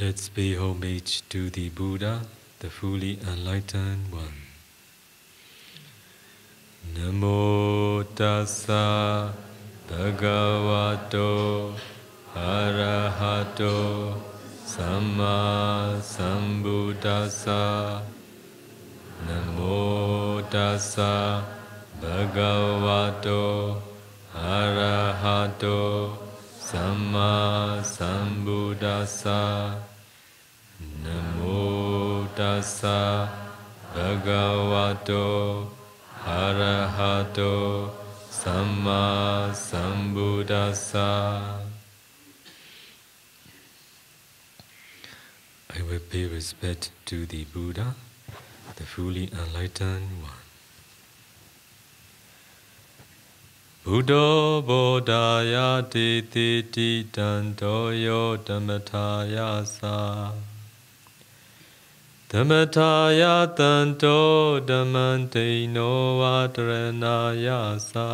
Let's pay homage to the Buddha, the fully enlightened one. Namo tassa bhagavato arahato samma Sambuddhasa. Namo tassa bhagavato arahato samma Sambuddhasa. Tassa Bhagavato Arahato Samma Sambuddhasa. I will pay respect to the Buddha, the fully enlightened one. Buddho bodhaya titi titanto yo dhammataya ဓမ္မထာယတံတောဓမ္မံဒိနောဝတရဏာယသာ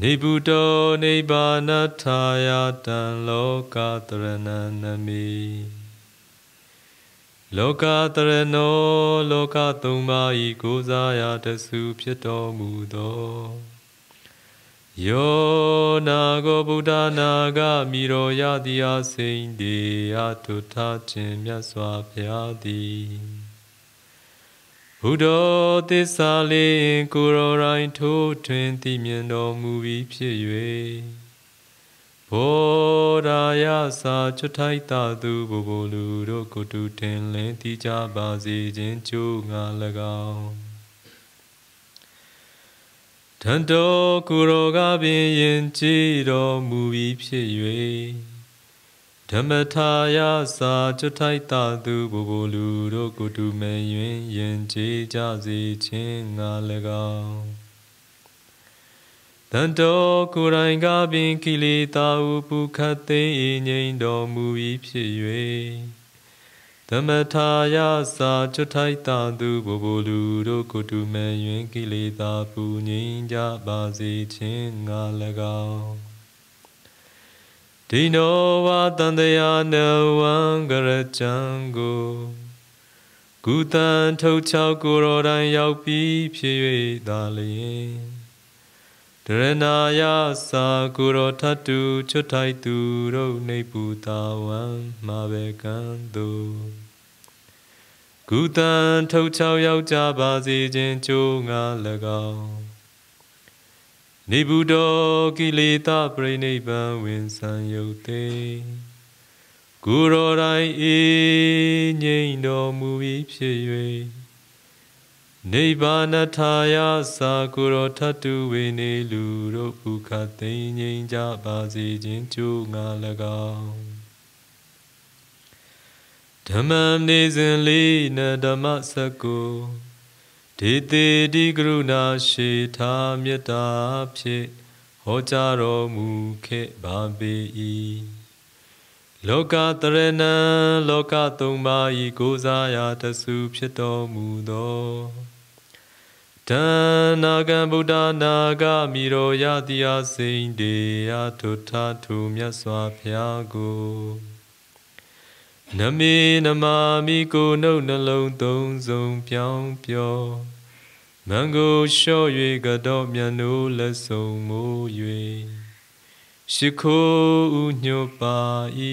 နိဗ္ဗုတောနိဗ္ဗာနထာယတံလောကတရဏံနမိလောကတရဏောလောကသုံးပါးဤကိုးစားရာတဆူဖြစ်တော်မူသောယောနာကိုဗုဒ္ဓနာဂမိရောယတိအစိမ့်တေအတုထခြင်းမြတ်စွာဘုရားသည်ဘုဒ္ဓသစ္စာလေးကိုရောရိုင်းထိုးထွင်းသိမြင်တော်မူပြီးဖြစ်၍ဘောဓာယစာချွတ်ထိုက်တာသူဘိုလ်ဘိုလ်လူတို့ကိုတူတင်လင်းတိကြပါစေခြင်းကြိုးငါ၎င်းထံတော်ကိုရောကပင်ယင်ကြည်တော်မူပြီးဖြစ်၍ဓမ္မထာယစာကျွထိုက်တာသူဘိုလ်ဘိုလ်လူတို့ကိုတူမဲ့ယွင်ယင်ကြည်ကြစေခြင်းငါ၎င်းတန်တော်ကိုယ်တိုင်ကပင်ကိလေသာဥပုခတ်သိငြိမ်တော်မူပြီးဖြစ်၍သမ္မထာယစာကျွတ်ထိုက်တာသူဘူဘူလူတို့ကိုတူမဲ့ယွင်ကိလေသာပူငြိမ်းကြပါစေခြင်းငါ၎င်းဒီနောဝတန္တရာနဝံကရကြံကိုကုသံထုတ်ချောက်ကိုရောတိုင်ရောက်ပြီးဖြစ်၍သာလျင်ဒရဏာယစာကိုရောထတူချွတ်ထိုက်သူတို့နေပူတာဝံမှာပဲကံသူကုသံထုတ်ချောက်ရောက်ကြပါစေခြင်းကြိုးငါ၎င်းနိဗ္ဗုဒ္ဓကိလေသာပရိနိဗ္ဗာန်ဝင်ဆံယုတ်သိကုရောတိုင်းအေးငြိမ်တော်မူပြီးဖြစ်၍နိဗ္ဗာန်ထာယသာကုရောထတုဝေနေလူတို့ဘုခသိငြိမ်ကြပါစေခြင်းကြိုးငါ၎င်းဓမ္မနေစဉ်လေးနဓမ္မစကုဒေတိတိကရုဏာရှိထာမေတ္တာဖြင့်ဟောကြားတော်မူခဲ့ပါပေ၏လောကတရဏံလောကသုံးပါးဤကိုးစားရာတဆူဖြစ်တော်မူသောတဏ္ဍကံဗုဒ္ဓနာဂမိရောယတိယစိန်တေယထုထထုမြတ်စွာဘုရားကိုနမေနမာမိကိုနှုတ်နှလုံးသုံးစုံပြောင်းပြောမံကိုလျှော့၍ကတော့မြန်လို့လက်ဆုံမိုး၍ရှိခိုးဥညွတ်ပါဤ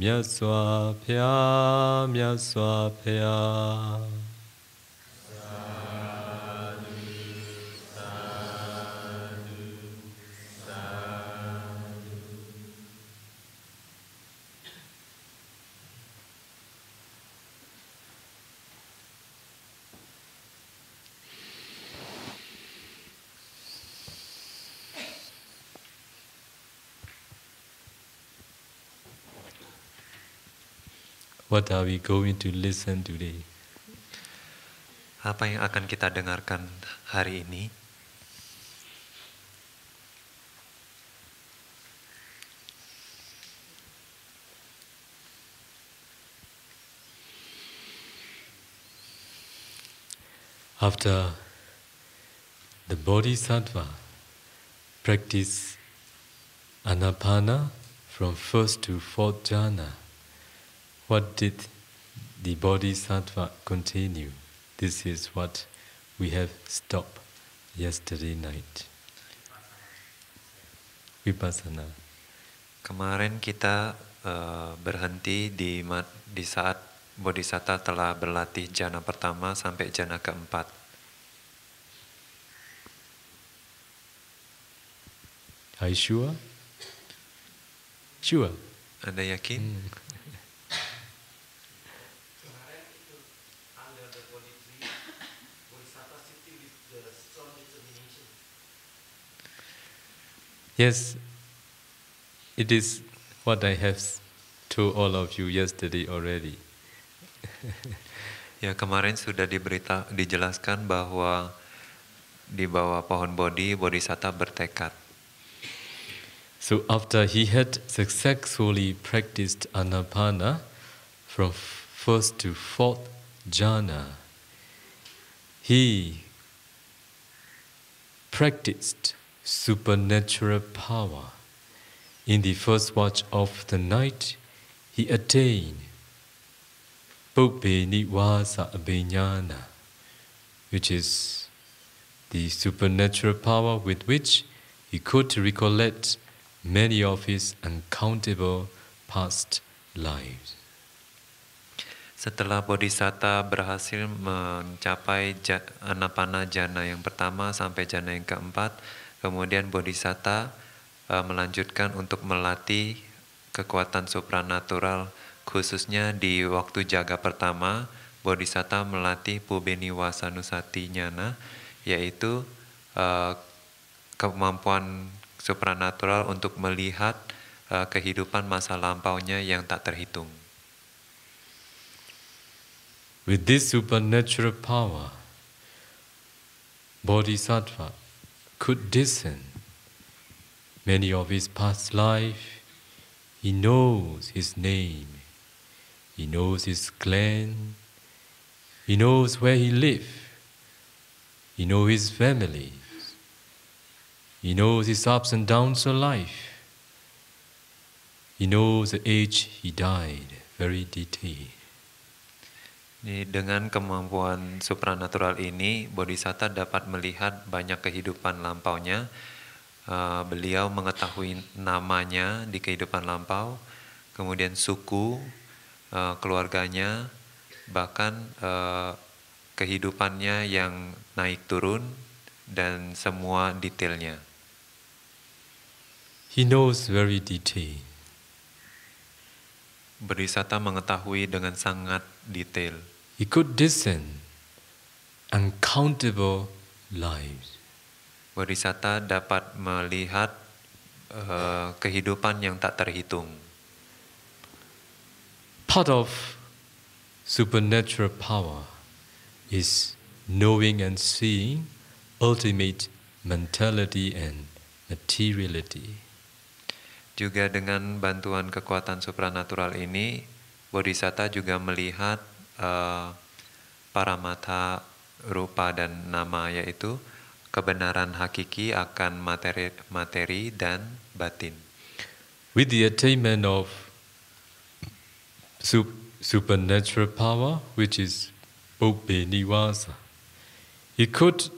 မြတ်စွာဘုရားမြတ်စွာဘုရား What are we going to listen today? Apa yang akan kita dengarkan hari ini? After the Bodhisattva practice anapana from first to fourth jhana, what did the Bodhisattva continue? This is what we have stopped yesterday night. Vipassana. Kemarin kita uh, berhenti di di saat Bodhisatta telah berlatih jana pertama sampai jana keempat. Are you sure? Sure. Anda yakin? Hmm. Yes, it is what I have to all of you yesterday already. ya kemarin sudah diberita dijelaskan bahwa di bawah pohon bodhi bodhisatta bertekad. So after he had successfully practiced anapana from first to fourth jhana, he practiced supernatural power. In the first watch of the night, he attained Puppe sa Abhinyana, which is the supernatural power with which he could recollect many of his uncountable past lives. Setelah bodhisatta berhasil mencapai anapana jana yang pertama sampai jana yang keempat, Kemudian bodhisatta e, melanjutkan untuk melatih kekuatan supranatural khususnya di waktu jaga pertama bodhisatta melatih pubeni wasanusati nyana yaitu uh, kemampuan supranatural untuk melihat uh, kehidupan masa lampaunya yang tak terhitung. With this supernatural power, Bodhisattva could discern many of his past life. He knows his name. He knows his clan. He knows where he lived. He knows his family. He knows his ups and downs of life. He knows the age he died, very detailed. Dengan kemampuan supranatural ini, Bodhisatta dapat melihat banyak kehidupan lampaunya. Eh, beliau mengetahui namanya di kehidupan lampau, kemudian suku, eh, keluarganya, bahkan eh, kehidupannya yang naik turun dan semua detailnya. He knows very detail. Bodhisatta mengetahui dengan sangat detail could discern uncountable lives. Bodhisatta dapat melihat uh, kehidupan yang tak terhitung. Part of supernatural power is knowing and seeing ultimate mentality and materiality. Juga dengan bantuan kekuatan supranatural ini, Bodhisatta juga melihat Para eh, paramata rupa dan nama yaitu kebenaran hakiki akan materi, materi dan batin. With the attainment of sup supernatural power, which is Bobbe Niwasa, he could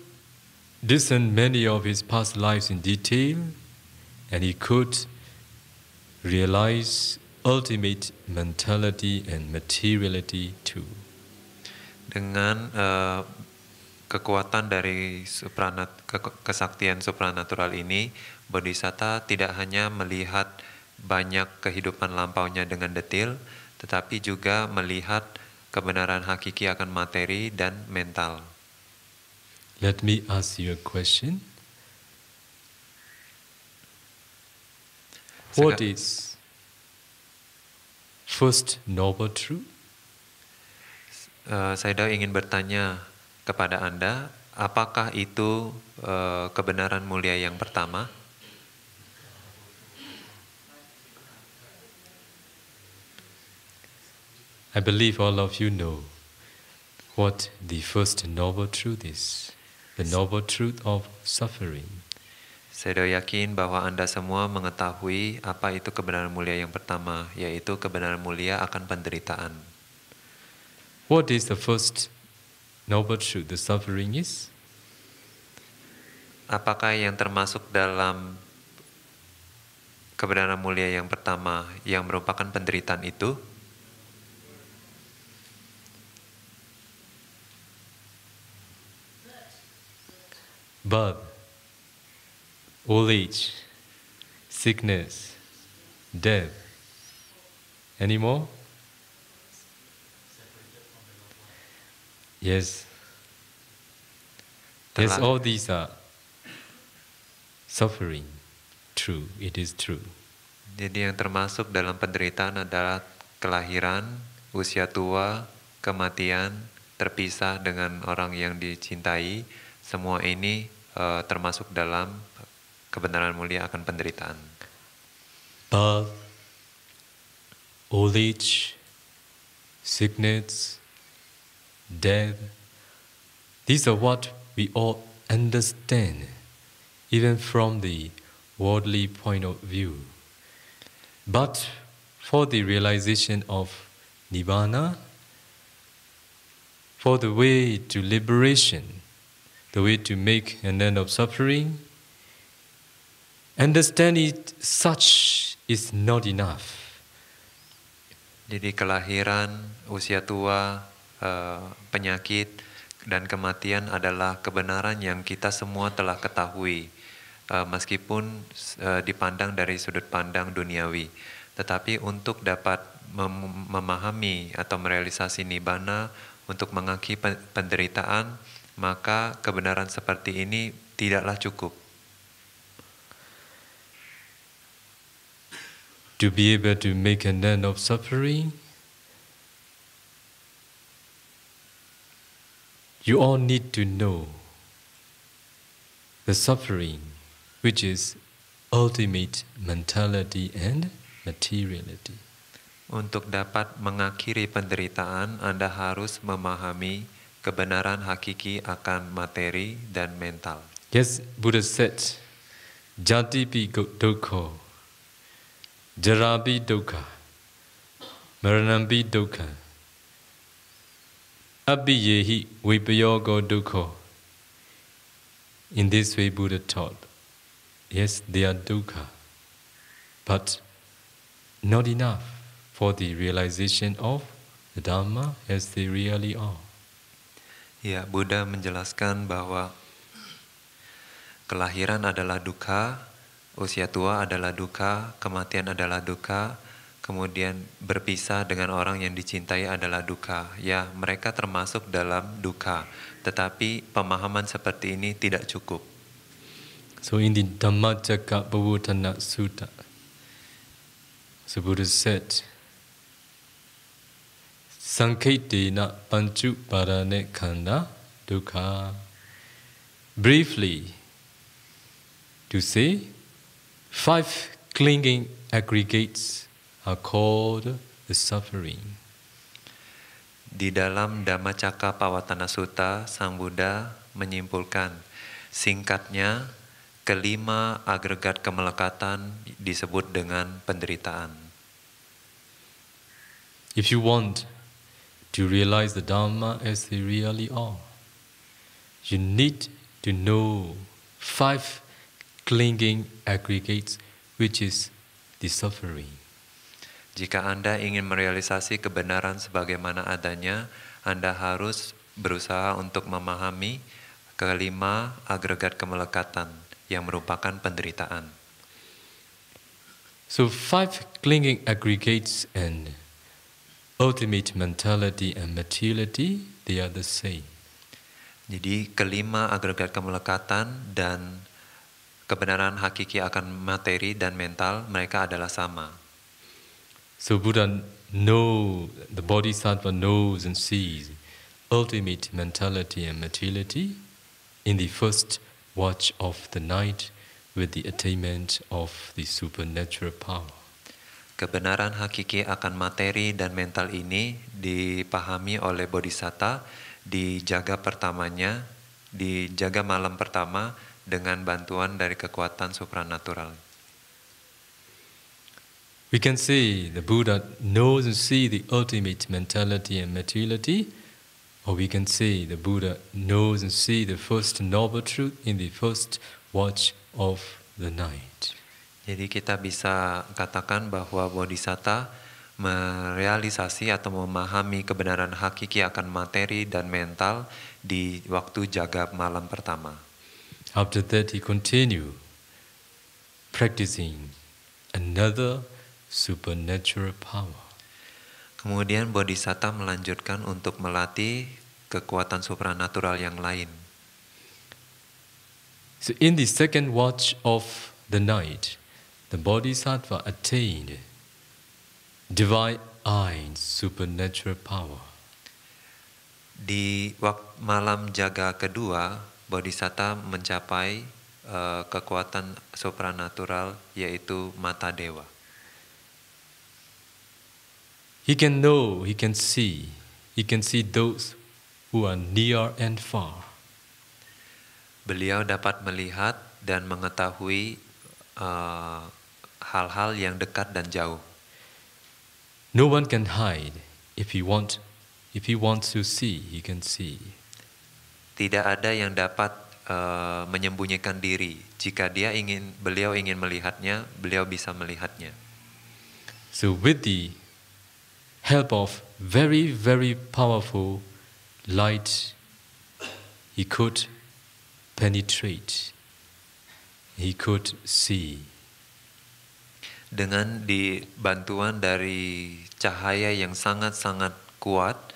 discern many of his past lives in detail, and he could realize ultimate mentality and materiality too. Dengan uh, kekuatan dari supranat, ke, kesaktian supranatural ini, Bodhisatta tidak hanya melihat banyak kehidupan lampaunya dengan detil, tetapi juga melihat kebenaran hakiki akan materi dan mental. Let me ask you a question. What is first noble truth? Uh, eh, saya ingin bertanya kepada Anda, apakah itu uh, kebenaran mulia yang pertama? I believe all of you know what the first noble truth is the noble truth of suffering. Saya yakin bahwa Anda semua mengetahui apa itu kebenaran mulia yang pertama, yaitu kebenaran mulia akan penderitaan. What is the first noble truth the suffering is? Apakah yang termasuk dalam kebenaran mulia yang pertama yang merupakan penderitaan itu? But old age, sickness, death. Any more? Yes. Yes, all these are suffering. True, it is true. Jadi yang termasuk dalam penderitaan adalah kelahiran, usia tua, kematian, terpisah dengan orang yang dicintai. Semua ini uh, termasuk dalam kebenaran mulia akan penderitaan. Birth, old age, sickness, death, these are what we all understand, even from the worldly point of view. But for the realization of Nibbana, for the way to liberation, the way to make an end of suffering, Understand it such is not enough. Jadi kelahiran, usia tua, eh, penyakit, dan kematian adalah kebenaran yang kita semua telah ketahui, eh, meskipun eh, dipandang dari sudut pandang duniawi. Tetapi untuk dapat mem memahami atau merealisasi nibana untuk mengakhiri penderitaan, maka kebenaran seperti ini tidaklah cukup. to be able to make an end of suffering. You all need to know the suffering, which is ultimate mentality and materiality. Untuk dapat mengakhiri penderitaan, Anda harus memahami kebenaran hakiki akan materi dan mental. Yes, Buddha said, Jati pi dokho Jarabi dukkha, Maranambi dukkha, Abhiyehi vipayoga dukkho. In this way Buddha taught, yes, they are dukkha, but not enough for the realization of the Dhamma as they really are. Ya, Buddha menjelaskan bahwa kelahiran adalah dukkha, usia tua adalah duka, kematian adalah duka, kemudian berpisah dengan orang yang dicintai adalah duka. Ya, mereka termasuk dalam duka, tetapi pemahaman seperti ini tidak cukup. So in the Jaga Bhavutana Sutta, the Buddha said, Sankhitena Panchu Parane kanda Dukha. Briefly, to say, Five clinging aggregates are called the suffering. Di dalam Dhammacakka Pawatana Sutta, Sang Buddha menyimpulkan, singkatnya, kelima agregat kemelekatan disebut dengan penderitaan. If you want to realize the dhamma as they really are, you need to know five clinging aggregates, which is the suffering. Jika Anda ingin merealisasi kebenaran sebagaimana adanya, Anda harus berusaha untuk memahami kelima agregat kemelekatan yang merupakan penderitaan. So five clinging aggregates and ultimate mentality and materiality, they are the same. Jadi kelima agregat kemelekatan dan kebenaran hakiki akan materi dan mental mereka adalah sama. So Buddha know the bodhisattva knows and sees ultimate mentality and materiality in the first watch of the night with the attainment of the supernatural power. Kebenaran hakiki akan materi dan mental ini dipahami oleh bodhisatta di jaga pertamanya, di jaga malam pertama dengan bantuan dari kekuatan supranatural. We can see the Buddha knows and see the ultimate mentality and materiality, or we can see the Buddha knows and see the first noble truth in the first watch of the night. Jadi kita bisa katakan bahwa Bodhisatta merealisasi atau memahami kebenaran hakiki akan materi dan mental di waktu jaga malam pertama. After that, he continued practicing another supernatural power. Kemudian Bodhisatta melanjutkan untuk melatih kekuatan supranatural yang lain. So in the second watch of the night, the Bodhisattva attained divine eye supernatural power. Di malam jaga kedua, bodhisatta mencapai uh, kekuatan supranatural yaitu mata dewa. He can know, he can see, he can see those who are near and far. Beliau dapat melihat dan mengetahui eh, hal-hal uh, yang dekat dan jauh. No one can hide. If he wants. if he wants to see, he can see. Tidak ada yang dapat uh, menyembunyikan diri. Jika dia ingin, beliau ingin melihatnya, beliau bisa melihatnya. So with the help of very very powerful light, he could penetrate. He could see. Dengan dibantuan dari cahaya yang sangat-sangat kuat,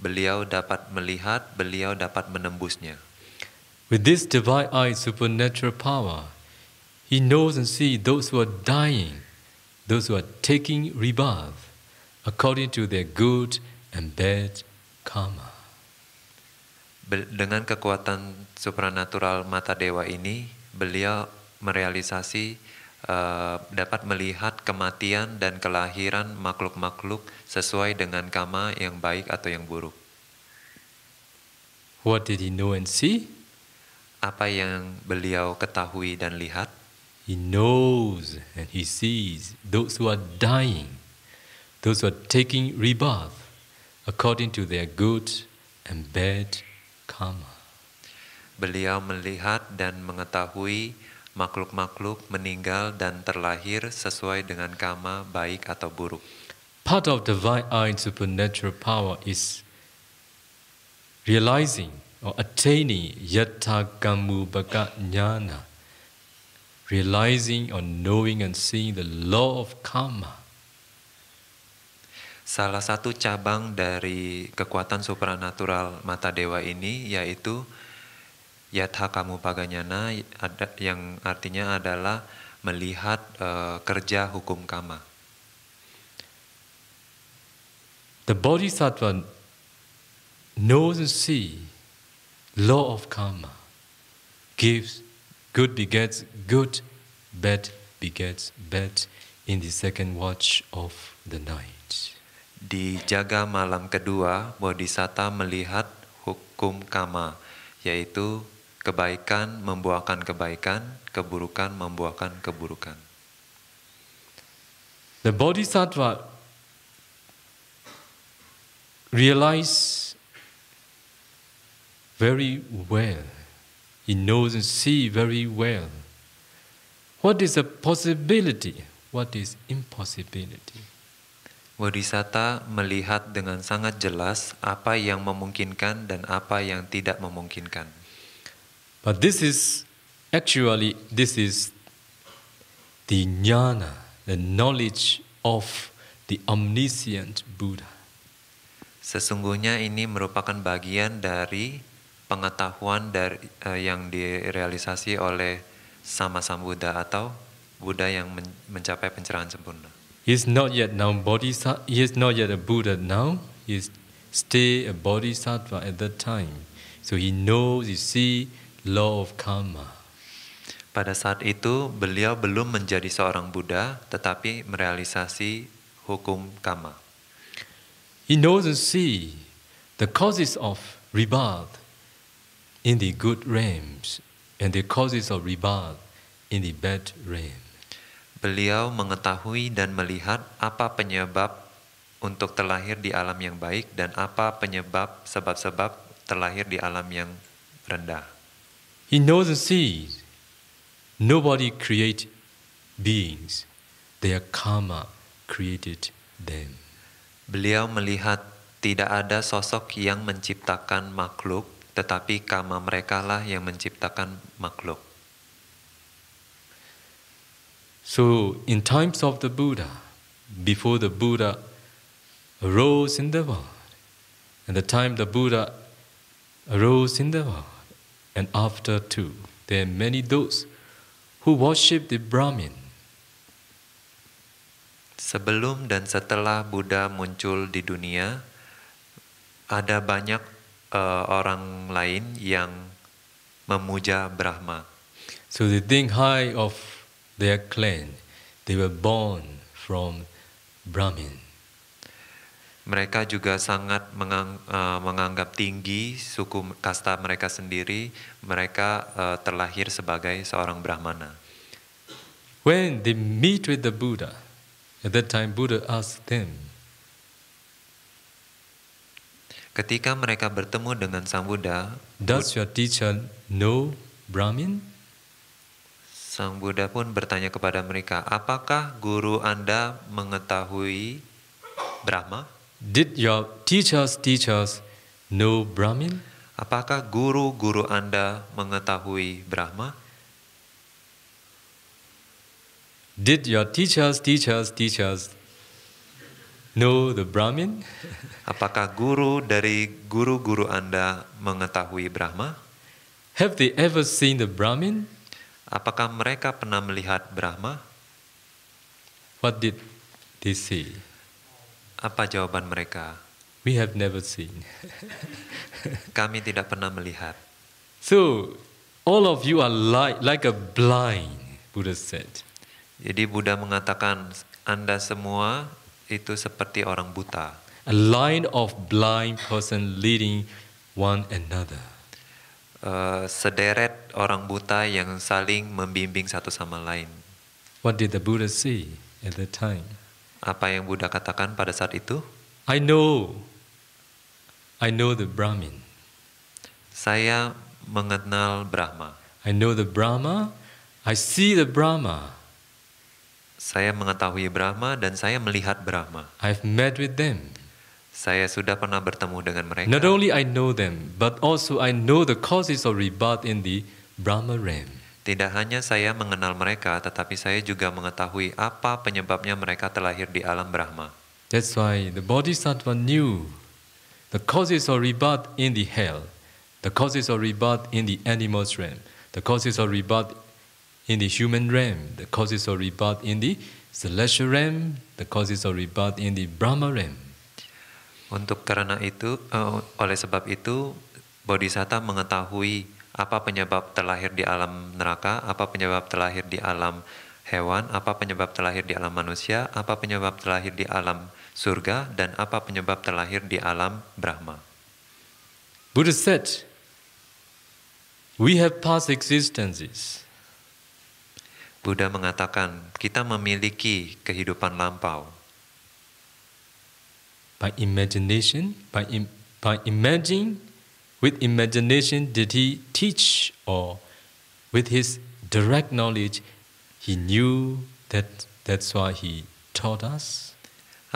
beliau dapat melihat, beliau dapat menembusnya. With this divine eye supernatural power, he knows and sees those who are dying, those who are taking rebirth according to their good and bad karma. Dengan kekuatan supranatural mata dewa ini, beliau merealisasi Eh, dapat melihat kematian dan kelahiran makhluk-makhluk sesuai dengan kama yang baik atau yang buruk. What did he know and see? Apa yang beliau ketahui dan lihat? He knows and he sees those who are dying, those who are taking rebirth according to their good and bad karma. Beliau melihat dan mengetahui makhluk-makhluk meninggal dan terlahir sesuai dengan kama baik atau buruk. Part of divine eye supernatural power is realizing or attaining yattagamubhaka jnana, realizing or knowing and seeing the law of karma. Salah satu cabang dari kekuatan supranatural mata dewa ini yaitu yatha kamu paganyana ada yang artinya adalah melihat uh, kerja hukum kama. The bodhisattva knows and see law of karma gives good begets good, bad begets bad in the second watch of the night. Di jaga malam kedua, bodhisatta melihat hukum kama, yaitu Kebaikan membuahkan kebaikan, keburukan membuahkan keburukan. The Bodhisattva realize very well. He knows and see very well what is a possibility, what is impossibility. Bodhisatta melihat dengan sangat jelas apa yang memungkinkan dan apa yang tidak memungkinkan. But this is actually this is the jnana, the knowledge of the omniscient Buddha. Sesungguhnya ini merupakan bagian dari pengetahuan dari uh, yang direalisasi oleh sama sama Buddha atau Buddha yang men mencapai pencerahan sempurna. He is not yet now bodhisattva. He is not yet a Buddha now. He is stay a bodhisattva at that time. So he knows, he see law of karma. Pada saat itu beliau belum menjadi seorang Buddha tetapi merealisasi hukum karma. He knows and see the causes of rebirth in the good realms and the causes of rebirth in the bad realm. Beliau mengetahui dan melihat apa penyebab untuk terlahir di alam yang baik dan apa penyebab sebab-sebab terlahir di alam yang rendah. He knows and sees. Nobody create beings. Their karma created them. Beliau melihat tidak ada sosok yang menciptakan makhluk, tetapi karma mereka lah yang menciptakan makhluk. So in times of the Buddha, before the Buddha arose in the world, and the time the Buddha arose in the world, and after too, there are many those who worship the Brahmin. Sebelum dan setelah Buddha muncul di dunia, ada banyak uh, orang lain yang memuja Brahma. So they think high of their clan. They were born from Brahmin. mereka juga sangat mengang, uh, menganggap tinggi suku kasta mereka sendiri. Mereka uh, terlahir sebagai seorang brahmana. When they meet with the Buddha, at that time Buddha asked them. Ketika mereka bertemu dengan Sang Buddha, Does your teacher know Brahmin? Sang Buddha pun bertanya kepada mereka, apakah guru Anda mengetahui Brahma? Did your teachers teachers know Brahmin? Apakah guru-guru Anda mengetahui Brahma? Did your teachers teachers teachers know the Brahmin? Apakah guru dari guru-guru Anda mengetahui Brahma? Have they ever seen the Brahmin? Apakah mereka pernah melihat Brahma? What did they see? Apa jawaban mereka? We have never seen. Kami tidak pernah melihat. So, all of you are like, like a blind, Buddha said. Jadi Buddha mengatakan, Anda semua itu seperti orang buta. A line of blind person leading one another. Uh, sederet orang buta yang saling membimbing satu sama lain. What did the Buddha see at that time? Apa yang Buddha katakan pada saat itu? I know. I know the Brahmin. Saya mengenal Brahma. I know the Brahma. I see the Brahma. Saya mengetahui Brahma dan saya melihat Brahma. I've met with them. Saya sudah pernah bertemu dengan mereka. Not only I know them, but also I know the causes of rebirth in the Brahma realm. Tidak hanya saya mengenal mereka, tetapi saya juga mengetahui apa penyebabnya mereka terlahir di alam Brahma. That's why the Bodhisattva knew the causes of rebirth in the hell, the causes of rebirth in the animals realm, the causes of rebirth in the human realm, the causes of rebirth in the celestial realm, the causes of rebirth in the Brahma realm. Untuk karena itu, uh, oleh sebab itu, Bodhisatta mengetahui apa penyebab terlahir di alam neraka, apa penyebab terlahir di alam hewan, apa penyebab terlahir di alam manusia, apa penyebab terlahir di alam surga, dan apa penyebab terlahir di alam Brahma. Buddha said, We have past existences. Buddha mengatakan, kita memiliki kehidupan lampau. By imagination, by, im by imagining With imagination did he teach, or with his direct knowledge he knew that that's why he taught us?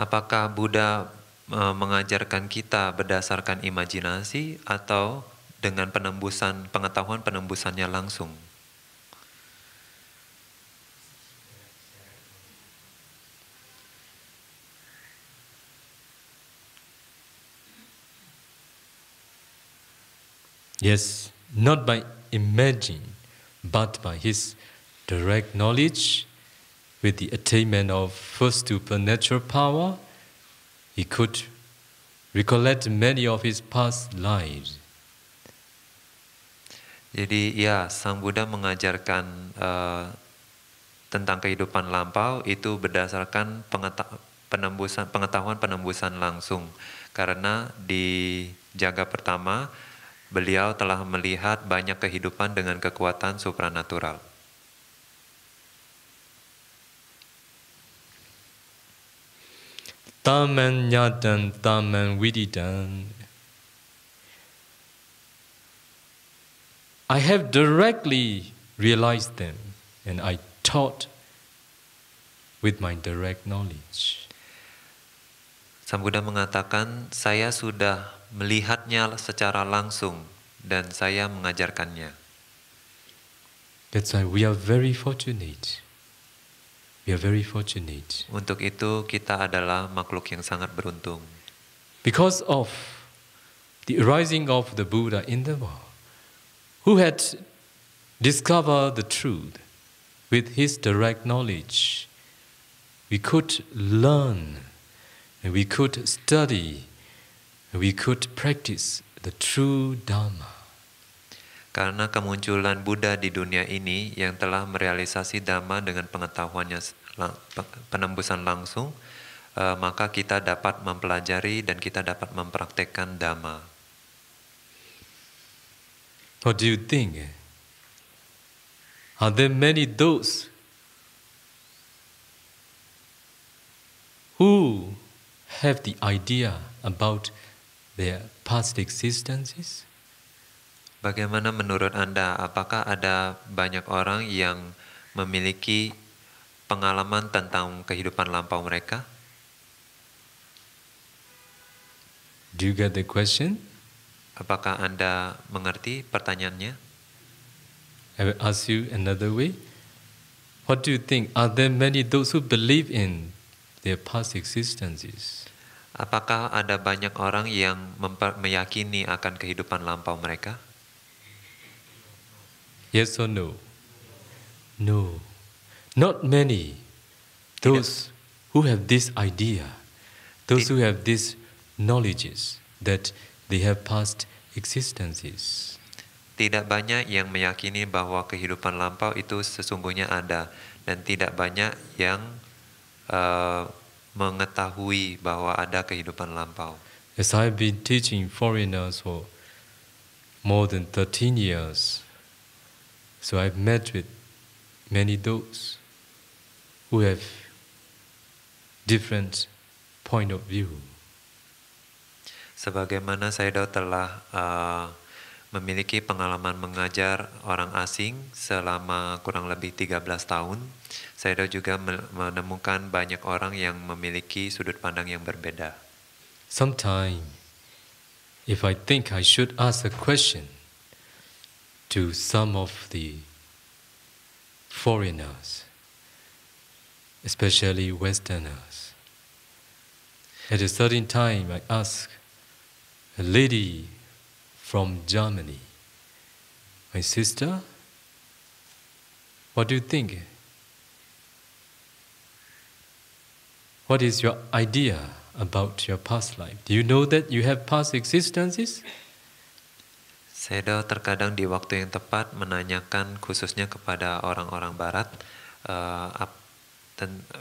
Apakah Buddha uh, mengajarkan kita berdasarkan imajinasi atau dengan penembusan pengetahuan penembusannya langsung? Yes, not by imagining, but by his direct knowledge, with the attainment of first supernatural power, he could recollect many of his past lives. Jadi ya, Sang Buddha mengajarkan uh, tentang kehidupan lampau itu berdasarkan pengeta penembusan, pengetahuan penembusan langsung. Karena di jaga pertama, Beliau telah melihat banyak kehidupan dengan kekuatan supranatural. Taman nyadan, taman wididan. I have directly realized them and I taught with my direct knowledge. Sambuddha mengatakan, saya sudah melihatnya secara langsung dan saya mengajarkannya. That's why we are very fortunate. We are very fortunate. Untuk itu kita adalah makhluk yang sangat beruntung. Because of the arising of the Buddha in the world, who had discovered the truth with his direct knowledge, we could learn and we could study we could practice the true Dharma. Karena kemunculan Buddha di dunia ini yang telah merealisasi Dhamma dengan pengetahuannya penembusan langsung, uh, maka kita dapat mempelajari dan kita dapat mempraktekkan Dhamma. What do you think? Are there many those who have the idea about their past existences? Bagaimana menurut Anda, apakah ada banyak orang yang memiliki pengalaman tentang kehidupan lampau mereka? Do you get the question? Apakah Anda mengerti pertanyaannya? I will ask you another way. What do you think? Are there many those who believe in their past existences? Apakah ada banyak orang yang meyakini akan kehidupan lampau mereka? Yes or no? No. Not many. Those who have this idea, those who have this knowledges that they have past existences. Tidak banyak yang meyakini bahwa kehidupan lampau itu sesungguhnya ada dan tidak banyak yang uh, mengetahui bahwa ada kehidupan lampau. As I've been teaching foreigners for more than 13 years, so I've met with many those who have different point of view. Sebagaimana saya telah uh, memiliki pengalaman mengajar orang asing selama kurang lebih 13 tahun, Saya juga menemukan banyak orang yang memiliki sudut pandang yang berbeda. Sometimes, if I think I should ask a question to some of the foreigners, especially Westerners, at a certain time I ask a lady from Germany, my sister, what do you think? What is your idea about your past life? Do you know that you have past existences? Sedo terkadang di waktu yang tepat menanyakan khususnya kepada orang-orang Barat, uh, ap,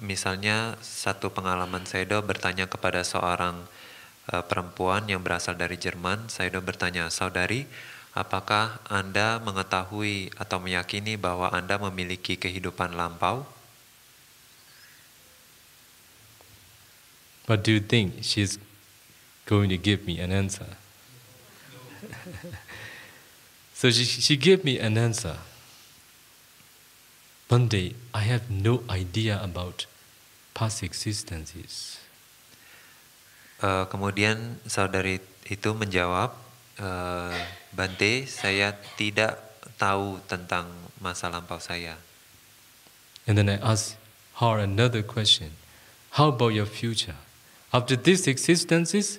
misalnya satu pengalaman Sedo bertanya kepada seorang uh, perempuan yang berasal dari Jerman, Sedo bertanya, saudari, apakah Anda mengetahui atau meyakini bahwa Anda memiliki kehidupan lampau? But do you think she's going to give me an answer? so she, she gave me an answer. One day, I have no idea about past existences. Uh, kemudian saudari itu menjawab, uh, Bante, saya tidak tahu tentang masa lampau saya. And then I asked her another question. How about your future? After these existences,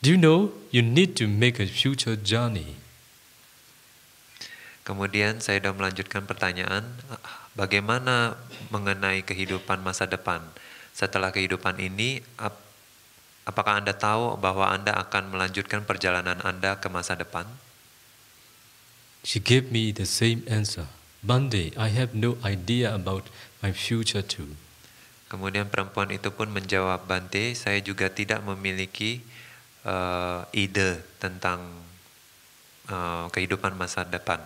do you know you need to make a future journey? Kemudian saya sudah melanjutkan pertanyaan, bagaimana mengenai kehidupan masa depan? Setelah kehidupan ini, ap apakah Anda tahu bahwa Anda akan melanjutkan perjalanan Anda ke masa depan? She gave me the same answer. Monday, I have no idea about my future too. Kemudian perempuan itu pun menjawab Bante, saya juga tidak memiliki uh, ide tentang uh, kehidupan masa depan.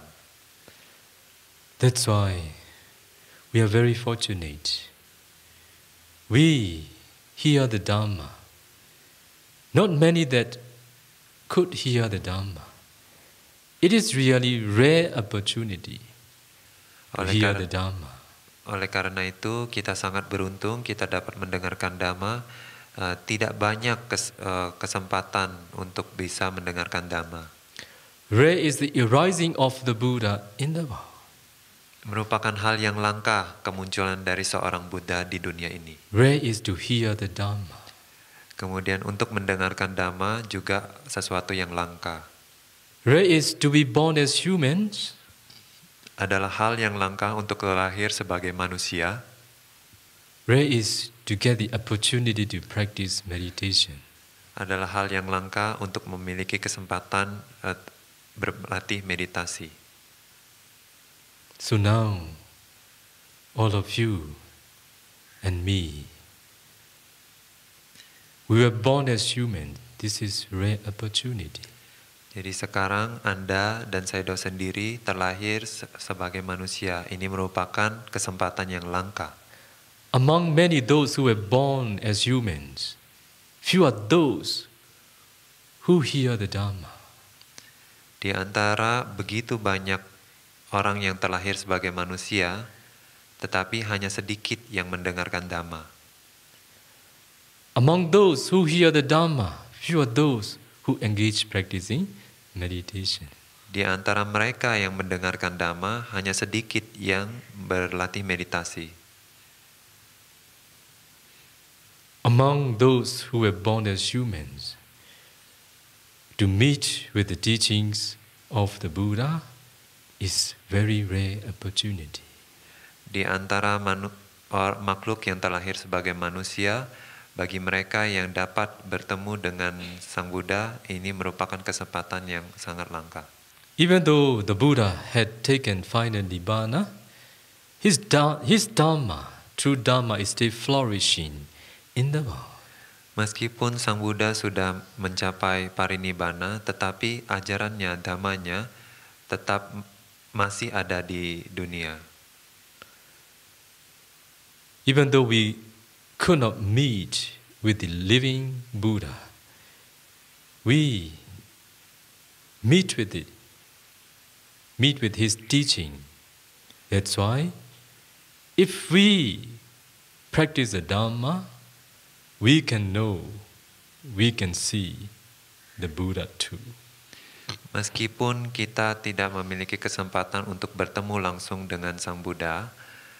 That's why we are very fortunate. We hear the Dharma. Not many that could hear the Dharma. It is really rare opportunity to hear the Dharma. Oleh karena itu, kita sangat beruntung kita dapat mendengarkan dhamma. Eh, tidak banyak eh, kesempatan untuk bisa mendengarkan dhamma. Rare is the arising of the Buddha in the world. Merupakan hal yang langka kemunculan dari seorang Buddha di dunia ini. Rare is to hear the dhamma. Kemudian untuk mendengarkan dhamma juga sesuatu yang langka. Rare is to be born as humans adalah hal yang langka untuk lahir sebagai manusia. Rare is to get the opportunity to practice meditation. Adalah hal yang langka untuk memiliki kesempatan eh, berlatih meditasi. So now, all of you and me, we were born as human. This is rare opportunity. Jadi sekarang Anda dan Saido sendiri terlahir sebagai manusia. Ini merupakan kesempatan yang langka. Among many those who were born as humans, few are those who hear the dharma. Di antara begitu banyak orang yang terlahir sebagai manusia, tetapi hanya sedikit yang mendengarkan Dhamma. Among those who hear the Dhamma, few are those who engage practicing meditation. Di antara mereka yang mendengarkan dhamma hanya sedikit yang berlatih meditasi. Among those who were born as humans to meet with the teachings of the Buddha is very rare opportunity. Di antara manu- makhluk yang terlahir sebagai manusia, bagi mereka yang dapat bertemu dengan Sang Buddha, ini merupakan kesempatan yang sangat langka. Even though the Buddha had taken final nibbana, his, da his dharma, true dharma is still flourishing in the world. Meskipun Sang Buddha sudah mencapai parinibbana, tetapi ajarannya, dhamanya tetap masih ada di dunia. Even though we could not meet with the living Buddha. We meet with it, meet with his teaching. That's why, if we practice the Dharma, we can know, we can see the Buddha too. Meskipun kita tidak memiliki kesempatan untuk bertemu langsung dengan Sang Buddha,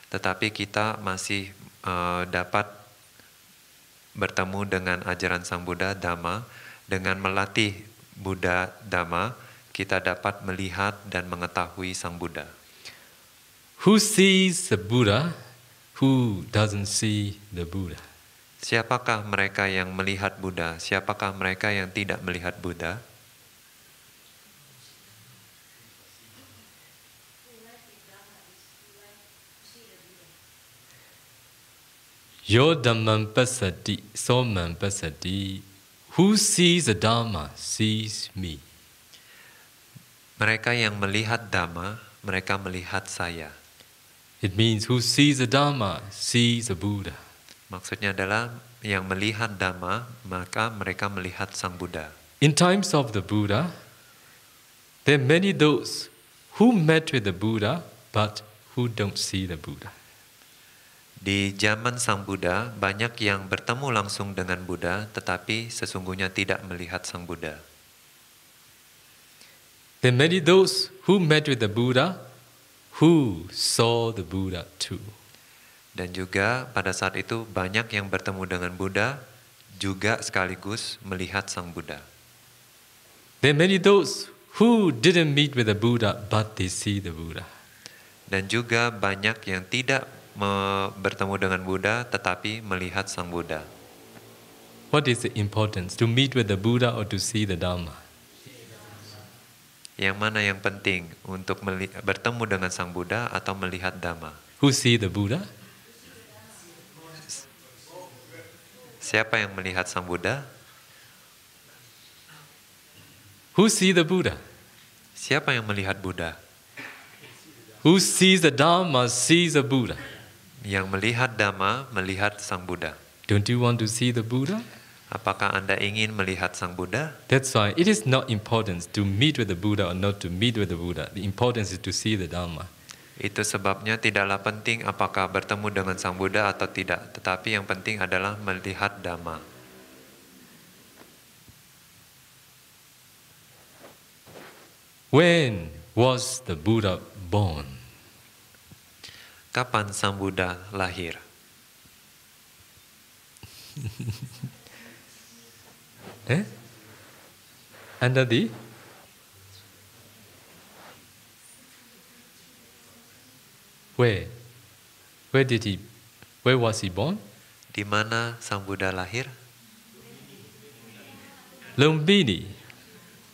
tetapi kita masih uh, dapat bertemu dengan ajaran Sang Buddha Dhamma dengan melatih Buddha Dhamma kita dapat melihat dan mengetahui Sang Buddha. Who sees the Buddha who doesn't see the Buddha? Siapakah mereka yang melihat Buddha? Siapakah mereka yang tidak melihat Buddha? Yodhamam pasati, somam pasati. Who sees the Dhamma sees me. Mereka yang melihat Dhamma, mereka melihat saya. It means who sees the Dhamma sees the Buddha. Maksudnya adalah yang melihat Dhamma, maka mereka melihat Sang Buddha. In times of the Buddha, there are many those who met with the Buddha but who don't see the Buddha. Di zaman Sang Buddha, banyak yang bertemu langsung dengan Buddha, tetapi sesungguhnya tidak melihat Sang Buddha. There many those who met with the Buddha, who saw the Buddha too. Dan juga pada saat itu banyak yang bertemu dengan Buddha, juga sekaligus melihat Sang Buddha. There are many those who didn't meet with the Buddha, but they see the Buddha. Dan juga banyak yang tidak bertemu dengan Buddha tetapi melihat Sang Buddha. What is the importance to meet with the Buddha or to see the Dharma? Yang mana yang penting untuk bertemu dengan Sang Buddha atau melihat Dhamma? Who see the Buddha? Siapa yang melihat Sang Buddha? Who see the Buddha? Siapa yang melihat Buddha? Who sees the Dharma sees the Buddha. Yang melihat Dhamma melihat Sang Buddha. Don't you want to see the Buddha? Apakah Anda ingin melihat Sang Buddha? That's why it is not important to meet with the Buddha or not to meet with the Buddha. The importance is to see the Dhamma. Itu sebabnya tidaklah penting apakah bertemu dengan Sang Buddha atau tidak, tetapi yang penting adalah melihat Dhamma. When was the Buddha born? kapan Sang Buddha lahir? eh? Anda di? Where? Where did he? Where was he born? Di mana Sang Buddha lahir? Lumbini.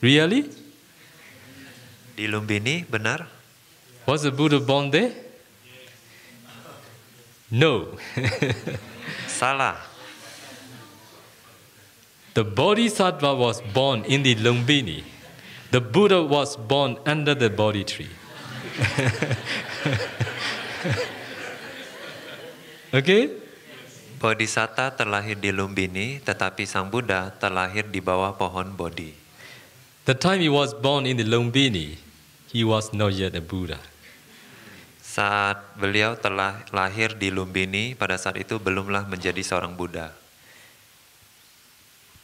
Really? Di Lumbini, benar? Was the Buddha born there? No. Salah. The Bodhisattva was born in the Lumbini. The Buddha was born under the Bodhi tree. okay? Bodhisatta terlahir di Lumbini, tetapi Sang Buddha terlahir di bawah pohon Bodhi. The time he was born in the Lumbini, he was not yet a Buddha. saat beliau telah lahir di Lumbini, pada saat itu belumlah menjadi seorang Buddha.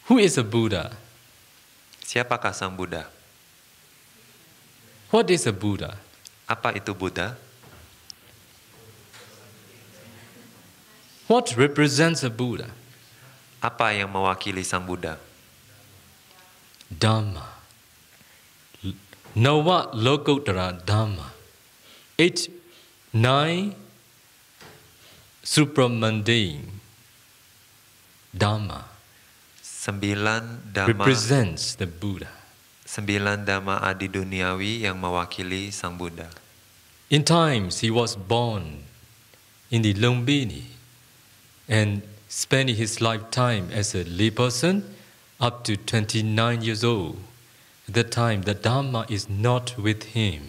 Who is a Buddha? Siapakah sang Buddha? What is a Buddha? Apa itu Buddha? What represents a Buddha? Apa yang mewakili sang Buddha? Dhamma. Nawa Lokottara Dhamma. It nine supramundane dharma sembilan dharma represents the Buddha. Sembilan dharma adiduniawi yang mewakili sang Buddha. In times he was born in the Lumbini and spending his lifetime as a lay person up to 29 years old. At that time, the Dharma is not with him.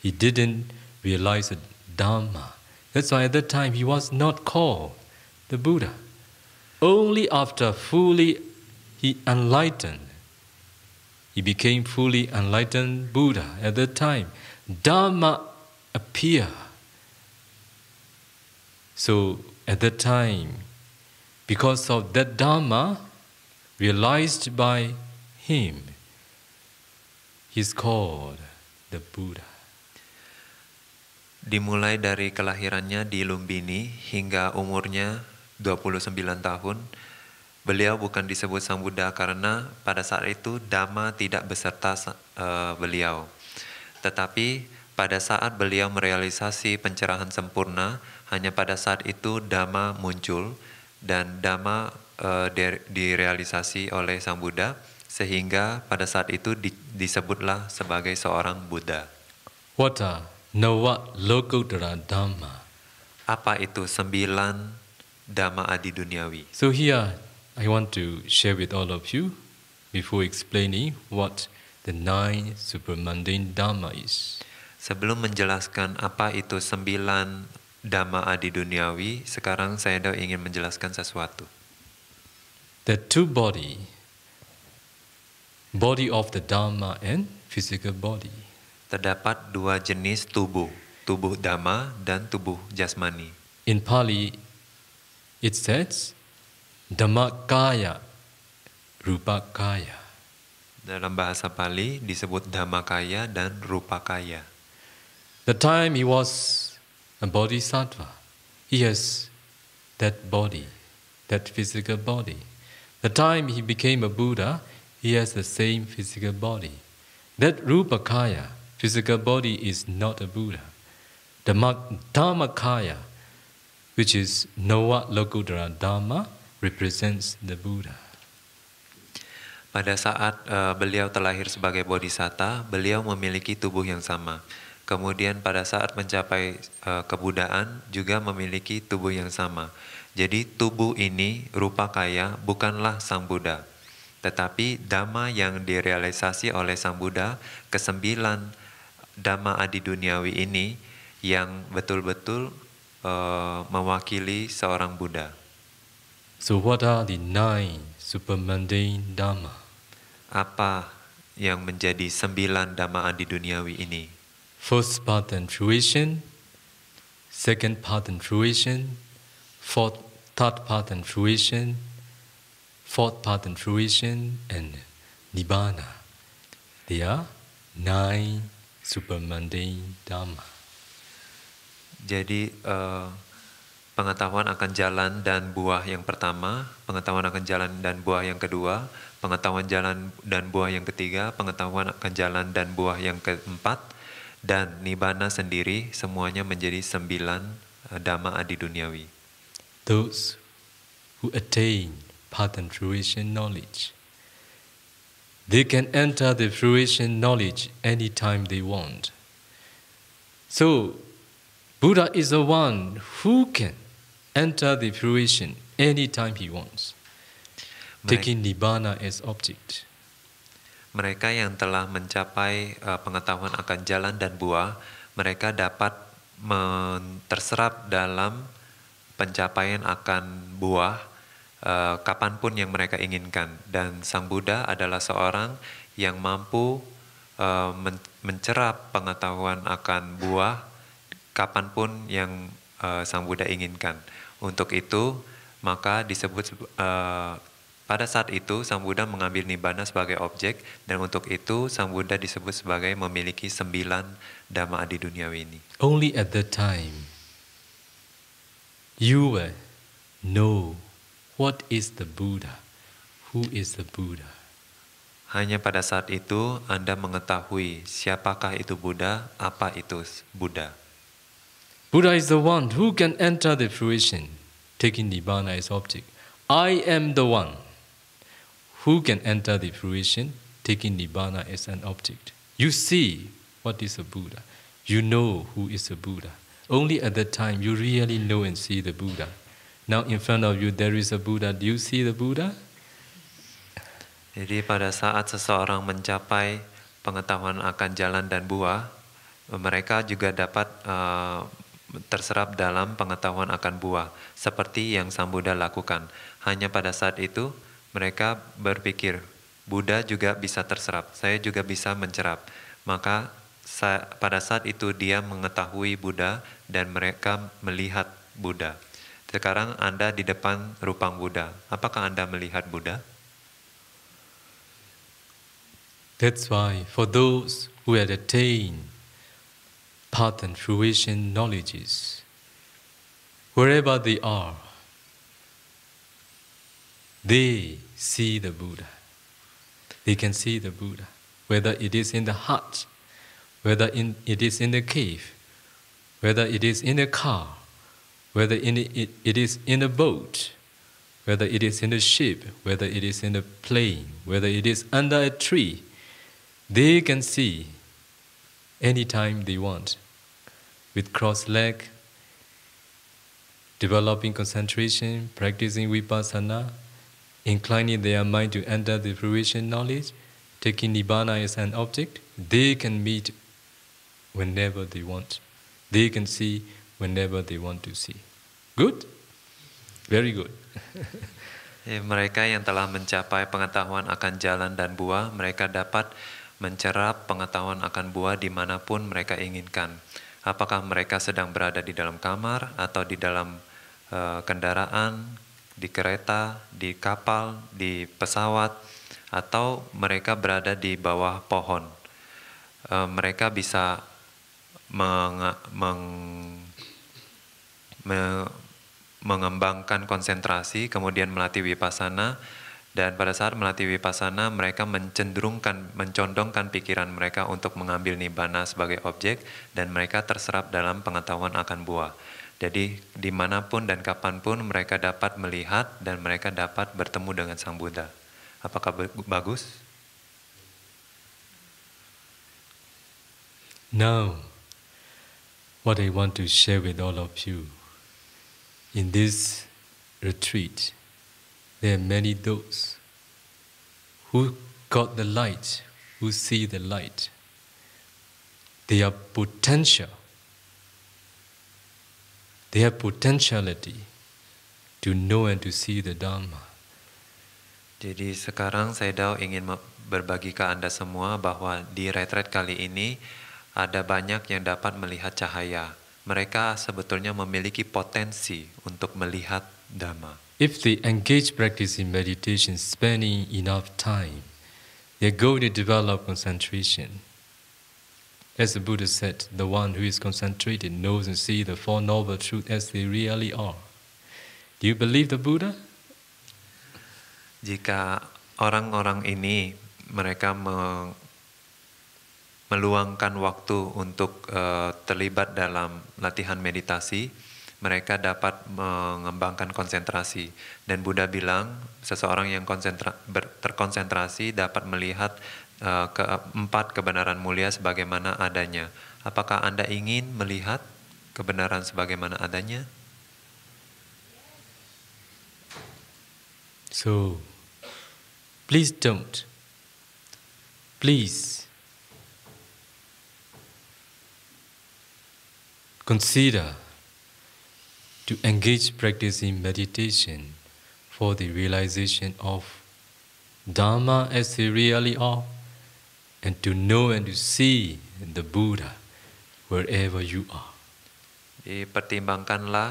He didn't realize the Dharma. That's why at that time he was not called the Buddha. Only after fully he enlightened, he became fully enlightened Buddha at that time. Dharma appear. So at that time, because of that Dharma realized by him, he's called the Buddha. Dimulai dari kelahirannya di Lumbini hingga umurnya 29 tahun, beliau bukan disebut Sang Buddha karena pada saat itu Dhamma tidak beserta uh, beliau. Tetapi pada saat beliau merealisasi pencerahan sempurna, hanya pada saat itu Dhamma muncul dan Dhamma uh, direalisasi oleh Sang Buddha sehingga pada saat itu di, disebutlah sebagai seorang Buddha. What Nawa Lokuttara Dhamma. Apa itu sembilan Dhamma adi duniawi? So here I want to share with all of you before explaining what the nine supermundane Dhamma is. Sebelum menjelaskan apa itu sembilan Dhamma adi duniawi, sekarang saya ingin menjelaskan sesuatu. The two body, body of the Dhamma and physical body terdapat dua jenis tubuh, tubuh dhamma dan tubuh jasmani. In Pali, it says dhammakaya, rupakaya. Dalam bahasa Pali disebut dhammakaya dan rupakaya. The time he was a bodhisattva, he has that body, that physical body. The time he became a Buddha, he has the same physical body. That rupakaya, physical body is not a Buddha. The Dharmakaya, which is Noa Lokudara Dharma, represents the Buddha. Pada saat uh, beliau terlahir sebagai bodhisatta, beliau memiliki tubuh yang sama. Kemudian pada saat mencapai uh, kebudaan juga memiliki tubuh yang sama. Jadi tubuh ini rupa kaya bukanlah sang Buddha. Tetapi dhamma yang direalisasi oleh sang Buddha kesembilan Dama di duniawi ini yang betul-betul uh, mewakili seorang Buddha. So what are the nine supermundane dhamma? Apa yang menjadi sembilan dhamma di duniawi ini? First path and fruition, second path and fruition, fourth third path and fruition, fourth path and fruition, and nibbana. There are nine Subamandi Dhamma. Jadi uh, pengetahuan akan jalan dan buah yang pertama, pengetahuan akan jalan dan buah yang kedua, pengetahuan jalan dan buah yang ketiga, pengetahuan akan jalan dan buah yang keempat, dan nibana sendiri semuanya menjadi sembilan uh, dhamma adi duniawi. Those who attain path and fruition knowledge They can enter the fruition knowledge anytime they want. So, Buddha is the one who can enter the fruition anytime he wants, taking Nibbana as object. Mereka yang telah mencapai uh, pengetahuan akan jalan dan buah, mereka dapat terserap dalam pencapaian akan buah Eh, kapanpun yang mereka inginkan. Dan Sang Buddha adalah seorang yang mampu uh, men mencerap pengetahuan akan buah kapanpun yang uh, Sang Buddha inginkan. Untuk itu, maka disebut uh, pada saat itu Sang Buddha mengambil nibbana sebagai objek dan untuk itu Sang Buddha disebut sebagai memiliki sembilan dhamma di dunia ini. Only at that time you know What is the Buddha? Who is the Buddha? Hanya pada saat itu Anda mengetahui siapakah itu Buddha, apa itu Buddha. Buddha is the one who can enter the fruition, taking Nibbana as object. I am the one who can enter the fruition, taking Nibbana as an object. You see what is a Buddha. You know who is a Buddha. Only at that time you really know and see the Buddha. Now in front of you there is a Buddha. Do you see the Buddha? Jadi pada saat seseorang mencapai pengetahuan akan jalan dan buah, mereka juga dapat uh, terserap dalam pengetahuan akan buah, seperti yang Sang Buddha lakukan. Hanya pada saat itu mereka berpikir, Buddha juga bisa terserap, saya juga bisa mencerap. Maka pada saat itu dia mengetahui Buddha dan mereka melihat Buddha. Sekarang Anda di depan rupang Buddha. Apakah Anda melihat Buddha? That's why for those who had attained path and fruition knowledges, wherever they are, they see the Buddha. They can see the Buddha, whether it is in the hut, whether in, it is in the cave, whether it is in the car, whether in it, it is in a boat, whether it is in a ship, whether it is in a plane, whether it is under a tree, they can see anytime they want. With cross leg, developing concentration, practicing vipassana, inclining their mind to enter the fruition knowledge, taking nibbana as an object, they can meet whenever they want. They can see whenever they want to see. Good? Very good. Eh, mereka yang telah mencapai pengetahuan akan jalan dan buah, mereka dapat mencerap pengetahuan akan buah dimanapun mereka inginkan. Apakah mereka sedang berada di dalam kamar atau di dalam uh, kendaraan, di kereta, di kapal, di pesawat, atau mereka berada di bawah pohon. Uh, mereka bisa meng, meng me mengembangkan konsentrasi, kemudian melatih wipasana, dan pada saat melatih wipasana mereka mencenderungkan, mencondongkan pikiran mereka untuk mengambil nibbana sebagai objek dan mereka terserap dalam pengetahuan akan buah. Jadi dimanapun dan kapanpun mereka dapat melihat dan mereka dapat bertemu dengan Sang Buddha. Apakah bagus? Now, what I want to share with all of you in this retreat, there are many those who got the light, who see the light. They are potential. They have potentiality to know and to see the Dhamma. Jadi sekarang saya Saidao ingin berbagi ke Anda semua bahwa di retret kali ini ada banyak yang dapat melihat cahaya. mereka sebetulnya memiliki potensi untuk melihat dhamma. If they engage practice in meditation spending enough time, they're going to develop concentration. As the Buddha said, the one who is concentrated knows and sees the Four Noble Truths as they really are. Do you believe the Buddha? Jika orang-orang ini mereka meng meluangkan waktu untuk uh, terlibat dalam latihan meditasi, mereka dapat mengembangkan konsentrasi. Dan Buddha bilang, seseorang yang terkonsentrasi dapat melihat uh, eh, keempat kebenaran mulia sebagaimana adanya. Apakah Anda ingin melihat kebenaran sebagaimana adanya? So, please don't. Please Consider to engage practice in meditation for the realization of Dharma as they really are, and to know and to see the Buddha wherever you are. Dipertimbangkanlah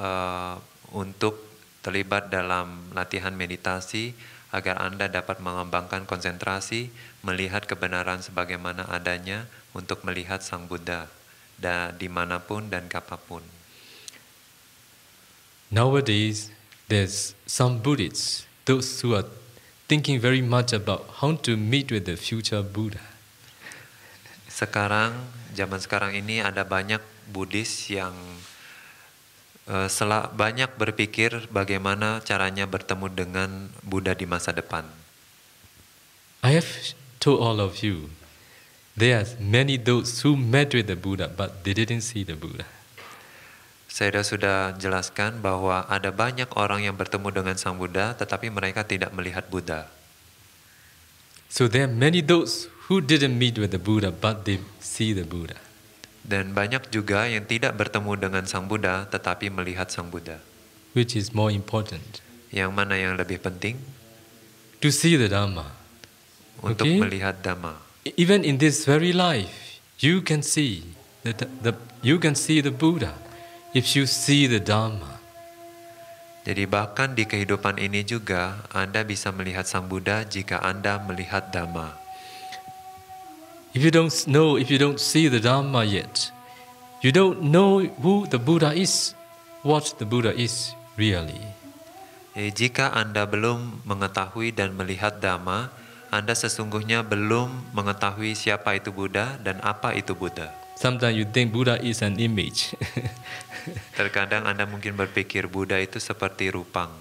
uh, untuk terlibat dalam latihan meditasi agar Anda dapat mengembangkan konsentrasi, melihat kebenaran sebagaimana adanya untuk melihat Sang Buddha da, dimanapun dan kapanpun. Nowadays, there's some Buddhists, those who are thinking very much about how to meet with the future Buddha. Sekarang, zaman sekarang ini ada banyak Buddhis yang uh, eh, selak, banyak berpikir bagaimana caranya bertemu dengan Buddha di masa depan. I have told all of you There are many those who met with the Buddha, but they didn't see the Buddha. Saya sudah jelaskan bahwa ada banyak orang yang bertemu dengan Sang Buddha, tetapi mereka tidak melihat Buddha. So there are many those who didn't meet with the Buddha, but they see the Buddha. Dan banyak juga yang tidak bertemu dengan Sang Buddha, tetapi melihat Sang Buddha. Which is more important? Yang mana yang lebih penting? To see the Dhamma. Untuk okay? melihat Dhamma. even in this very life, you can see the, the, you can see the Buddha if you see the Dharma. Jadi bahkan di kehidupan ini juga Anda bisa melihat Sang Buddha jika Anda melihat Dhamma. If you don't know, if you don't see the Dhamma yet, you don't know who the Buddha is, what the Buddha is really. Jadi eh, jika Anda belum mengetahui dan melihat Dhamma, Anda sesungguhnya belum mengetahui siapa itu Buddha dan apa itu Buddha. Sometimes you think Buddha is an image. Terkadang Anda mungkin berpikir Buddha itu seperti rupang.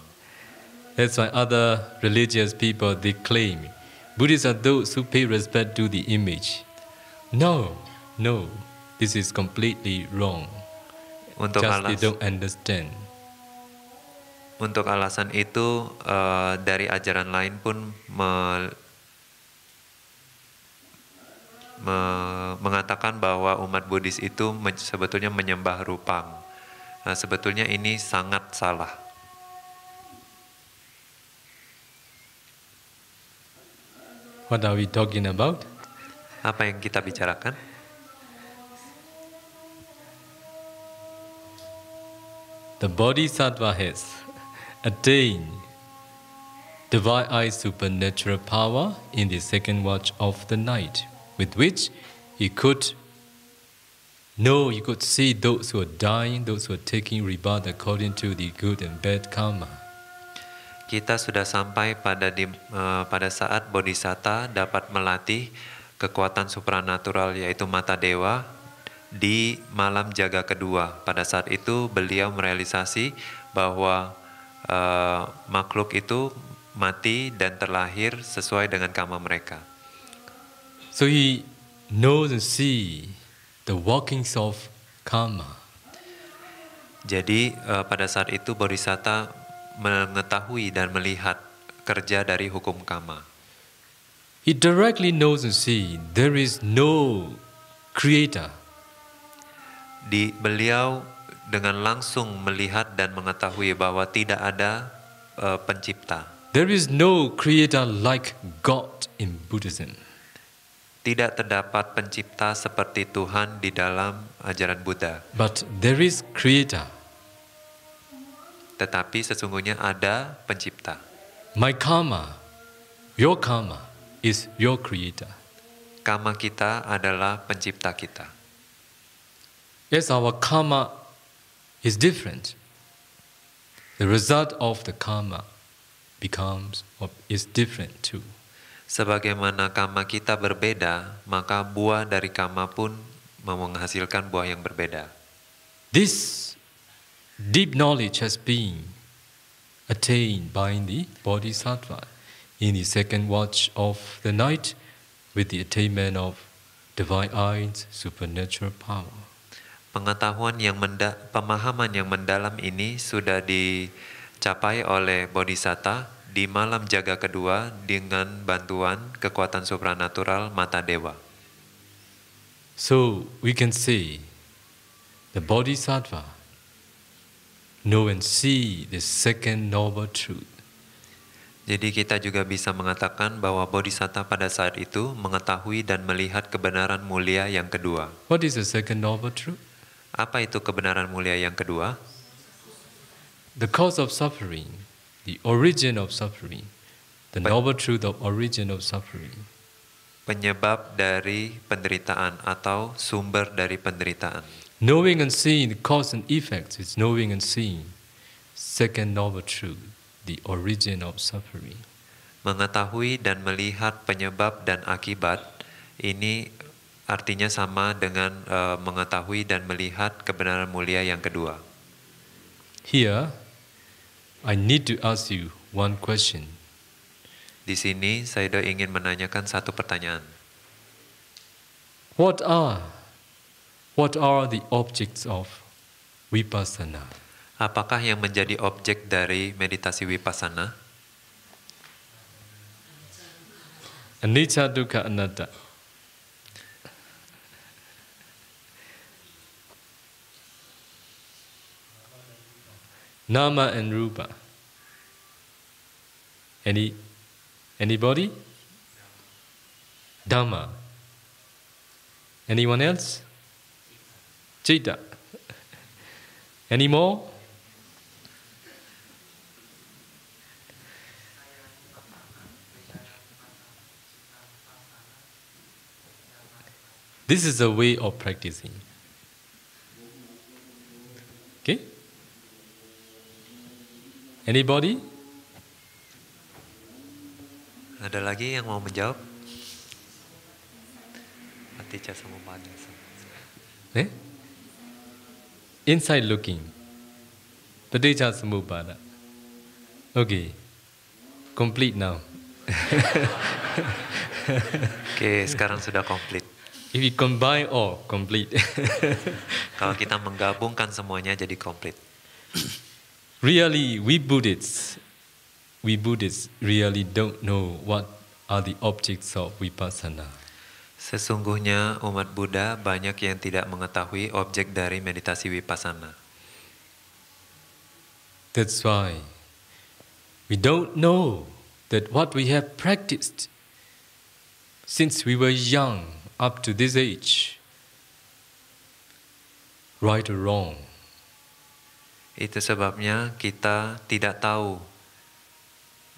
That's why other religious people they claim Buddhists are those who pay respect to the image. No, no, this is completely wrong. Untuk Just alas- they don't understand untuk alasan itu uh, dari ajaran lain pun me me mengatakan bahwa umat Buddhis itu me sebetulnya menyembah rupang. Nah, sebetulnya ini sangat salah. What are we talking about? Apa yang kita bicarakan? The Bodhisattva has attained divine eye supernatural power in the second watch of the night with which he could know, he could see those who are dying, those who are taking rebirth according to the good and bad karma. Kita sudah sampai pada di, uh, pada saat bodhisatta dapat melatih kekuatan supranatural yaitu mata dewa di malam jaga kedua. Pada saat itu beliau merealisasi bahwa uh, makhluk itu mati dan terlahir sesuai dengan karma mereka. So he knows and see the workings of karma. Jadi uh, pada saat itu Bodhisatta mengetahui dan melihat kerja dari hukum karma. He directly knows and see there is no creator. Di beliau dengan langsung melihat dan mengetahui bahwa tidak ada uh, pencipta. There is no creator like God in Buddhism. Tidak terdapat pencipta seperti Tuhan di dalam ajaran Buddha. But there is creator. Tetapi sesungguhnya ada pencipta. My karma, your karma is your creator. Karma kita adalah pencipta kita. Yes, our karma is different. The result of the karma becomes or is different too. Sebagaimana kama kita berbeda, maka buah dari kama pun menghasilkan buah yang berbeda. This deep knowledge has been attained by the Bodhisattva in the second watch of the night with the attainment of divine eyes, supernatural power. Pengetahuan yang pemahaman yang mendalam ini sudah dicapai oleh Bodhisatta di malam jaga kedua dengan bantuan kekuatan supranatural mata dewa. So we can see the bodhisattva know and see the second noble truth. Jadi kita juga bisa mengatakan bahwa bodhisatta pada saat itu mengetahui dan melihat kebenaran mulia yang kedua. What is the second noble truth? Apa itu kebenaran mulia yang kedua? The cause of suffering the origin of suffering, the noble truth of origin of suffering. Penyebab dari penderitaan atau sumber dari penderitaan. Knowing and seeing the cause and effects is knowing and seeing. Second noble truth, the origin of suffering. Mengetahui dan melihat penyebab dan akibat ini artinya sama dengan uh, mengetahui dan melihat kebenaran mulia yang kedua. Here, I need to ask you one question. Di sini saya ingin menanyakan satu pertanyaan. What are what are the objects of vipassana? Apakah yang menjadi objek dari meditasi vipassana? Anicca dukkha anatta. Nama and Rupa. Any, anybody? Dhamma. Anyone else? Chitta. Any more? This is a way of practicing. Okay? Anybody? Ada lagi yang mau menjawab? cah sama Pada. Eh? Inside looking. semu Samuppada. Okay. Complete now. Oke, okay, sekarang sudah complete. If you combine all, oh, complete. Kalau kita menggabungkan semuanya jadi complete. Really, we Buddhists, we Buddhists really don't know what are the objects of vipassana. Sesungguhnya umat Buddha banyak yang tidak mengetahui objek dari meditasi vipassana. That's why we don't know that what we have practiced since we were young up to this age, right or wrong, Itu sebabnya kita tidak tahu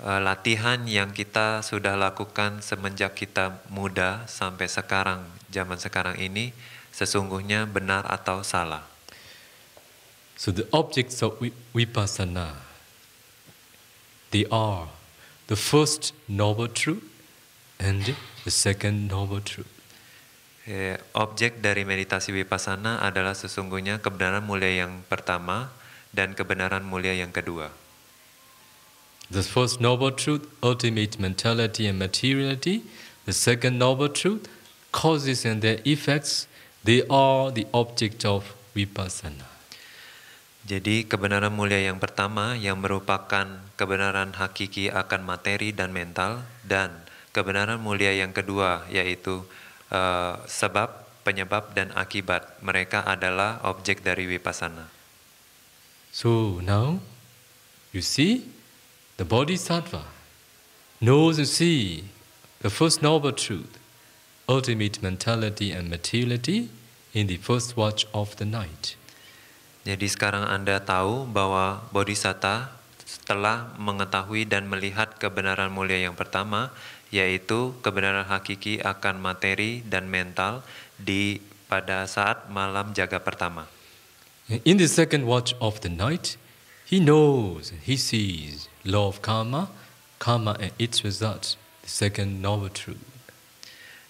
uh, latihan yang kita sudah lakukan semenjak kita muda sampai sekarang, zaman sekarang ini sesungguhnya benar atau salah. So the objects of vipassana they are the first noble truth and the second noble truth. Eh, objek dari meditasi vipassana adalah sesungguhnya kebenaran mulia yang pertama dan kebenaran mulia yang kedua. The first noble truth, ultimate mentality and materiality. The second noble truth, causes and their effects. They are the object of vipassana. Jadi kebenaran mulia yang pertama yang merupakan kebenaran hakiki akan materi dan mental dan kebenaran mulia yang kedua yaitu uh, sebab, penyebab dan akibat. Mereka adalah objek dari vipassana. So now, you see, the bodhisattva knows and see the first noble truth, ultimate mentality and materiality in the first watch of the night. Jadi sekarang Anda tahu bahwa bodhisatta telah mengetahui dan melihat kebenaran mulia yang pertama, yaitu kebenaran hakiki akan materi dan mental di pada saat malam jaga pertama. In the second watch of the night, he knows, he sees law of karma, karma and its results, the second noble truth.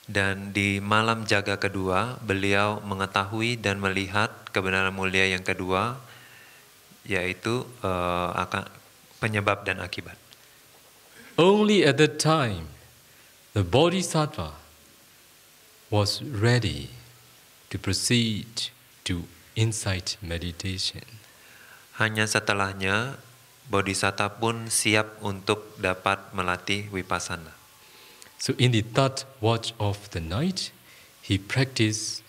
Dan di malam jaga kedua, beliau mengetahui dan melihat kebenaran mulia yang kedua, yaitu uh, eh, akan penyebab dan akibat. Only at that time, the bodhisattva was ready to proceed to insight meditation. Hanya setelahnya, bodhisatta pun siap untuk dapat melatih vipassana. So in the third watch of the night, he practiced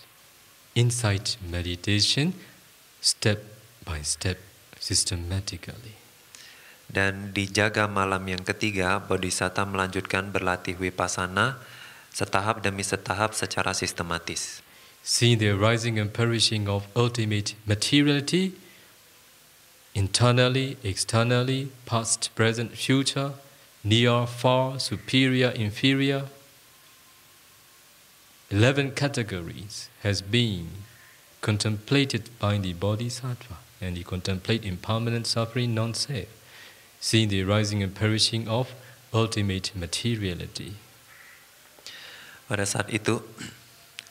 insight meditation step by step systematically. Dan di jaga malam yang ketiga, bodhisatta melanjutkan berlatih vipassana setahap demi setahap secara sistematis. seeing the arising and perishing of ultimate materiality, internally, externally, past, present, future, near, far, superior, inferior. Eleven categories has been contemplated by the Bodhisattva, and he contemplate impermanent suffering, non-self, seeing the arising and perishing of ultimate materiality. Pada saat itu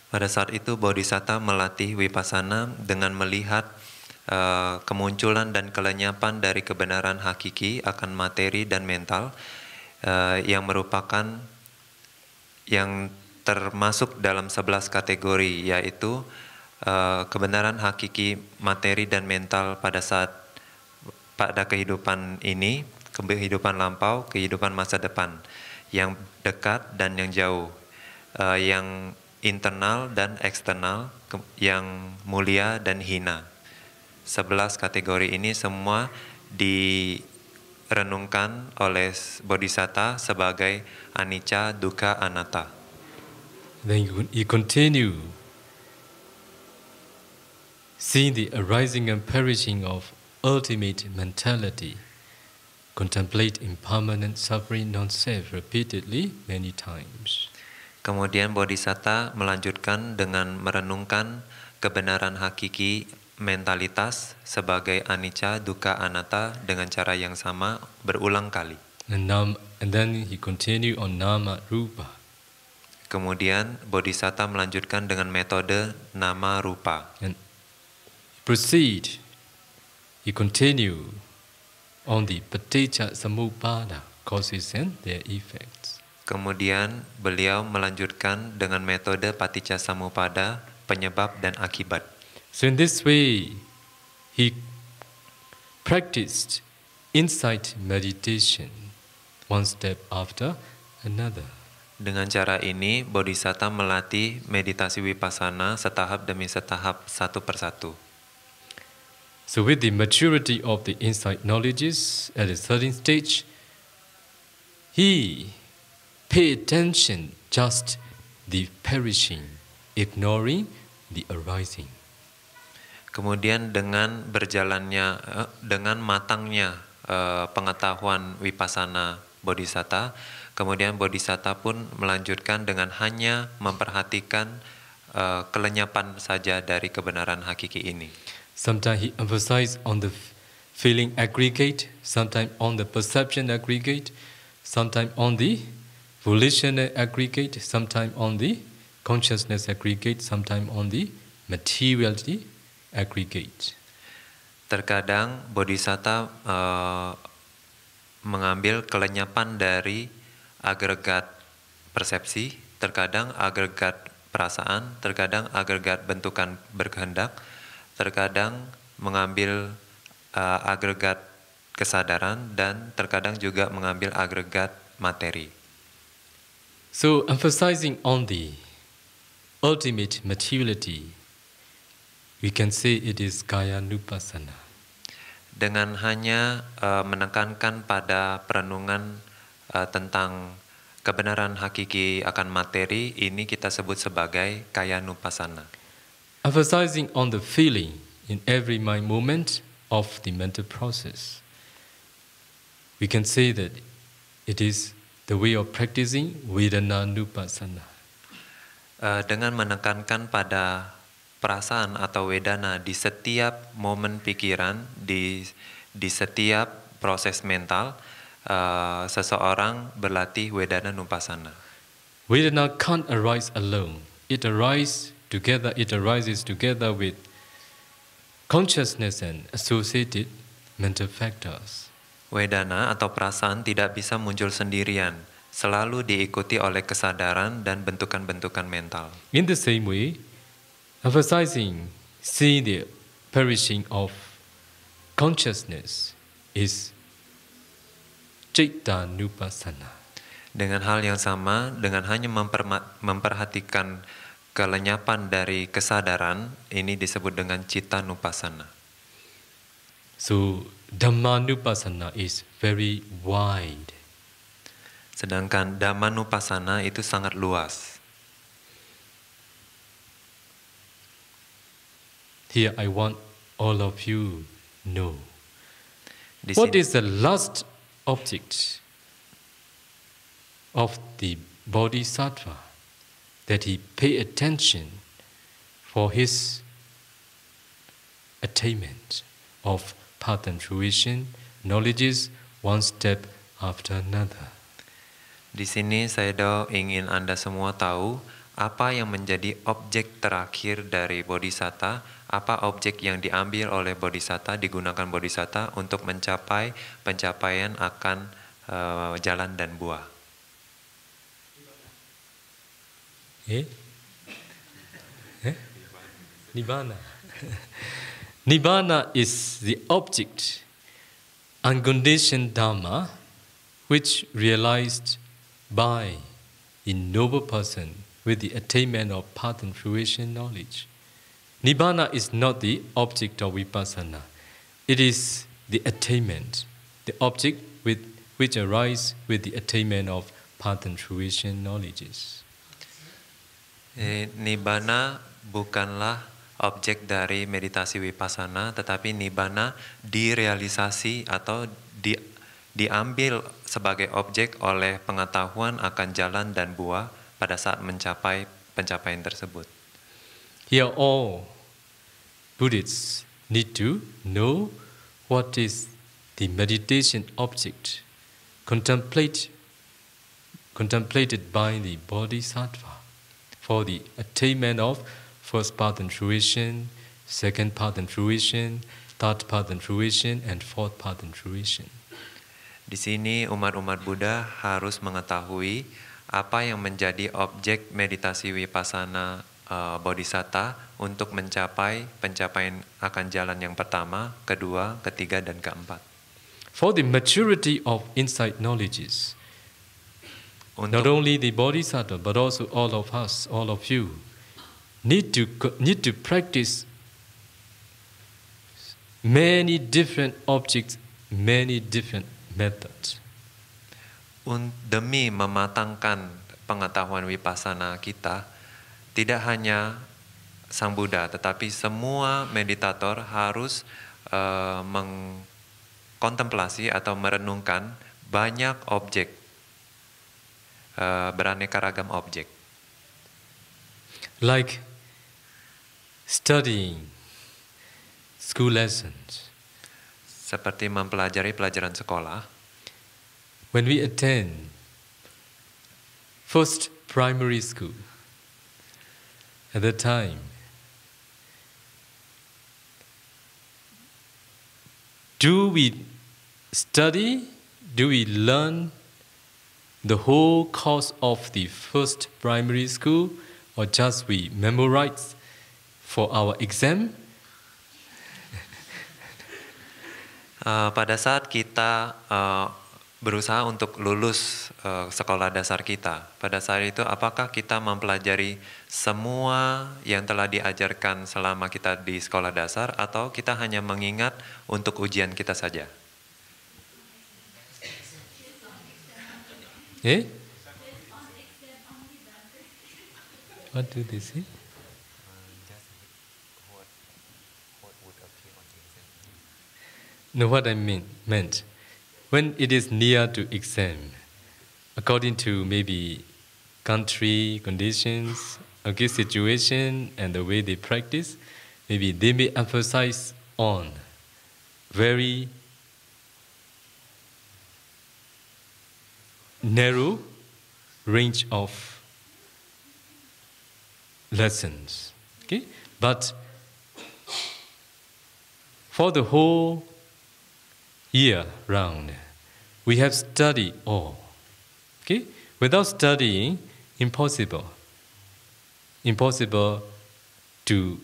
Pada saat itu Bodhisatta melatih wipasana dengan melihat uh, kemunculan dan kelenyapan dari kebenaran hakiki akan materi dan mental uh, yang merupakan yang termasuk dalam 11 kategori yaitu uh, kebenaran hakiki materi dan mental pada saat pada kehidupan ini, kehidupan lampau, kehidupan masa depan yang dekat dan yang jauh uh, yang internal dan eksternal yang mulia dan hina. Sebelas kategori ini semua direnungkan oleh Bodhisatta sebagai anicca, dukkha, anatta. Then you continue seeing the arising and perishing of ultimate mentality. Contemplate impermanent, suffering, non-self repeatedly many times. Kemudian bodhisatta melanjutkan dengan merenungkan kebenaran hakiki mentalitas sebagai anicca, dukkha, anatta dengan cara yang sama berulang kali. And, nam, and then he continue on nama rupa. Kemudian bodhisatta melanjutkan dengan metode nama rupa. And proceed. He continue on the paticca samuppada causes and their effect. Kemudian beliau melanjutkan dengan metode paticca samuppada, penyebab dan akibat. So in this way, he practiced insight meditation one step after another. Dengan cara ini, Bodhisatta melatih meditasi vipassana setahap demi setahap, satu persatu. So with the maturity of the insight knowledges at a certain stage, he Pay attention just the perishing, ignoring the arising. Kemudian dengan berjalannya, eh, dengan matangnya eh, pengetahuan wipasana bodhisatta, kemudian bodhisatta pun melanjutkan dengan hanya memperhatikan eh, kelenyapan saja dari kebenaran hakiki ini. Sometimes he emphasizes on the feeling aggregate, sometimes on the perception aggregate, sometimes on the volitional aggregate, sometimes on the consciousness aggregate, sometimes on the materiality aggregate. Terkadang bodhisatta uh, eh, mengambil kelenyapan dari agregat persepsi, terkadang agregat perasaan, terkadang agregat bentukan berkehendak, terkadang mengambil uh, agregat kesadaran dan terkadang juga mengambil agregat materi. So, emphasizing on the ultimate materiality, we can say it is kaya nupasana. Dengan hanya uh, menekankan pada perenungan uh, tentang kebenaran hakiki akan materi, ini kita sebut sebagai kaya nupasana. Emphasizing on the feeling in every mind moment of the mental process, we can say that it is the way of practicing vedana nupasana. Uh, eh, dengan menekankan pada perasaan atau vedana di setiap momen pikiran, di di setiap proses mental, uh, seseorang berlatih vedana nupasana. Vedana can't arise alone. It arises together. It arises together with consciousness and associated mental factors. Wedana atau perasaan tidak bisa muncul sendirian, selalu diikuti oleh kesadaran dan bentukan-bentukan mental. In the same way, emphasizing seeing the perishing of consciousness is citta nupasana. Dengan hal yang sama, dengan hanya memperhatikan kelenyapan dari kesadaran, ini disebut dengan citta nupasana. So, Dhammanupasana is very wide. Sedangkan dhammanupasana itu sangat luas. Here I want all of you know. Di What is the last object of the bodhisattva that he pay attention for his attainment of path and fruition, knowledges one step after another. Di sini saya do ingin Anda semua tahu apa yang menjadi objek terakhir dari bodhisatta, apa objek yang diambil oleh bodhisatta, digunakan bodhisatta untuk mencapai pencapaian akan uh, jalan dan buah. Eh? Eh? Nibbana. Nibbana is the object, unconditioned Dhamma, which realized by a noble person with the attainment of path and fruition knowledge. Nibbana is not the object of vipassana. It is the attainment, the object with which arises with the attainment of path and fruition knowledges. Eh, Nibbana bukanlah objek dari meditasi wipasana, tetapi nibana direalisasi atau di, diambil sebagai objek oleh pengetahuan akan jalan dan buah pada saat mencapai pencapaian tersebut. Here ya, all Buddhists need to know what is the meditation object contemplate, contemplated by the bodhisattva for the attainment of first part and fruition, second part and fruition, third part and fruition, and fourth part and fruition. Di sini umat-umat Buddha harus mengetahui apa yang menjadi objek meditasi vipassana uh, bodhisatta untuk mencapai pencapaian akan jalan yang pertama, kedua, ketiga, dan keempat. For the maturity of insight knowledges, untuk, not only the bodhisatta but also all of us, all of you need to, need to practice many different objects, many different methods. Und demi mematangkan pengetahuan vipassana kita, tidak hanya Sang Buddha, tetapi semua meditator harus uh, mengkontemplasi atau merenungkan banyak objek, uh, beraneka ragam objek. Like studying school lessons. Seperti mempelajari pelajaran sekolah. When we attend first primary school, at that time, do we study? Do we learn the whole course of the first primary school, or just we memorize for our exam. Uh, pada saat kita uh, berusaha untuk lulus uh, sekolah dasar kita. Pada saat itu apakah kita mempelajari semua yang telah diajarkan selama kita di sekolah dasar atau kita hanya mengingat untuk ujian kita saja? Eh? What do they say? know what I mean, meant. When it is near to exam, according to maybe country conditions, okay, situation, and the way they practice, maybe they may emphasize on very narrow range of lessons. Okay? But for the whole year round. We have studied all. Okay? Without studying, impossible. Impossible to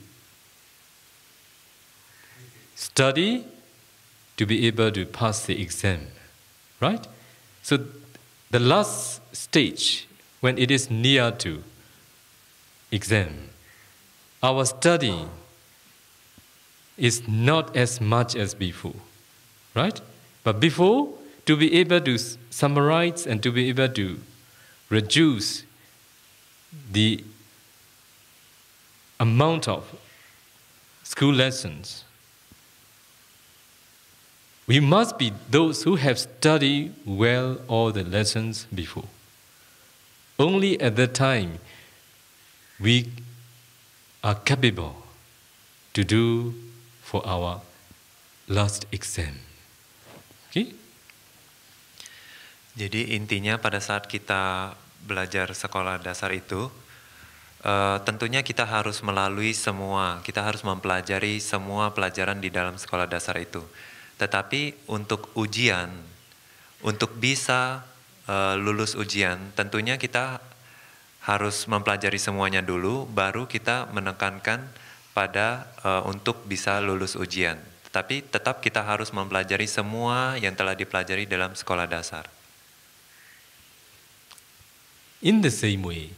study to be able to pass the exam. Right? So the last stage when it is near to exam, our studying is not as much as before right? But before, to be able to summarize and to be able to reduce the amount of school lessons, we must be those who have studied well all the lessons before. Only at that time we are capable to do for our last exam. Jadi intinya pada saat kita belajar sekolah dasar itu, uh, tentunya kita harus melalui semua, kita harus mempelajari semua pelajaran di dalam sekolah dasar itu. Tetapi untuk ujian, untuk bisa uh, lulus ujian, tentunya kita harus mempelajari semuanya dulu, baru kita menekankan pada uh, untuk bisa lulus ujian. Tetapi tetap kita harus mempelajari semua yang telah dipelajari dalam sekolah dasar. In the same way,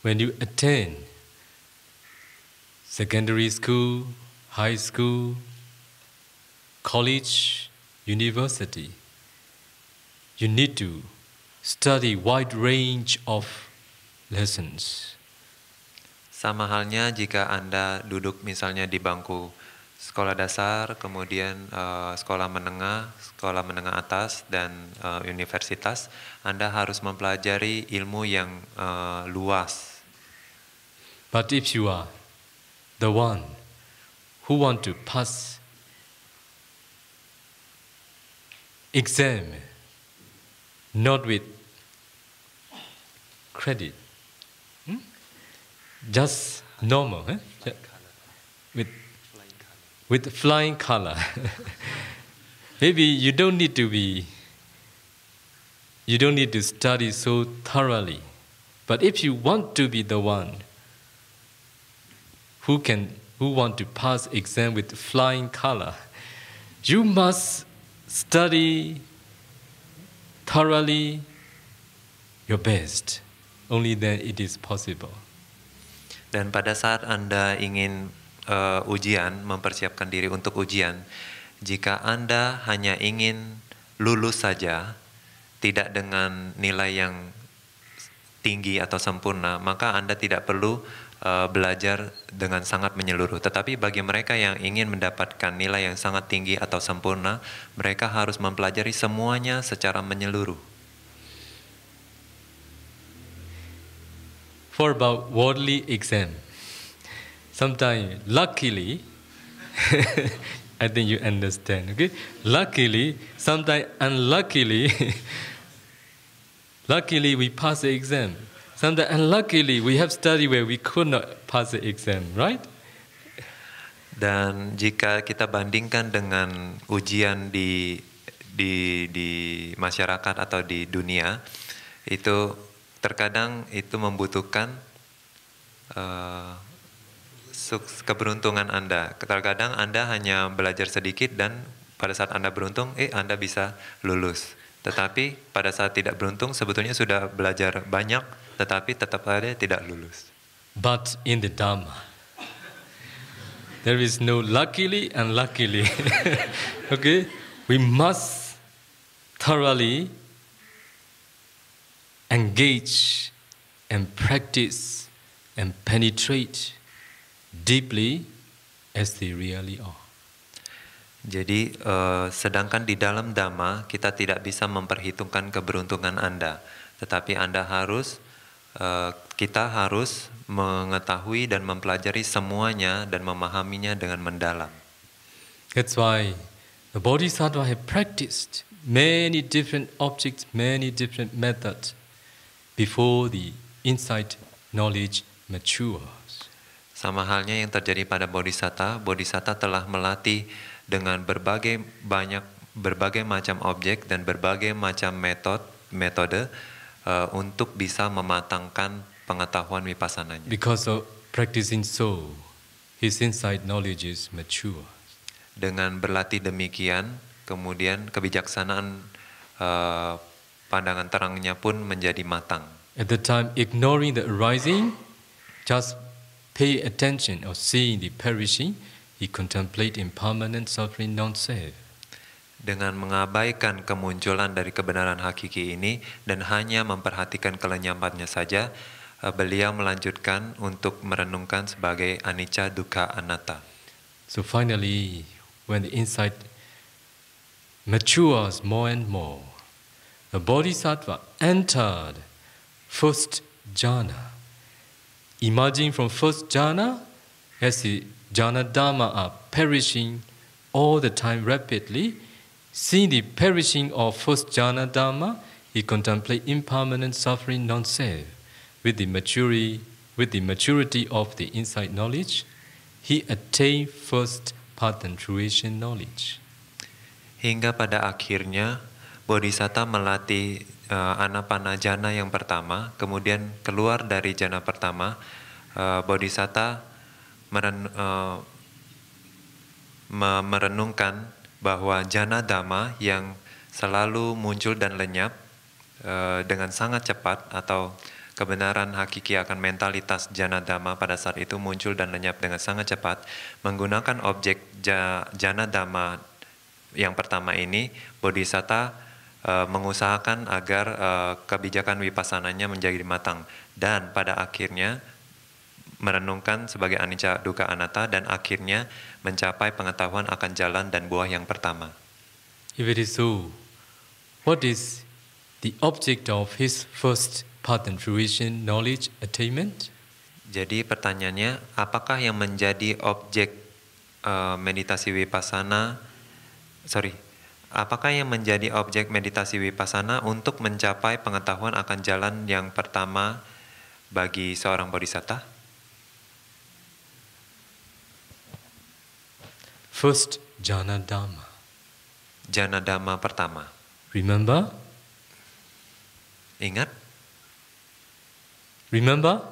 when you attend secondary school, high school, college, university, you need to study wide range of lessons. Sama halnya jika Anda duduk misalnya di bangku sekolah dasar, kemudian uh, sekolah menengah, sekolah menengah atas, dan uh, universitas, Anda harus mempelajari ilmu yang uh, luas. But if you are the one who want to pass exam, not with credit, hmm? just normal, eh? with with flying color. Maybe you don't need to be, you don't need to study so thoroughly. But if you want to be the one who can, who want to pass exam with flying color, you must study thoroughly your best. Only then it is possible. Dan pada saat Anda ingin uh, ujian, mempersiapkan diri untuk ujian, jika Anda hanya ingin lulus saja, tidak dengan nilai yang tinggi atau sempurna, maka Anda tidak perlu uh, belajar dengan sangat menyeluruh. Tetapi bagi mereka yang ingin mendapatkan nilai yang sangat tinggi atau sempurna, mereka harus mempelajari semuanya secara menyeluruh. For about worldly exam sometimes luckily I think you understand, okay? Luckily, sometimes unluckily, luckily we pass the exam. Sometimes unluckily we have study where we could not pass the exam, right? Dan jika kita bandingkan dengan ujian di di di masyarakat atau di dunia, itu terkadang itu membutuhkan uh, keberuntungan Anda. Terkadang Anda hanya belajar sedikit dan pada saat Anda beruntung, eh Anda bisa lulus. Tetapi pada saat tidak beruntung sebetulnya sudah belajar banyak, tetapi tetap saja tidak lulus. But in the Dhamma, there is no luckily and luckily. okay, we must thoroughly engage and practice and penetrate deeply as they really are. Jadi, uh, sedangkan di dalam dhamma kita tidak bisa memperhitungkan keberuntungan Anda, tetapi Anda harus uh, kita harus mengetahui dan mempelajari semuanya dan memahaminya dengan mendalam. That's why the Bodhisattva have practiced many different objects, many different methods before the insight knowledge mature. Sama halnya yang terjadi pada bodhisatta, bodhisatta telah melatih dengan berbagai banyak berbagai macam objek dan berbagai macam metode metode uh, untuk bisa mematangkan pengetahuan wipassananya. Because of practicing so, his inside knowledge is mature. Dengan berlatih demikian, kemudian kebijaksanaan uh, pandangan terangnya pun menjadi matang. At the time, ignoring the arising, just pay attention or seeing the perishing, he contemplate impermanent suffering non-self. Dengan mengabaikan kemunculan dari kebenaran hakiki ini dan hanya memperhatikan kelenyapannya saja, eh, beliau melanjutkan untuk merenungkan sebagai anicca, dukkha, anatta. So finally, when the insight matures more and more, the bodhisattva entered first jhana. emerging from first jhana as the jhana dharma are perishing all the time rapidly, seeing the perishing of first jhana dharma, he contemplates impermanent suffering non-self. With the, maturity, with the maturity of the insight knowledge, he attained first fruition knowledge. Hingga pada akhirnya, Bodhisatta melatih uh, eh, anapana jana yang pertama, kemudian keluar dari jana pertama, uh, bodhisatta meren, uh, merenungkan bahwa jana dhamma yang selalu muncul dan lenyap uh, dengan sangat cepat atau kebenaran hakiki akan mentalitas jana dhamma pada saat itu muncul dan lenyap dengan sangat cepat menggunakan objek jana dhamma yang pertama ini bodhisatta Eh, mengusahakan agar uh, kebijakan wipasananya menjadi matang dan pada akhirnya merenungkan sebagai anicca duka anata dan akhirnya mencapai pengetahuan akan jalan dan buah yang pertama. If it is so, what is the object of his first path and fruition, knowledge, attainment? Jadi pertanyaannya, apakah yang menjadi objek uh, meditasi vipassana? Sorry, Apakah yang menjadi objek meditasi wipasana untuk mencapai pengetahuan akan jalan yang pertama bagi seorang bodhisatta? First, jana dhamma. Jana dhamma pertama. Remember? Ingat? Remember?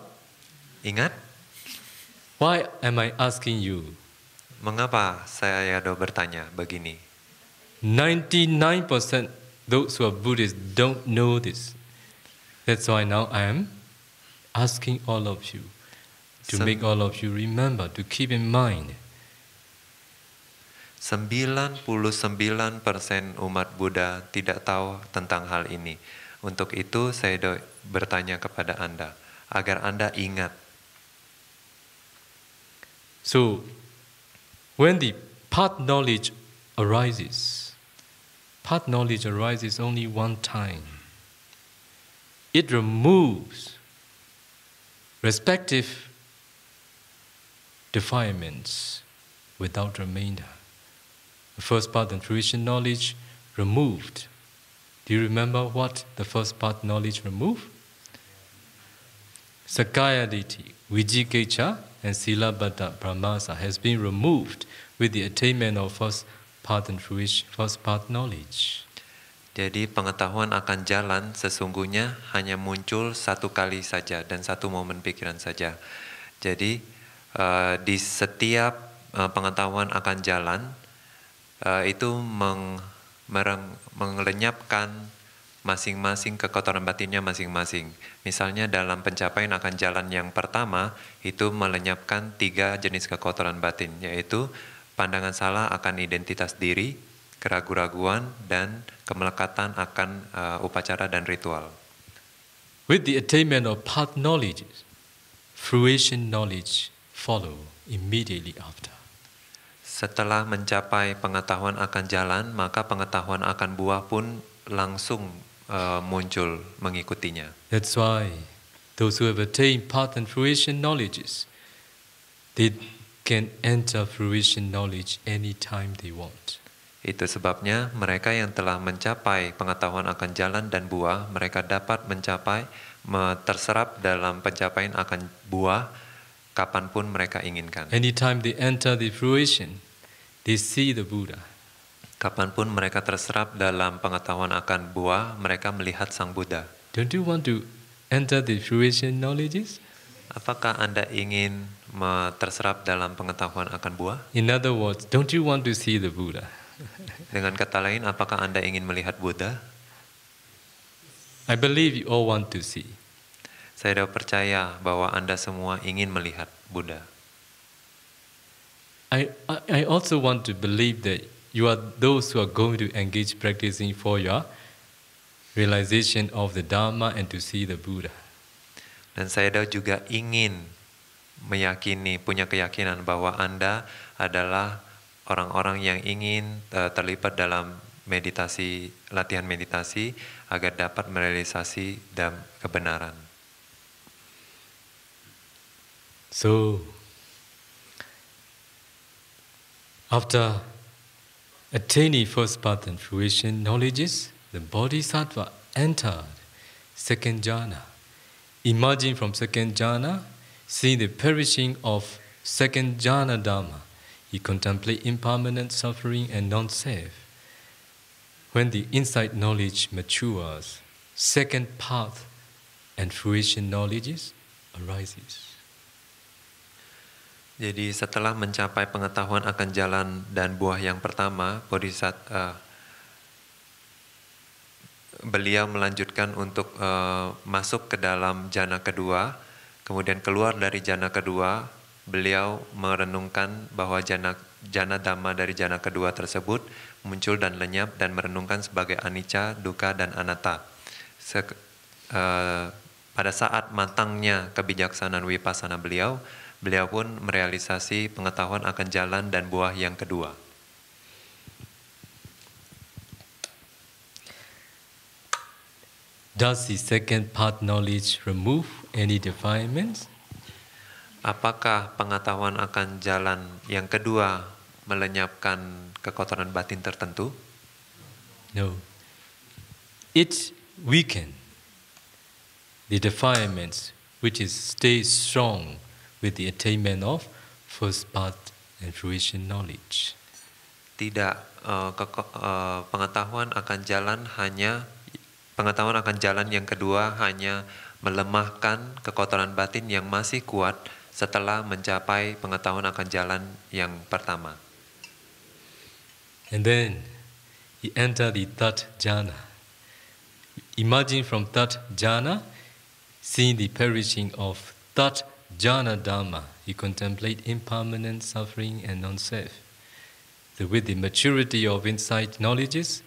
Ingat? Why am I asking you? Mengapa saya do bertanya begini? 99% those who are Buddhists don't know this. That's why now I am asking all of you to make all of you remember, to keep in mind. 99% umat Buddha tidak tahu tentang hal ini. Untuk itu saya bertanya kepada Anda agar Anda ingat. So, when the path knowledge arises, Path knowledge arises only one time. It removes respective defilements without remainder. The first part and fruition knowledge removed. Do you remember what the first part knowledge removed? Sakaya deity, Vijikecha, and Silabhata Brahmasa has been removed with the attainment of first and fruition, first path knowledge. Jadi pengetahuan akan jalan sesungguhnya hanya muncul satu kali saja dan satu momen pikiran saja. Jadi uh, di setiap uh, pengetahuan akan jalan uh, itu meng, mereng, mengelenyapkan masing-masing kekotoran batinnya masing-masing. Misalnya dalam pencapaian akan jalan yang pertama itu melenyapkan tiga jenis kekotoran batin yaitu pandangan salah akan identitas diri, keraguan-raguan, dan kemelekatan akan uh, upacara dan ritual. With the attainment of path knowledge, fruition knowledge follow immediately after. Setelah mencapai pengetahuan akan jalan, maka pengetahuan akan buah pun langsung uh, muncul mengikutinya. That's why those who have attained path and fruition knowledges, they can enter fruition knowledge anytime they want. Itu sebabnya mereka yang telah mencapai pengetahuan akan jalan dan buah, mereka dapat mencapai terserap dalam pencapaian akan buah kapanpun mereka inginkan. Anytime they enter the fruition, they see the Buddha. Kapanpun mereka terserap dalam pengetahuan akan buah, mereka melihat Sang Buddha. Don't you want to enter the fruition knowledges? Apakah Anda ingin terserap dalam pengetahuan akan buah? In other words, don't you want to see the Buddha? Dengan kata lain, apakah Anda ingin melihat Buddha? I believe you all want to see. Saya dapat percaya bahwa Anda semua ingin melihat Buddha. I, I also want to believe that you are those who are going to engage practicing for your realization of the Dharma and to see the Buddha. Dan saya juga ingin meyakini, punya keyakinan bahwa Anda adalah orang-orang yang ingin uh, terlibat dalam meditasi, latihan meditasi agar dapat merealisasi dan kebenaran. So, after attaining first path and fruition knowledges, the bodhisattva entered second jhana. Emerging from second jhana, See the perishing of second jhana dharma, he contemplates impermanent suffering and non-self. When the insight knowledge matures, second path and fruition knowledges arises. Jadi setelah mencapai pengetahuan akan jalan dan buah yang pertama, Bodhisat, uh, beliau melanjutkan untuk uh, masuk ke dalam jana kedua, Kemudian keluar dari jana kedua, beliau merenungkan bahwa jana, jana dhamma dari jana kedua tersebut muncul dan lenyap dan merenungkan sebagai anicca, duka, dan anatta. Se, uh, eh, pada saat matangnya kebijaksanaan wipasana beliau, beliau pun merealisasi pengetahuan akan jalan dan buah yang kedua. Does the second part knowledge remove any defilements? Apakah pengetahuan akan jalan yang kedua melenyapkan kekotoran batin tertentu? No. It weaken the defilements which is stay strong with the attainment of first part and fruition knowledge. Tidak uh, uh, pengetahuan akan jalan hanya Pengetahuan akan jalan yang kedua hanya melemahkan kekotoran batin yang masih kuat setelah mencapai pengetahuan akan jalan yang pertama. And then he enter the third jhana. Imagine from third jhana, seeing the perishing of third jhana dharma. he contemplate impermanent suffering and non-self. So with the maturity of insight knowledges,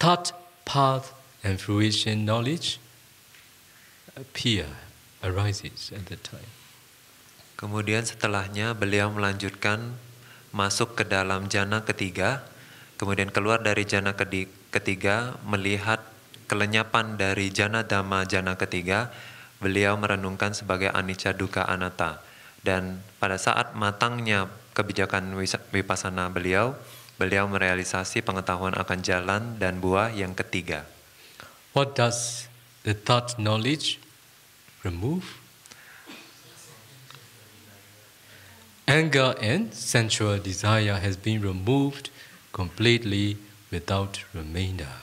third path and fruition knowledge appear, arises at the time. Kemudian setelahnya beliau melanjutkan masuk ke dalam jana ketiga, kemudian keluar dari jana ketiga melihat kelenyapan dari jana dhamma jana ketiga, beliau merenungkan sebagai anicca duka anatta. Dan pada saat matangnya kebijakan vipassana beliau, beliau merealisasi pengetahuan akan jalan dan buah yang ketiga. What does the thought knowledge remove? Anger and sensual desire has been removed completely without remainder.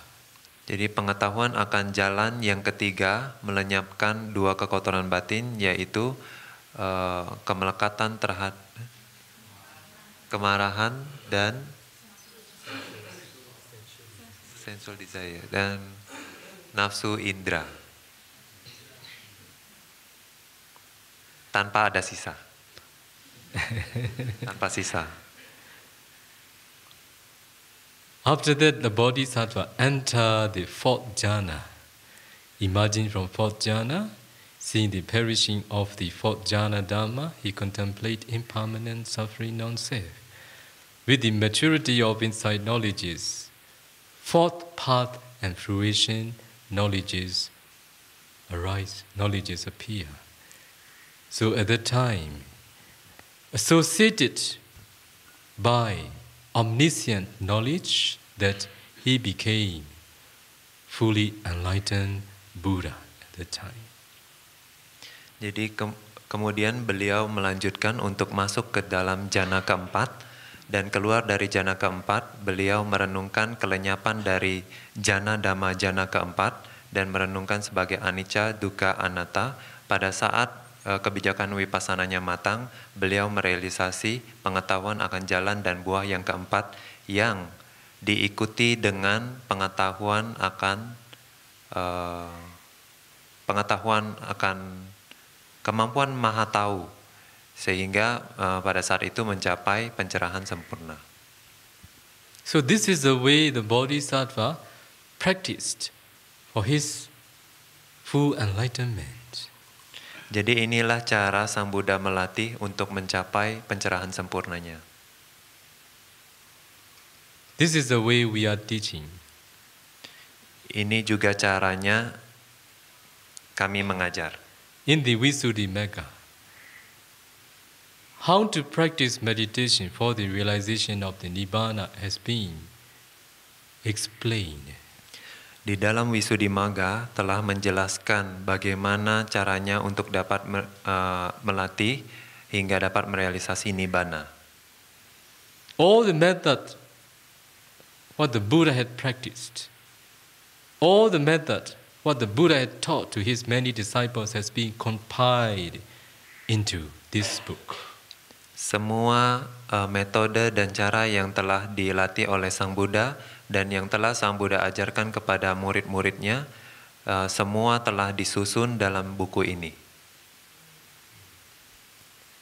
Jadi pengetahuan akan jalan yang ketiga melenyapkan dua kekotoran batin yaitu uh, kemelekatan terhadap kemarahan dan sensual desire dan nafsu indra. Tanpa ada sisa. Tanpa sisa. After that, the bodhisattva enter the fourth jhana. Imagine from fourth jhana, seeing the perishing of the fourth jhana dharma, he contemplate impermanent suffering, non-self. With the maturity of insight knowledges, fourth path and fruition knowledges arise, knowledges appear. So at that time, associated by omniscient knowledge that he became fully enlightened Buddha at that time. Jadi ke kemudian beliau melanjutkan untuk masuk ke dalam jana keempat dan keluar dari jana keempat, beliau merenungkan kelenyapan dari jana dama jana keempat dan merenungkan sebagai anicca, duka anatta. Pada saat eh, kebijakan wipasananya matang, beliau merealisasi pengetahuan akan jalan dan buah yang keempat yang diikuti dengan pengetahuan akan uh, pengetahuan akan kemampuan maha tahu sehingga uh, pada saat itu mencapai pencerahan sempurna. So this is the way the Bodhisattva practiced for his full enlightenment. Jadi inilah cara Sang Buddha melatih untuk mencapai pencerahan sempurnanya. This is the way we are teaching. Ini juga caranya kami mengajar. In the Visuddhimagga. how to practice meditation for the realization of the nibbana has been explained. Di dalam Wisudi telah menjelaskan bagaimana caranya untuk dapat uh, melatih hingga dapat merealisasi nibbana. All the method what the Buddha had practiced, all the method what the Buddha had taught to his many disciples has been compiled into this book. semua uh, metode dan cara yang telah dilatih oleh Sang Buddha dan yang telah Sang Buddha ajarkan kepada murid-muridnya, uh, semua telah disusun dalam buku ini.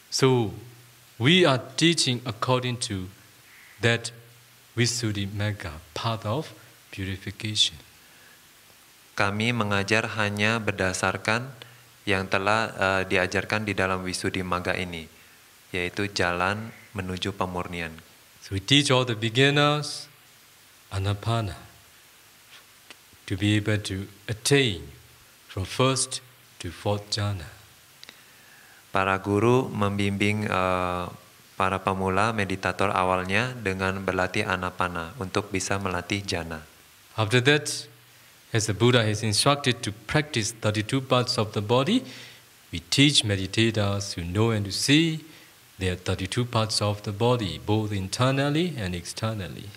So, we are teaching according to that Mega path of purification. Kami mengajar hanya berdasarkan yang telah uh, diajarkan di dalam Maga ini yaitu jalan menuju pemurnian. So we teach all the beginners anapana to be able to attain from first to fourth jhana. Para guru membimbing uh, para pemula meditator awalnya dengan berlatih anapana untuk bisa melatih jhana. After that, as the Buddha has instructed to practice 32 parts of the body, we teach meditators to know and to see There are 32 parts of the body, both internally and externally.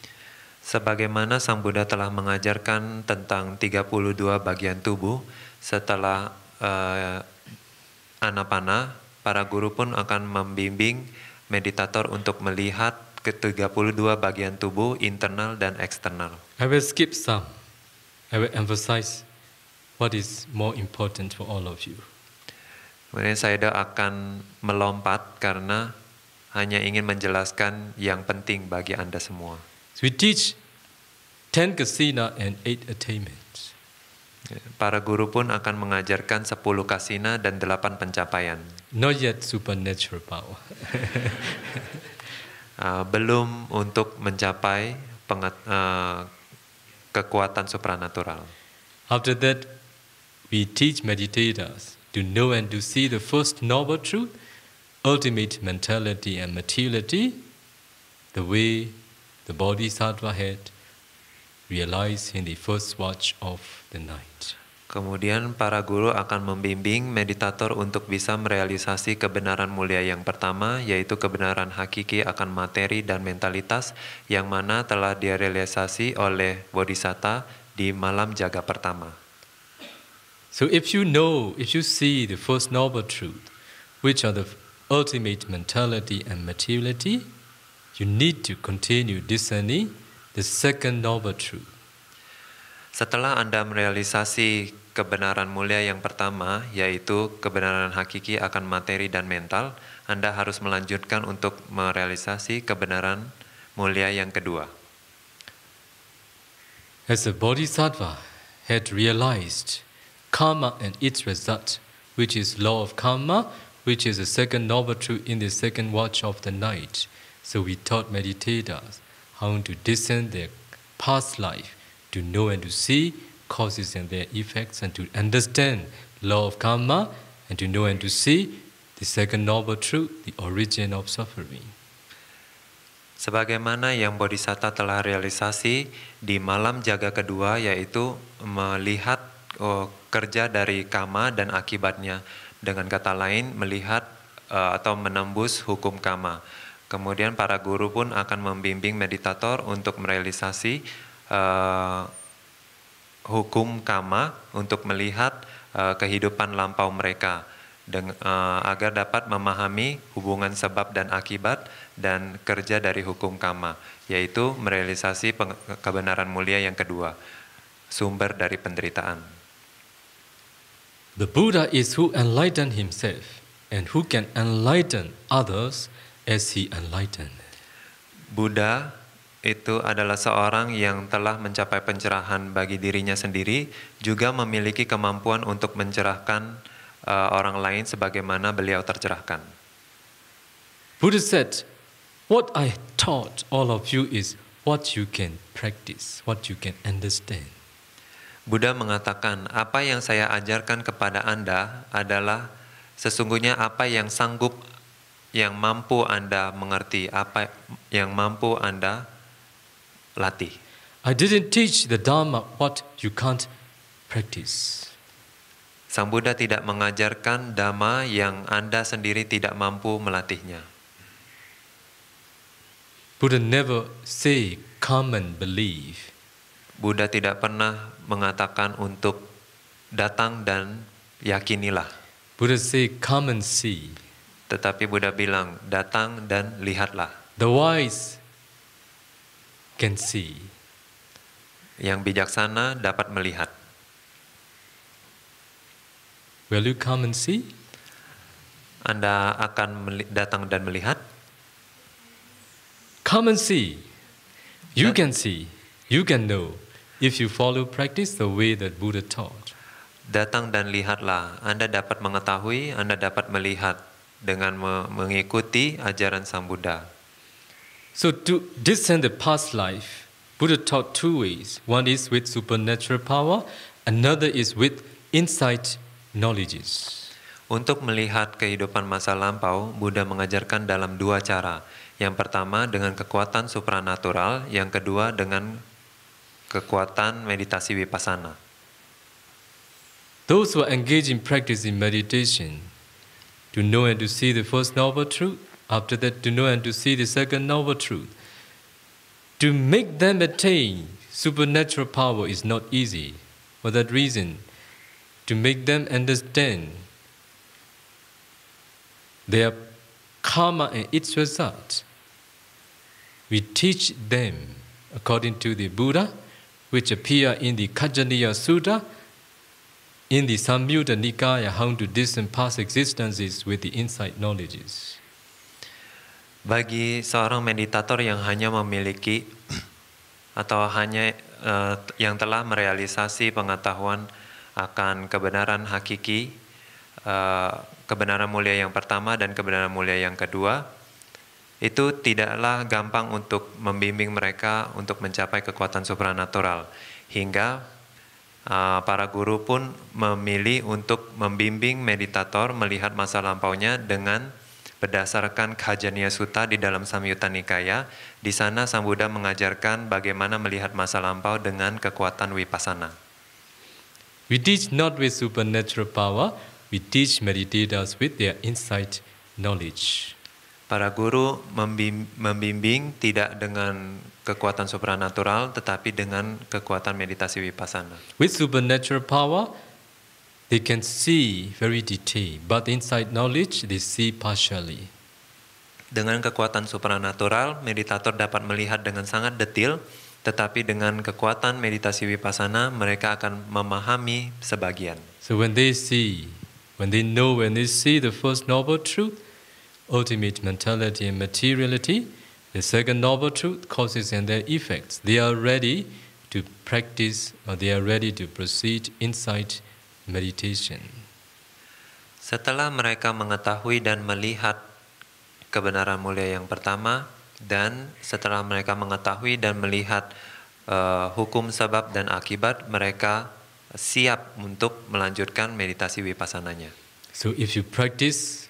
Sebagaimana Sang Buddha telah mengajarkan tentang 32 bagian tubuh, setelah uh, anapana, para guru pun akan membimbing meditator untuk melihat ke-32 bagian tubuh internal dan eksternal. I will skip some. I will emphasize what is more important for all of you. Kemudian Saida akan melompat karena hanya ingin menjelaskan yang penting bagi Anda semua. So we teach ten kasina and eight attainments. Ya, para guru pun akan mengajarkan 10 kasina dan 8 pencapaian. Not yet supernatural power. uh, belum untuk mencapai pengat, uh, kekuatan supranatural. After that, we teach meditators to know and to see the first noble truth, ultimate mentality and materiality, the way the Bodhisattva had realized in the first watch of the night. Kemudian para guru akan membimbing meditator untuk bisa merealisasi kebenaran mulia yang pertama, yaitu kebenaran hakiki akan materi dan mentalitas yang mana telah direalisasi oleh bodhisattva di malam jaga pertama. So if you know, if you see the First Noble Truth, which are the ultimate mentality and materiality, you need to continue discerning the Second Noble Truth. Setelah Anda merealisasi kebenaran mulia yang pertama, yaitu kebenaran hakiki akan materi dan mental, Anda harus melanjutkan untuk merealisasi kebenaran mulia yang kedua. As a bodhisattva had realized karma and its result, which is law of karma, which is the second noble truth in the second watch of the night. So we taught meditators how to discern their past life, to know and to see causes and their effects, and to understand law of karma, and to know and to see the second noble truth, the origin of suffering. Sebagaimana yang Bodhisatta telah realisasi di malam jaga kedua yaitu melihat oh, kerja dari kama dan akibatnya. Dengan kata lain, melihat uh, atau menembus hukum kama. Kemudian para guru pun akan membimbing meditator untuk merealisasi uh, hukum kama untuk melihat uh, kehidupan lampau mereka dengan, uh, agar dapat memahami hubungan sebab dan akibat dan kerja dari hukum kama, yaitu merealisasi kebenaran mulia yang kedua, sumber dari penderitaan. The Buddha is who enlightened himself and who can enlighten others as he enlightened. Buddha itu adalah seorang yang telah mencapai pencerahan bagi dirinya sendiri, juga memiliki kemampuan untuk mencerahkan uh, orang lain sebagaimana beliau tercerahkan. Buddha said, "What I taught all of you is what you can practice, what you can understand." Buddha mengatakan, apa yang saya ajarkan kepada Anda adalah sesungguhnya apa yang sanggup yang mampu Anda mengerti, apa yang mampu Anda latih. I didn't teach the Dharma what you can't practice. Sang Buddha tidak mengajarkan dhamma yang Anda sendiri tidak mampu melatihnya. Buddha never say come and believe. Buddha tidak pernah mengatakan untuk datang dan yakinilah. Buddha say, come and see. Tetapi Buddha bilang, datang dan lihatlah. The wise can see. Yang bijaksana dapat melihat. Will you come and see? Anda akan datang dan melihat. Come and see. You can see. You can know. If you follow practice the way that Buddha taught. Datang dan lihatlah, Anda dapat mengetahui, Anda dapat melihat dengan mengikuti ajaran Sang Buddha. So to descend the past life, Buddha taught two ways. One is with supernatural power, another is with insight knowledges. Untuk melihat kehidupan masa lampau, Buddha mengajarkan dalam dua cara. Yang pertama dengan kekuatan supranatural, yang kedua dengan kekuatan meditasi vipassana. Those who are engaged in practice in meditation, to know and to see the first noble truth, after that to know and to see the second noble truth, to make them attain supernatural power is not easy. For that reason, to make them understand their karma and its result, we teach them according to the Buddha which appear in the Kajaniya Sutta, in the Samyutta Nikaya, how to discern past existences with the insight knowledges. Bagi seorang meditator yang hanya memiliki atau hanya uh, yang telah merealisasi pengetahuan akan kebenaran hakiki, uh, kebenaran mulia yang pertama dan kebenaran mulia yang kedua, itu tidaklah gampang untuk membimbing mereka untuk mencapai kekuatan supranatural hingga uh, para guru pun memilih untuk membimbing meditator melihat masa lampaunya dengan berdasarkan Khajaniya Sutta di dalam Samyutta Nikaya, di sana Sang Buddha mengajarkan bagaimana melihat masa lampau dengan kekuatan wipasana. We teach not with supernatural power, we teach meditators with their insight knowledge. Para guru membimbing tidak dengan kekuatan supranatural tetapi dengan kekuatan meditasi vipassana. With supernatural power, they can see very detail, but inside knowledge they see partially. Dengan kekuatan supranatural, meditator dapat melihat dengan sangat detil, tetapi dengan kekuatan meditasi vipassana mereka akan memahami sebagian. So when they see, when they know, when they see the first noble truth, ultimate mentality and materiality. The second noble truth, causes and their effects. They are ready to practice or they are ready to proceed inside meditation. Setelah mereka mengetahui dan melihat kebenaran mulia yang pertama dan setelah mereka mengetahui dan melihat uh, hukum sebab dan akibat mereka siap untuk melanjutkan meditasi wipasananya. So if you practice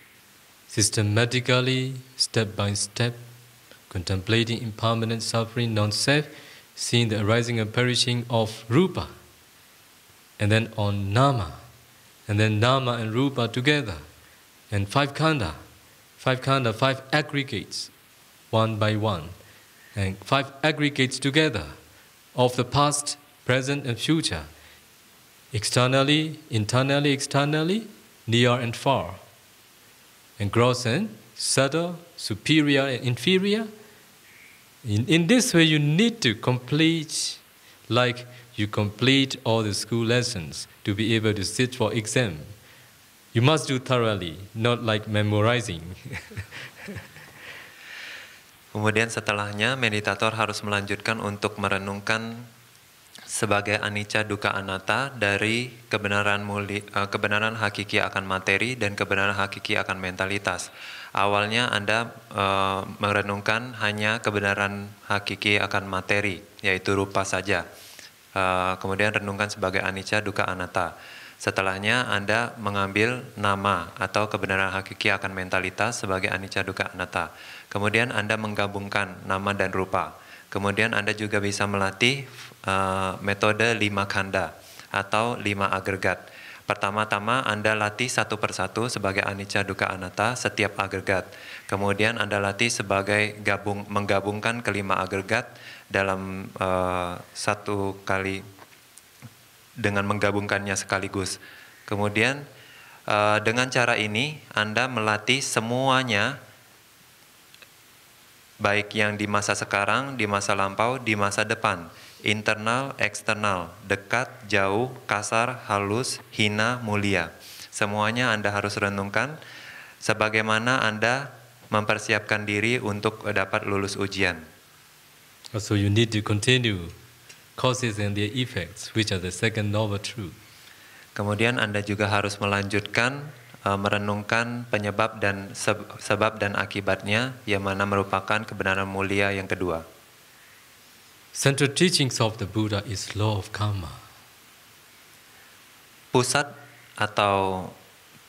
systematically, step by step, contemplating impermanent suffering, non self, seeing the arising and perishing of rupa, and then on nama, and then nama and rupa together, and five kanda, five kanda, five aggregates, one by one, and five aggregates together of the past, present, and future, externally, internally, externally, near and far and gross and subtle, superior and inferior. In, in this way, you need to complete, like you complete all the school lessons to be able to sit for exam. You must do thoroughly, not like memorizing. Kemudian setelahnya meditator harus melanjutkan untuk merenungkan sebagai anicca duka anatta dari kebenaran muli, eh, kebenaran hakiki akan materi dan kebenaran hakiki akan mentalitas. Awalnya Anda e, merenungkan hanya kebenaran hakiki akan materi, yaitu rupa saja. E, kemudian renungkan sebagai anicca duka anatta. Setelahnya Anda mengambil nama atau kebenaran hakiki akan mentalitas sebagai anicca duka anatta. Kemudian Anda menggabungkan nama dan rupa. Kemudian Anda juga bisa melatih Eh, metode lima kanda atau lima agregat. Pertama-tama Anda latih satu persatu sebagai anicca duka anatta setiap agregat. Kemudian Anda latih sebagai gabung menggabungkan kelima agregat dalam uh, satu kali dengan menggabungkannya sekaligus. Kemudian uh, dengan cara ini Anda melatih semuanya baik yang di masa sekarang, di masa lampau, di masa depan internal, eksternal, dekat, jauh, kasar, halus, hina, mulia. Semuanya Anda harus renungkan sebagaimana Anda mempersiapkan diri untuk dapat lulus ujian. So you need to continue causes and their effects, which are the second novel truth. Kemudian Anda juga harus melanjutkan uh, merenungkan penyebab dan sebab dan akibatnya yang mana merupakan kebenaran mulia yang kedua. Central teachings of the Buddha is law of karma. Pusat atau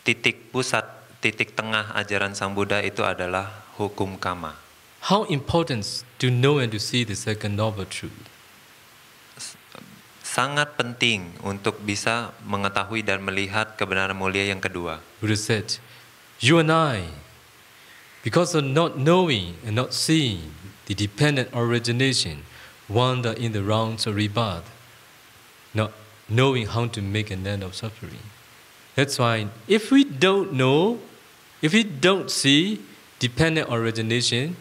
titik pusat, titik tengah ajaran Sang Buddha itu adalah hukum karma. How important to know and to see the second noble truth? Sangat penting untuk bisa mengetahui dan melihat kebenaran mulia yang kedua. Buddha said, you and I, because of not knowing and not seeing the dependent origination, wander in the rounds of rebirth, not knowing how to make an end of suffering. That's why if we don't know, if we don't see dependent origination,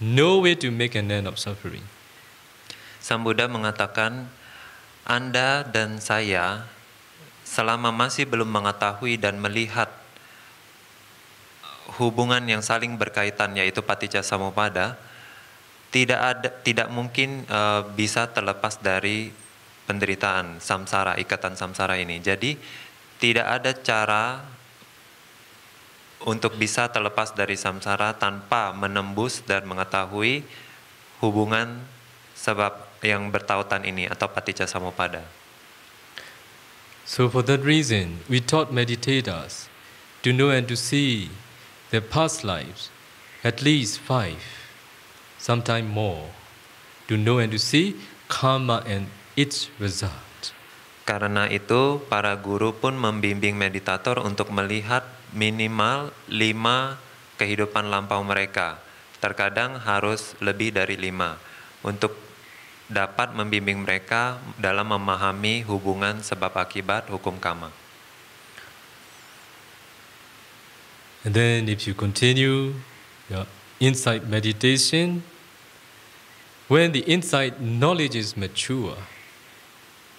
no way to make an end of suffering. Sang Buddha mengatakan, Anda dan saya selama masih belum mengetahui dan melihat hubungan yang saling berkaitan yaitu patija samupada, tidak ada tidak mungkin uh, bisa terlepas dari penderitaan samsara ikatan samsara ini jadi tidak ada cara untuk bisa terlepas dari samsara tanpa menembus dan mengetahui hubungan sebab yang bertautan ini atau paticca samupada so for that reason we taught meditators to know and to see their past lives at least five sometimes more, to know and to see karma and its result. Karena itu, para guru pun membimbing meditator untuk melihat minimal lima kehidupan lampau mereka. Terkadang harus lebih dari lima untuk dapat membimbing mereka dalam memahami hubungan sebab akibat hukum karma. And then if you continue your insight meditation, when the inside knowledge is mature,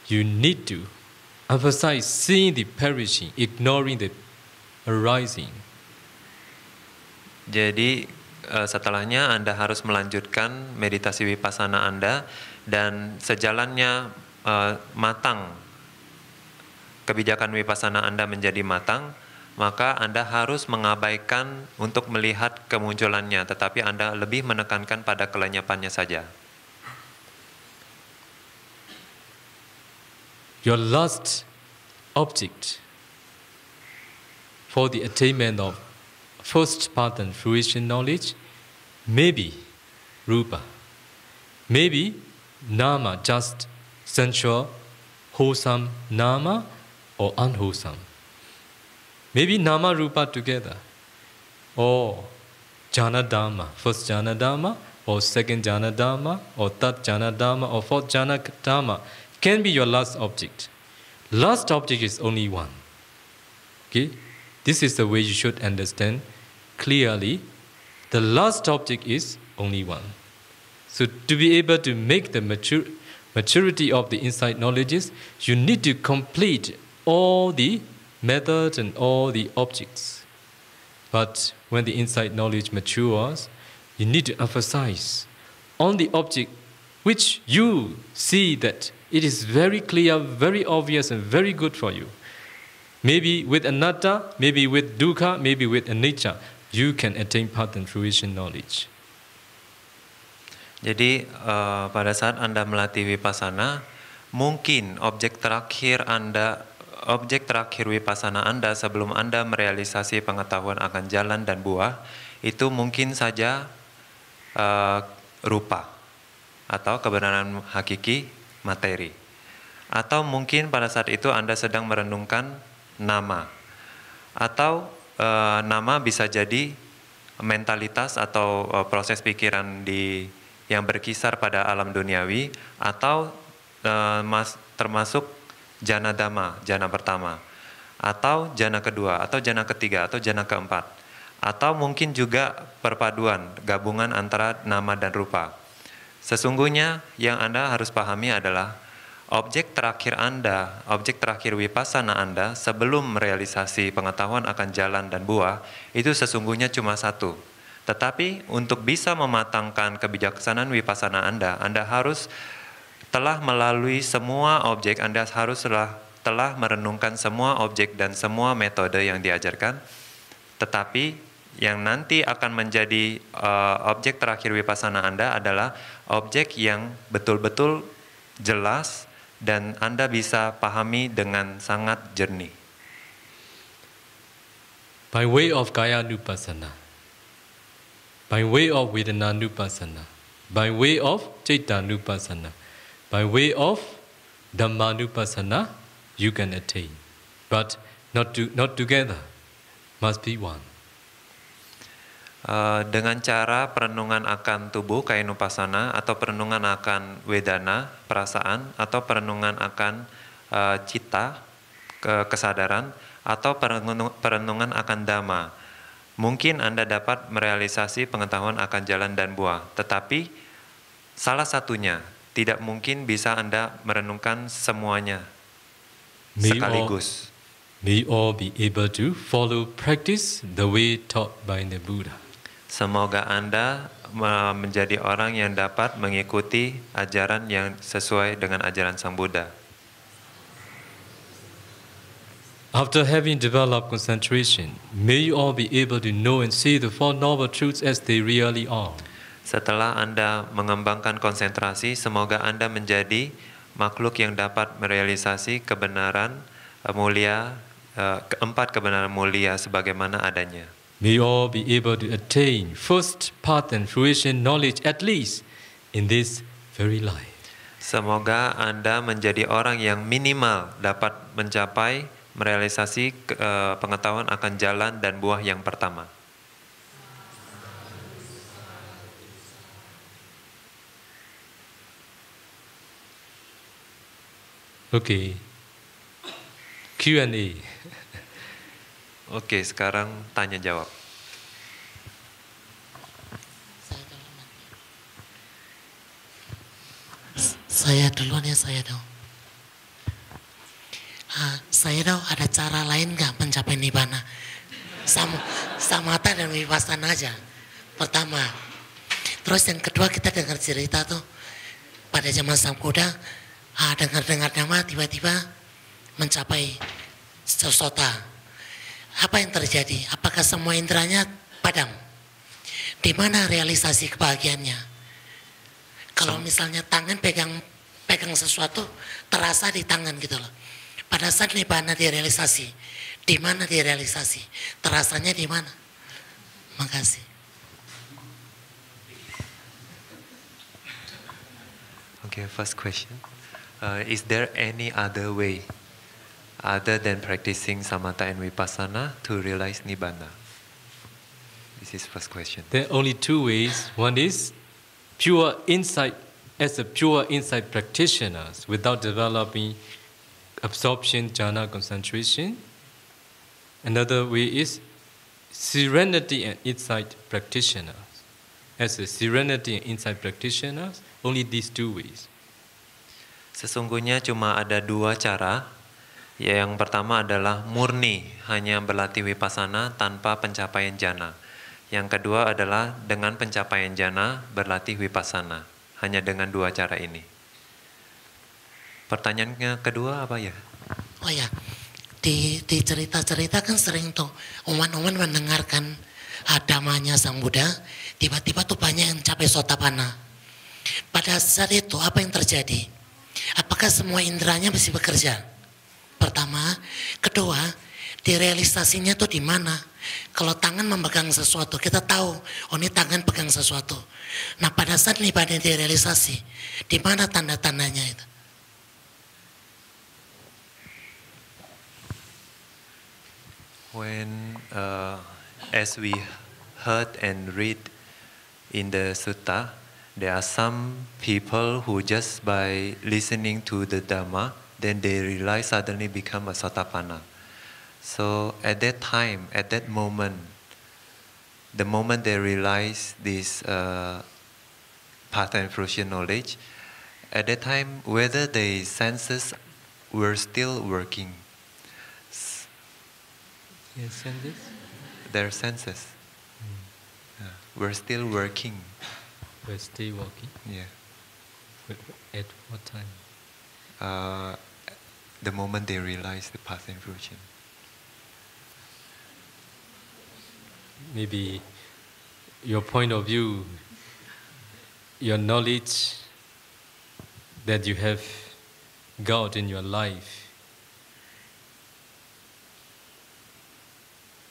you need to emphasize seeing the perishing, ignoring the arising. Jadi eh, setelahnya Anda harus melanjutkan meditasi vipassana Anda dan sejalannya uh, matang kebijakan vipassana Anda menjadi matang maka Anda harus mengabaikan untuk melihat kemunculannya, tetapi Anda lebih menekankan pada kelenyapannya saja. Your last object for the attainment of first part and fruition knowledge may be rupa, maybe nama, just sensual, wholesome nama or unwholesome. Maybe Nama Rupa together. Or Jhana dharma. First Jhana dharma, or second Jhana dharma, or third Jhana dharma, or fourth Jhana dharma can be your last object. Last object is only one. Okay? This is the way you should understand clearly. The last object is only one. So to be able to make the maturity of the inside knowledges, you need to complete all the Method and all the objects. But when the insight knowledge matures, you need to emphasize on the object which you see that it is very clear, very obvious, and very good for you. Maybe with anatta, maybe with dukkha, maybe with anicca, you can attain path and fruition knowledge. Jadi uh, pada saat Anda melatih vipassana, mungkin objek terakhir Anda Objek terakhir wipasana Anda sebelum Anda merealisasi pengetahuan akan jalan dan buah itu mungkin saja uh, rupa atau kebenaran hakiki materi. Atau mungkin pada saat itu Anda sedang merenungkan nama. Atau uh, nama bisa jadi mentalitas atau uh, proses pikiran di yang berkisar pada alam duniawi atau mas, termasuk jana dama, jana pertama, atau jana kedua, atau jana ketiga, atau jana keempat, atau mungkin juga perpaduan, gabungan antara nama dan rupa. Sesungguhnya yang Anda harus pahami adalah objek terakhir Anda, objek terakhir wipasana Anda sebelum merealisasi pengetahuan akan jalan dan buah itu sesungguhnya cuma satu, tetapi untuk bisa mematangkan kebijaksanaan wipasana Anda, Anda harus telah melalui semua objek, Anda harus telah, telah merenungkan semua objek dan semua metode yang diajarkan, tetapi yang nanti akan menjadi uh, objek terakhir wipasana Anda adalah objek yang betul-betul jelas dan Anda bisa pahami dengan sangat jernih. By way of Gaya nupasana by way of Vedana nupasana by way of Citta nupasana By way of Dhammanupassana, you can attain, but not, to, not together, must be one. Uh, dengan cara perenungan akan tubuh kainupasana atau perenungan akan wedana perasaan atau perenungan akan uh, cita ke kesadaran atau perenungan akan dhamma mungkin Anda dapat merealisasi pengetahuan akan jalan dan buah tetapi salah satunya tidak mungkin bisa Anda merenungkan semuanya may sekaligus. All, may all be able to follow practice the way taught by the Buddha. Semoga Anda menjadi orang yang dapat mengikuti ajaran yang sesuai dengan ajaran Sang Buddha. After having developed concentration, may you all be able to know and see the Four Noble Truths as they really are. Setelah Anda mengembangkan konsentrasi, semoga Anda menjadi makhluk yang dapat merealisasi kebenaran eh, mulia, eh, keempat kebenaran mulia sebagaimana adanya. May all be able to attain first path and fruition knowledge at least in this very life. Semoga Anda menjadi orang yang minimal dapat mencapai merealisasi eh, pengetahuan akan jalan dan buah yang pertama. Oke. Okay. Q&A. Oke, sekarang tanya jawab. Saya duluan ya, saya dong. Uh, saya dong ada cara lain nggak mencapai nirvana? Sama, samata dan wipasana aja. Pertama. Terus yang kedua kita dengar cerita tuh pada zaman Samkoda ah, dengar-dengar nama tiba-tiba mencapai sesota. Apa yang terjadi? Apakah semua inderanya padam? Di mana realisasi kebahagiaannya? Kalau misalnya tangan pegang pegang sesuatu terasa di tangan gitu loh. Pada saat nibbana direalisasi, di mana direalisasi? Terasanya di mana? Makasih. Okay, first question. uh, is there any other way other than practicing samatha and vipassana to realize nibbana? This is first question. There are only two ways. One is pure insight as a pure insight practitioner without developing absorption, jhana, concentration. Another way is serenity and insight practitioners. As a serenity and insight practitioners, only these two ways. Sesungguhnya cuma ada dua cara. Ya, yang pertama adalah murni, hanya berlatih wipasana tanpa pencapaian jana. Yang kedua adalah dengan pencapaian jana berlatih wipasana. Hanya dengan dua cara ini. Pertanyaannya kedua apa ya? Oh ya, di, cerita-cerita kan sering tuh umat-umat mendengarkan hadamanya Sang Buddha, tiba-tiba tuh banyak yang capai sotapana. Pada saat itu apa yang terjadi? Apakah semua inderanya masih bekerja? Pertama, kedua, direalisasinya tuh di mana? Kalau tangan memegang sesuatu, kita tahu, oh ini tangan pegang sesuatu. Nah pada saat pada direalisasi, di mana tanda-tandanya itu? When uh, as we heard and read in the sutta, there are some people who just by listening to the dharma, then they realize suddenly become a Sotapanna. So at that time, at that moment, the moment they realize this uh, path and fruition knowledge, at that time, whether the senses were still working. Yes, senses? Their senses mm. were still working. We're still working? Yeah. At what time? Uh, the moment they realize the path inversion. Maybe your point of view, your knowledge that you have God in your life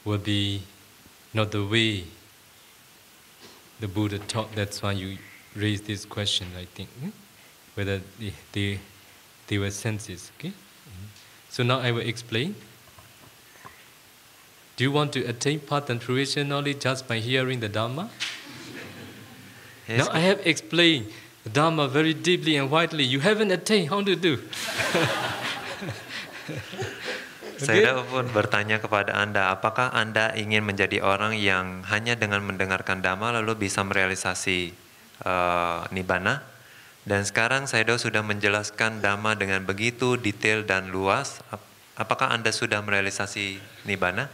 will be not the way the Buddha taught. That's why you raised this question, I think, hmm? whether they, they, they were senses. Okay? Mm-hmm. So now I will explain. Do you want to attain path and fruition only just by hearing the Dharma? Now I have explained the Dharma very deeply and widely. You haven't attained. How to do? Saya pun bertanya kepada Anda, apakah Anda ingin menjadi orang yang hanya dengan mendengarkan dhamma lalu bisa merealisasi uh, nibbana? Dan sekarang saya sudah menjelaskan dhamma dengan begitu detail dan luas. Apakah Anda sudah merealisasi nibbana?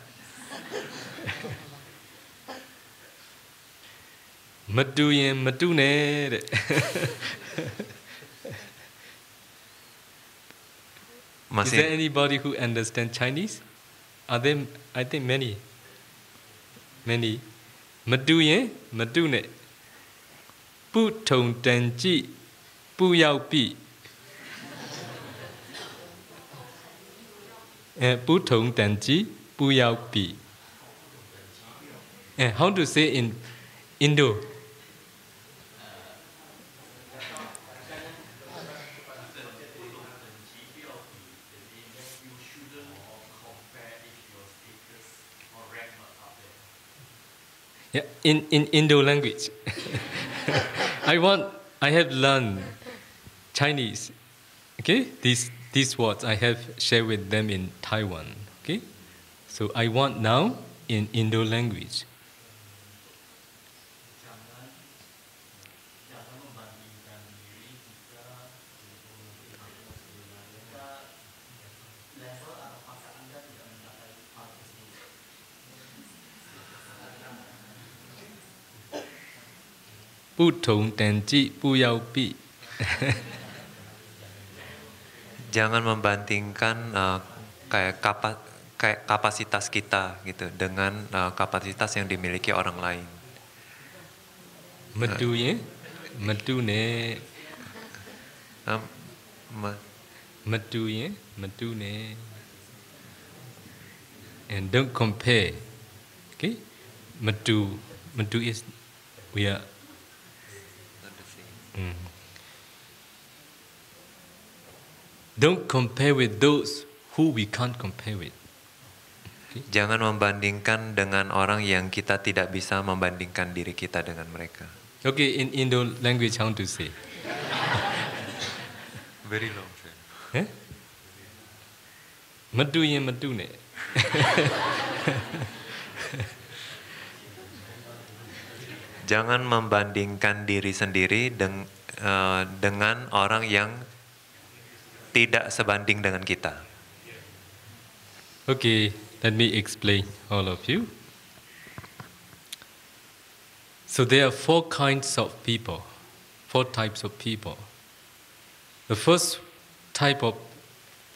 Medu yang medu nih. Is there anybody who understands Chinese? Are there, I think many. Many. Madu ye, madu ne. Pu tong ten chi, pu eh, eh, How to say in Indo. Yeah, in, in Indo language. I want, I have learned Chinese. Okay, these, these words I have shared with them in Taiwan. Okay, so I want now in Indo language ပုထုံတန်ကြည်ပူရောက်ပိ jangan membandingkan uh, kayak kapas kayak kapasitas kita gitu dengan uh, kapasitas yang dimiliki orang lain. Medu ya, medu ne. Medu ya, medu ne. And don't compare. Okay? Medu, medu is we are Hmm. Don't compare with those who we can't compare with. Okay. Jangan membandingkan dengan orang yang kita tidak bisa membandingkan diri kita dengan mereka. Okay, in Indo language how to say? Very long. Eh? Madu yang madu ne. jangan membandingkan diri sendiri deng, uh, dengan orang yang tidak sebanding dengan kita. Okay, let me explain all of you. So there are four kinds of people, four types of people. The first type of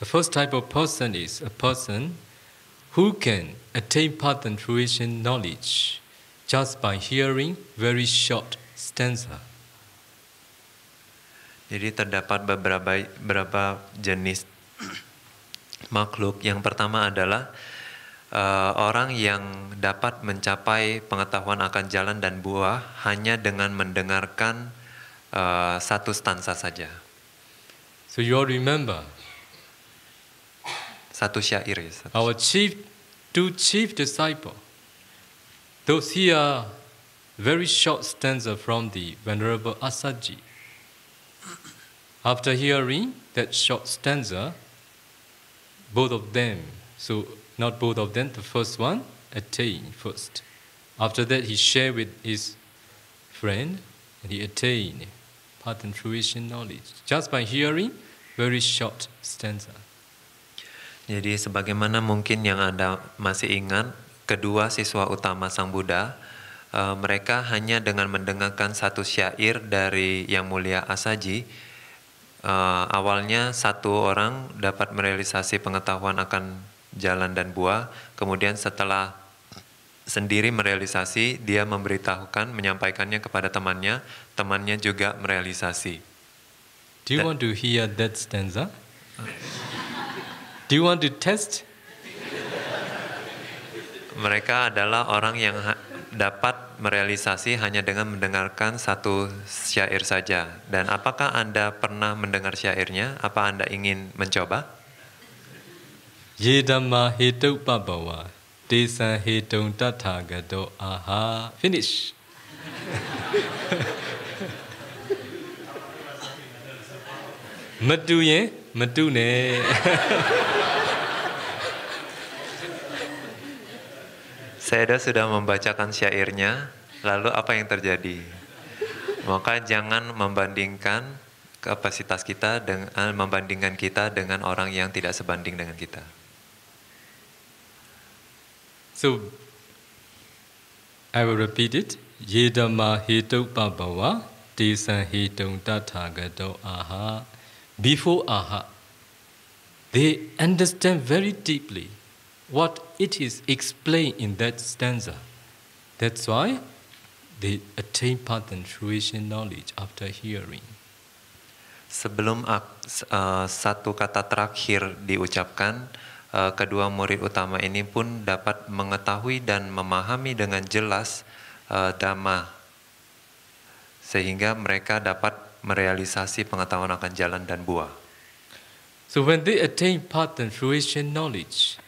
the first type of person is a person who can attain path and fruition knowledge just by hearing very short stanza. Jadi terdapat beberapa beberapa jenis makhluk. Yang pertama adalah uh, orang yang dapat mencapai pengetahuan akan jalan dan buah hanya dengan mendengarkan uh, satu stansa saja. So you all remember satu syair. Ya, satu syair. Our chief, two chief disciple Those here very short stanza from the Venerable Asaji. After hearing that short stanza, both of them, so not both of them, the first one attained first. After that, he shared with his friend, and he attained path and fruition knowledge just by hearing very short stanza. Jadi sebagaimana mungkin yang Anda masih ingat kedua siswa utama Sang Buddha, uh, mereka hanya dengan mendengarkan satu syair dari Yang Mulia Asaji, uh, awalnya satu orang dapat merealisasi pengetahuan akan jalan dan buah, kemudian setelah sendiri merealisasi, dia memberitahukan, menyampaikannya kepada temannya, temannya juga merealisasi. Do you want to hear that stanza? Do you want to test mereka adalah orang yang dapat merealisasi hanya dengan mendengarkan satu syair saja. Dan apakah Anda pernah mendengar syairnya? Apa Anda ingin mencoba? Yidama hidup babawa, desa hitung tathagato aha. Finish. Medu ye, medu ne. Saya sudah membacakan syairnya, lalu apa yang terjadi? Maka jangan membandingkan kapasitas kita dengan eh, membandingkan kita dengan orang yang tidak sebanding dengan kita. So I will repeat it. Yedama hidup pabawa desa hitung do aha. Before aha, they understand very deeply what it is explained in that stanza. That's why they attain patent fruition knowledge after hearing. Sebelum uh, satu kata terakhir diucapkan, uh, kedua murid utama ini pun dapat mengetahui dan memahami dengan jelas uh, dhamma, sehingga mereka dapat merealisasi pengetahuan akan jalan dan buah. So when they attain patent fruition knowledge,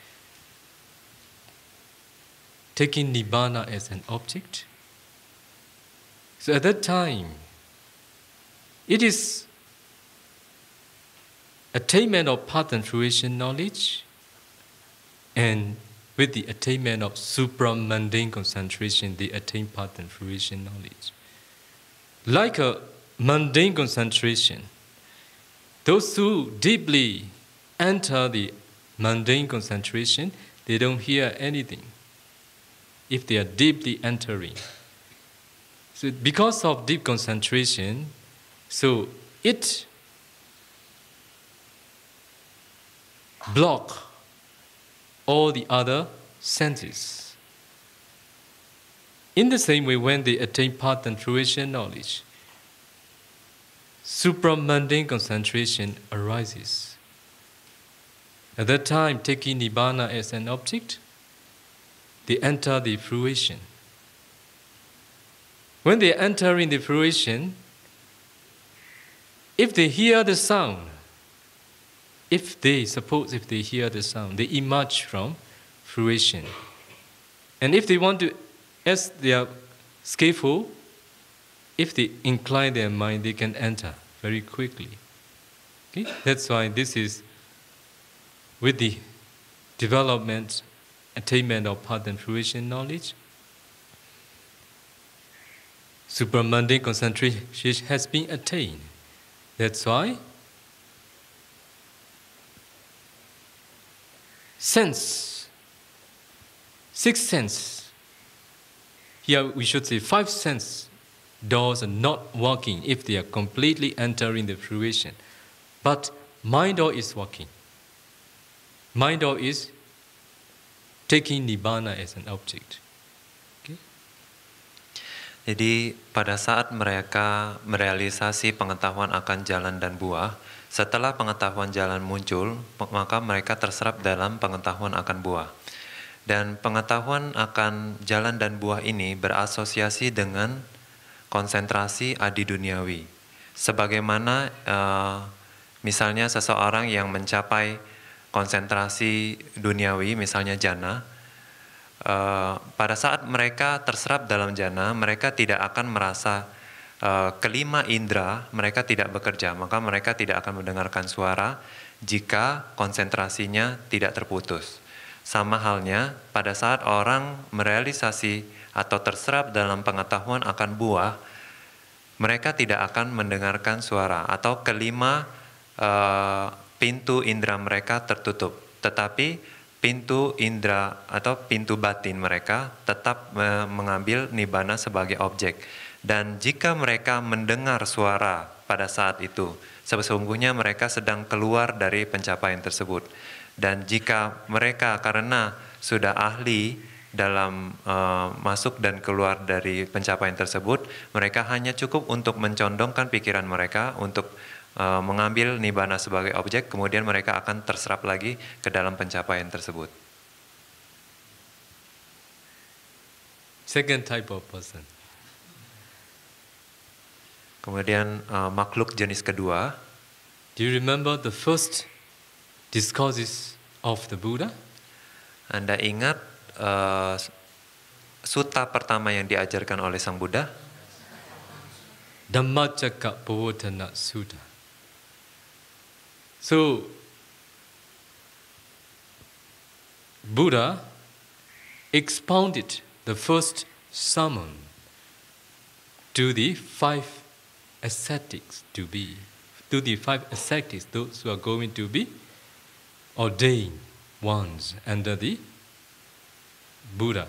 taking Nibbana as an object. So at that time, it is attainment of path and fruition knowledge and with the attainment of supramundane concentration, they attain path and fruition knowledge. Like a mundane concentration, those who deeply enter the mundane concentration, they don't hear anything if they are deeply entering. So because of deep concentration, so it block all the other senses. In the same way, when they attain path and fruition knowledge, supramundane concentration arises. At that time, taking Nibbana as an object, they enter the fruition. When they enter in the fruition, if they hear the sound, if they, suppose if they hear the sound, they emerge from fruition. And if they want to, as they are skillful, if they incline their mind, they can enter very quickly. Okay? That's why this is with the development attainment of path and fruition knowledge. supermundane concentration has been attained. That's why sense, six sense, here we should say five sense doors are not working if they are completely entering the fruition. But mind door is working. Mind door is taking nibbana as an object. Jadi pada saat mereka merealisasi pengetahuan akan jalan dan buah, setelah pengetahuan jalan muncul, maka mereka terserap dalam pengetahuan akan buah. Dan pengetahuan akan jalan dan buah ini berasosiasi dengan konsentrasi adi duniawi. Sebagaimana uh, misalnya seseorang yang mencapai konsentrasi duniawi, misalnya jana, uh, pada saat mereka terserap dalam jana, mereka tidak akan merasa uh, kelima indera mereka tidak bekerja, maka mereka tidak akan mendengarkan suara jika konsentrasinya tidak terputus. Sama halnya, pada saat orang merealisasi atau terserap dalam pengetahuan akan buah, mereka tidak akan mendengarkan suara atau kelima eh, pintu indera mereka tertutup, tetapi pintu indera atau pintu batin mereka tetap e, mengambil nibana sebagai objek. Dan jika mereka mendengar suara pada saat itu, sesungguhnya mereka sedang keluar dari pencapaian tersebut. Dan jika mereka karena sudah ahli dalam uh, masuk dan keluar dari pencapaian tersebut, mereka hanya cukup untuk mencondongkan pikiran mereka untuk Eh, mengambil nibana sebagai objek, kemudian mereka akan terserap lagi ke dalam pencapaian tersebut. Second type of person. Kemudian uh, makhluk jenis kedua. Do you remember the first discourses of the Buddha? Anda ingat uh, eh, sutta pertama yang diajarkan oleh Sang Buddha? Dhammacakka Pavotana Sutta. So, Buddha expounded the first sermon to the five ascetics to be, to the five ascetics, those who are going to be ordained ones under the Buddha.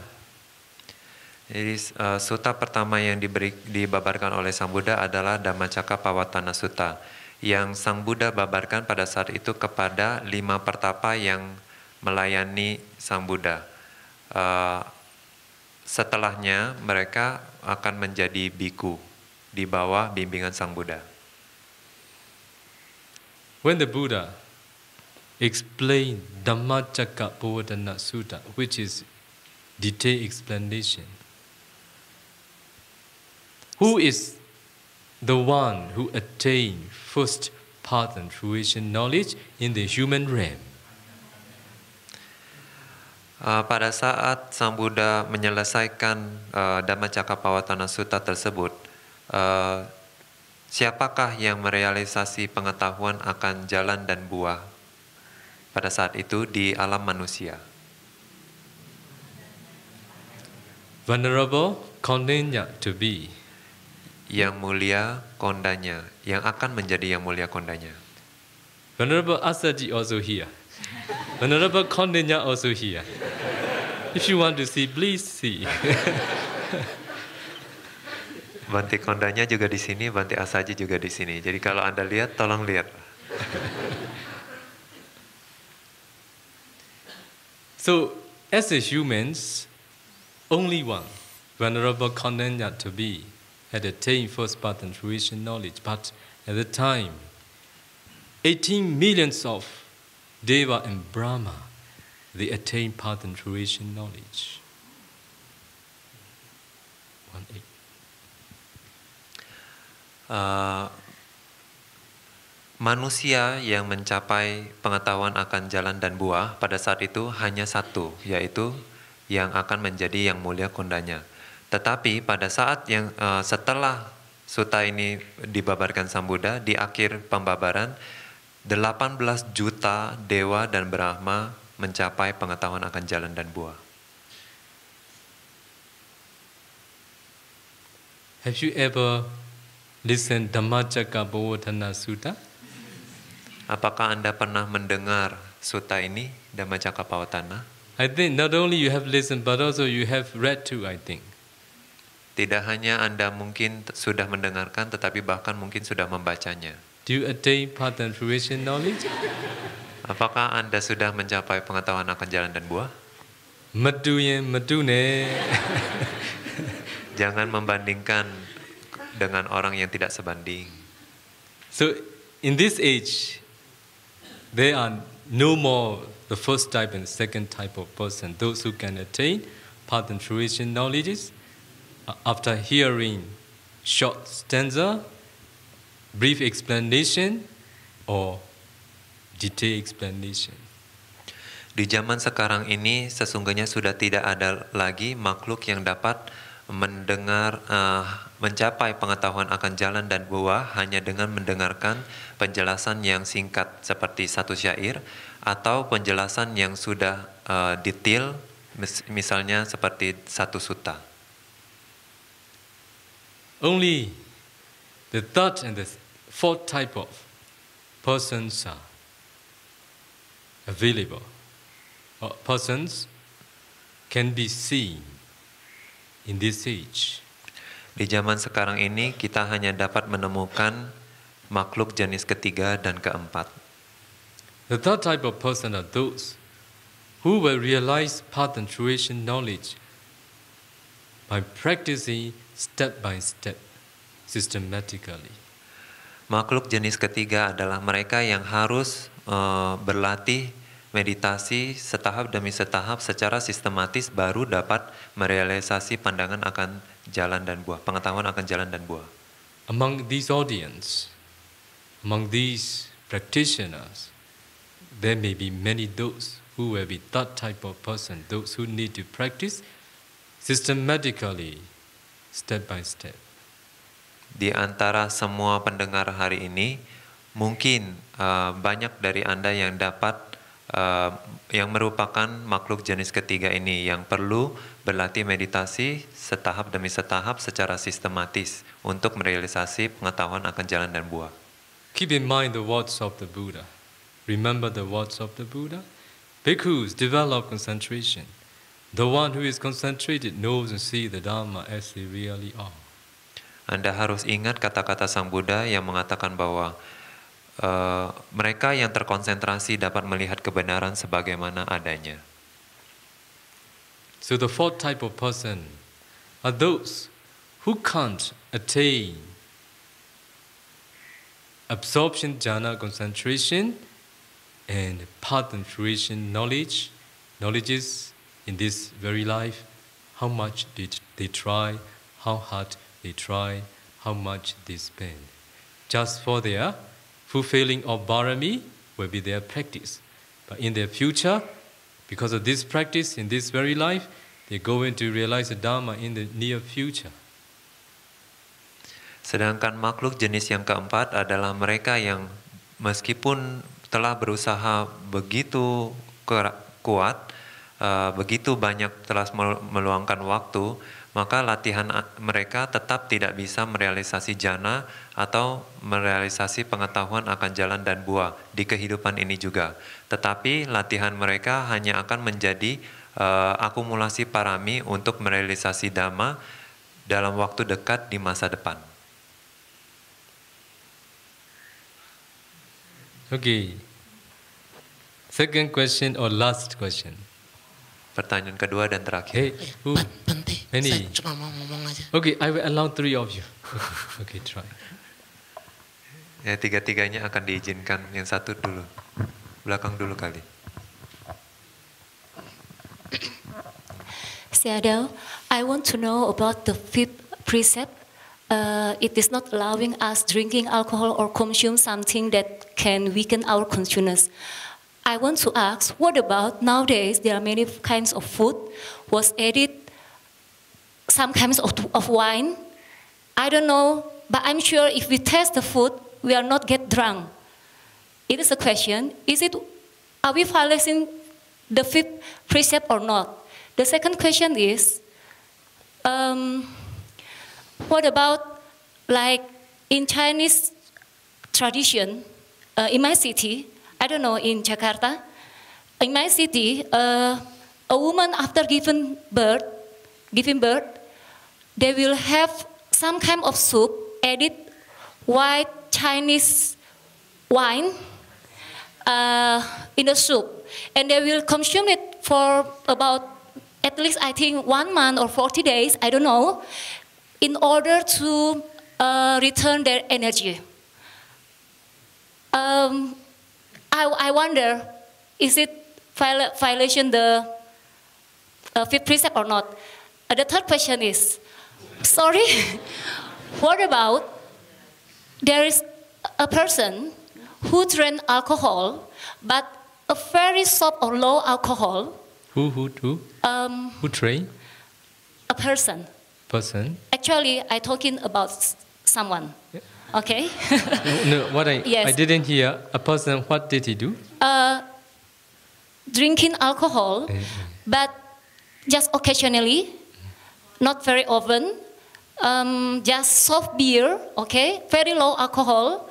Jadi uh, suta pertama yang diberi, dibabarkan oleh Sang Buddha adalah Dhammacakka Sutta. yang Sang Buddha babarkan pada saat itu kepada lima pertapa yang melayani Sang Buddha. Uh, setelahnya mereka akan menjadi biku di bawah bimbingan Sang Buddha. When the Buddha explained Dhammacakkappavattana Sutta, which is detailed explanation, who is the one who attained first path and fruition knowledge in the human realm. Uh, pada saat Sang Buddha menyelesaikan uh, Dhamma Cakapawatana Sutta tersebut, uh, siapakah yang merealisasi pengetahuan akan jalan dan buah pada saat itu di alam manusia? Venerable continue to be yang mulia kondanya, yang akan menjadi yang mulia kondanya. Venerable Asaji also here. Venerable Kondanya also here. If you want to see, please see. Banti Kondanya juga di sini, Banti Asaji juga di sini. Jadi kalau Anda lihat, tolong lihat. so, as a humans, only one Venerable Kondanya to be had attained first birth and fruition knowledge. But at the time, 18 millions of Deva and Brahma, they attained path and fruition knowledge. One eight. Uh, manusia yang mencapai pengetahuan akan jalan dan buah pada saat itu hanya satu, yaitu yang akan menjadi yang mulia kondanya. Tetapi pada saat yang uh, setelah suta ini dibabarkan Sang Buddha, di akhir pembabaran, 18 juta dewa dan Brahma mencapai pengetahuan akan jalan dan buah. Have you ever listen Dhammacakka Bodhana Sutta? Apakah Anda pernah mendengar sutta ini, Dhammacakka Bhavadana? I think not only you have listened but also you have read too, I think. Tidak hanya Anda mungkin sudah mendengarkan, tetapi bahkan mungkin sudah membacanya. Do you attain path and fruition knowledge? Apakah Anda sudah mencapai pengetahuan akan jalan dan buah? Medunya medune. Jangan membandingkan dengan orang yang tidak sebanding. So in this age, there are no more the first type and second type of person. Those who can attain path and fruition knowledges, after hearing short stanza, brief explanation, or detail explanation. Di zaman sekarang ini sesungguhnya sudah tidak ada lagi makhluk yang dapat mendengar uh, mencapai pengetahuan akan jalan dan buah hanya dengan mendengarkan penjelasan yang singkat seperti satu syair atau penjelasan yang sudah uh, detail mis misalnya seperti satu suta. Only the third and the fourth type of persons are available. Or uh, persons can be seen in this age. Di zaman sekarang ini kita hanya dapat menemukan makhluk jenis ketiga dan keempat. The third type of person are those who will realize path and fruition knowledge by practicing step by step, systematically. Makhluk jenis ketiga adalah mereka yang harus uh, berlatih meditasi setahap demi setahap secara sistematis baru dapat merealisasi pandangan akan jalan dan buah, pengetahuan akan jalan dan buah. Among these audience, among these practitioners, there may be many those who will be that type of person, those who need to practice systematically step by step. Di antara semua pendengar hari ini, mungkin uh, banyak dari Anda yang dapat uh, yang merupakan makhluk jenis ketiga ini yang perlu berlatih meditasi setahap demi setahap secara sistematis untuk merealisasi pengetahuan akan jalan dan buah. Keep in mind the words of the Buddha. Remember the words of the Buddha. Bhikkhus, develop concentration. The one who is concentrated knows and sees the Dharma as they really are. Anda harus ingat kata-kata Sang Buddha yang mengatakan bahwa uh, mereka yang terkonsentrasi dapat melihat kebenaran sebagaimana adanya. So the fourth type of person are those who can't attain absorption jhana concentration and path and fruition knowledge, knowledges in this very life, how much did they try, how hard they try, how much they spend. Just for their fulfilling of Barami will be their practice. But in their future, because of this practice in this very life, they're going to realize the Dharma in the near future. Sedangkan makhluk jenis yang keempat adalah mereka yang meskipun telah berusaha begitu kuat, Eh, begitu banyak telah meluangkan waktu, maka latihan mereka tetap tidak bisa merealisasi jana atau merealisasi pengetahuan akan jalan dan buah di kehidupan ini juga. Tetapi latihan mereka hanya akan menjadi uh, akumulasi parami untuk merealisasi dhamma dalam waktu dekat di masa depan. Okay. Second question or last question. Pertanyaan kedua dan terakhir. Hey, who? Bentar, saya cuma mau ngomong aja. Oke, okay, I will allow three of you. Oke, okay, try. Ya, tiga-tiganya akan diizinkan. Yang satu dulu. Belakang dulu kali. Seadel, I want to know about the fifth precept. Uh, it is not allowing us drinking alcohol or consume something that can weaken our consciousness. I want to ask, what about nowadays there are many kinds of food was added, some kinds of, of wine. I don't know, but I'm sure if we taste the food, we are not get drunk. It is a question, is it, are we following the fifth precept or not? The second question is, um, what about like in Chinese tradition, uh, in my city, I don't know, in Jakarta, in my city, uh, a woman after giving birth, giving birth, they will have some kind of soup added white Chinese wine uh, in the soup, and they will consume it for about at least I think one month or 40 days, I don't know, in order to uh, return their energy. Um, I, I wonder, is it viola, violation the uh, fifth precept or not? Uh, the third question is, sorry, what about there is a person who drank alcohol, but a very soft or low alcohol. Who, who, who? Um, who drank? A person. Person. Actually, i talking about someone. Yeah. Okay. no, no, what I yes. I didn't hear a person. What did he do? Uh, drinking alcohol, mm-hmm. but just occasionally, not very often. Um, just soft beer, okay, very low alcohol,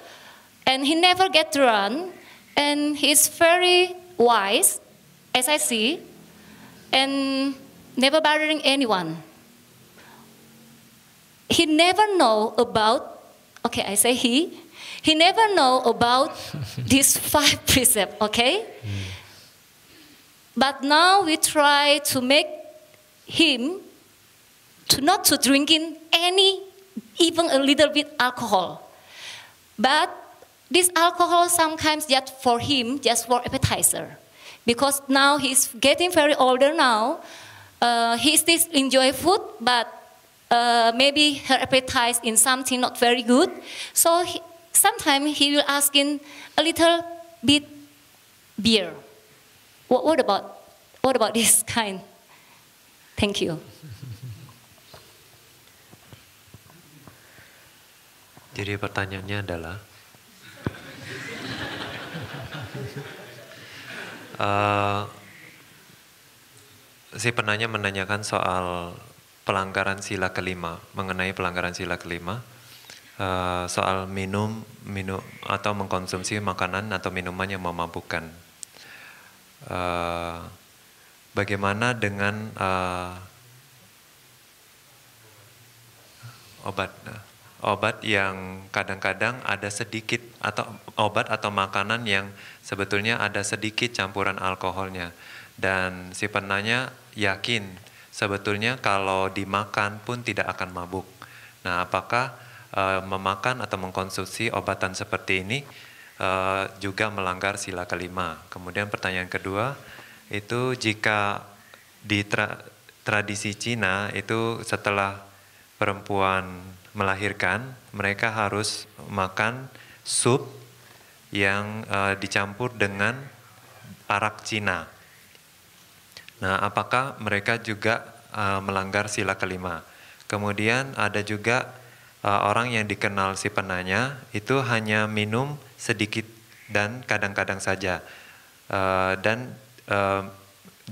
and he never get drunk, and he's very wise, as I see, and never bothering anyone. He never know about Okay, I say he. He never know about these five precepts, okay? Mm. But now we try to make him to not to drink in any, even a little bit alcohol. But this alcohol sometimes just for him, just for appetizer. Because now he's getting very older now. Uh, he still enjoy food, but uh, maybe her appetite in something not very good. So he, sometimes he will ask in a little bit beer. What, what about what about this kind? Thank you. Jadi pertanyaannya adalah uh, si penanya menanyakan soal pelanggaran sila kelima mengenai pelanggaran sila kelima uh, soal minum minum atau mengkonsumsi makanan atau minuman yang memabukkan. Uh, bagaimana dengan uh, obat obat yang kadang-kadang ada sedikit atau obat atau makanan yang sebetulnya ada sedikit campuran alkoholnya dan si penanya yakin sebetulnya kalau dimakan pun tidak akan mabuk. Nah, apakah uh, memakan atau mengkonsumsi obatan seperti ini uh, juga melanggar sila kelima? Kemudian pertanyaan kedua itu jika di tra tradisi Cina itu setelah perempuan melahirkan mereka harus makan sup yang uh, dicampur dengan arak Cina. Nah, apakah mereka juga uh, melanggar sila kelima? Kemudian ada juga uh, orang yang dikenal si penanya itu hanya minum sedikit dan kadang-kadang saja. Uh, dan uh,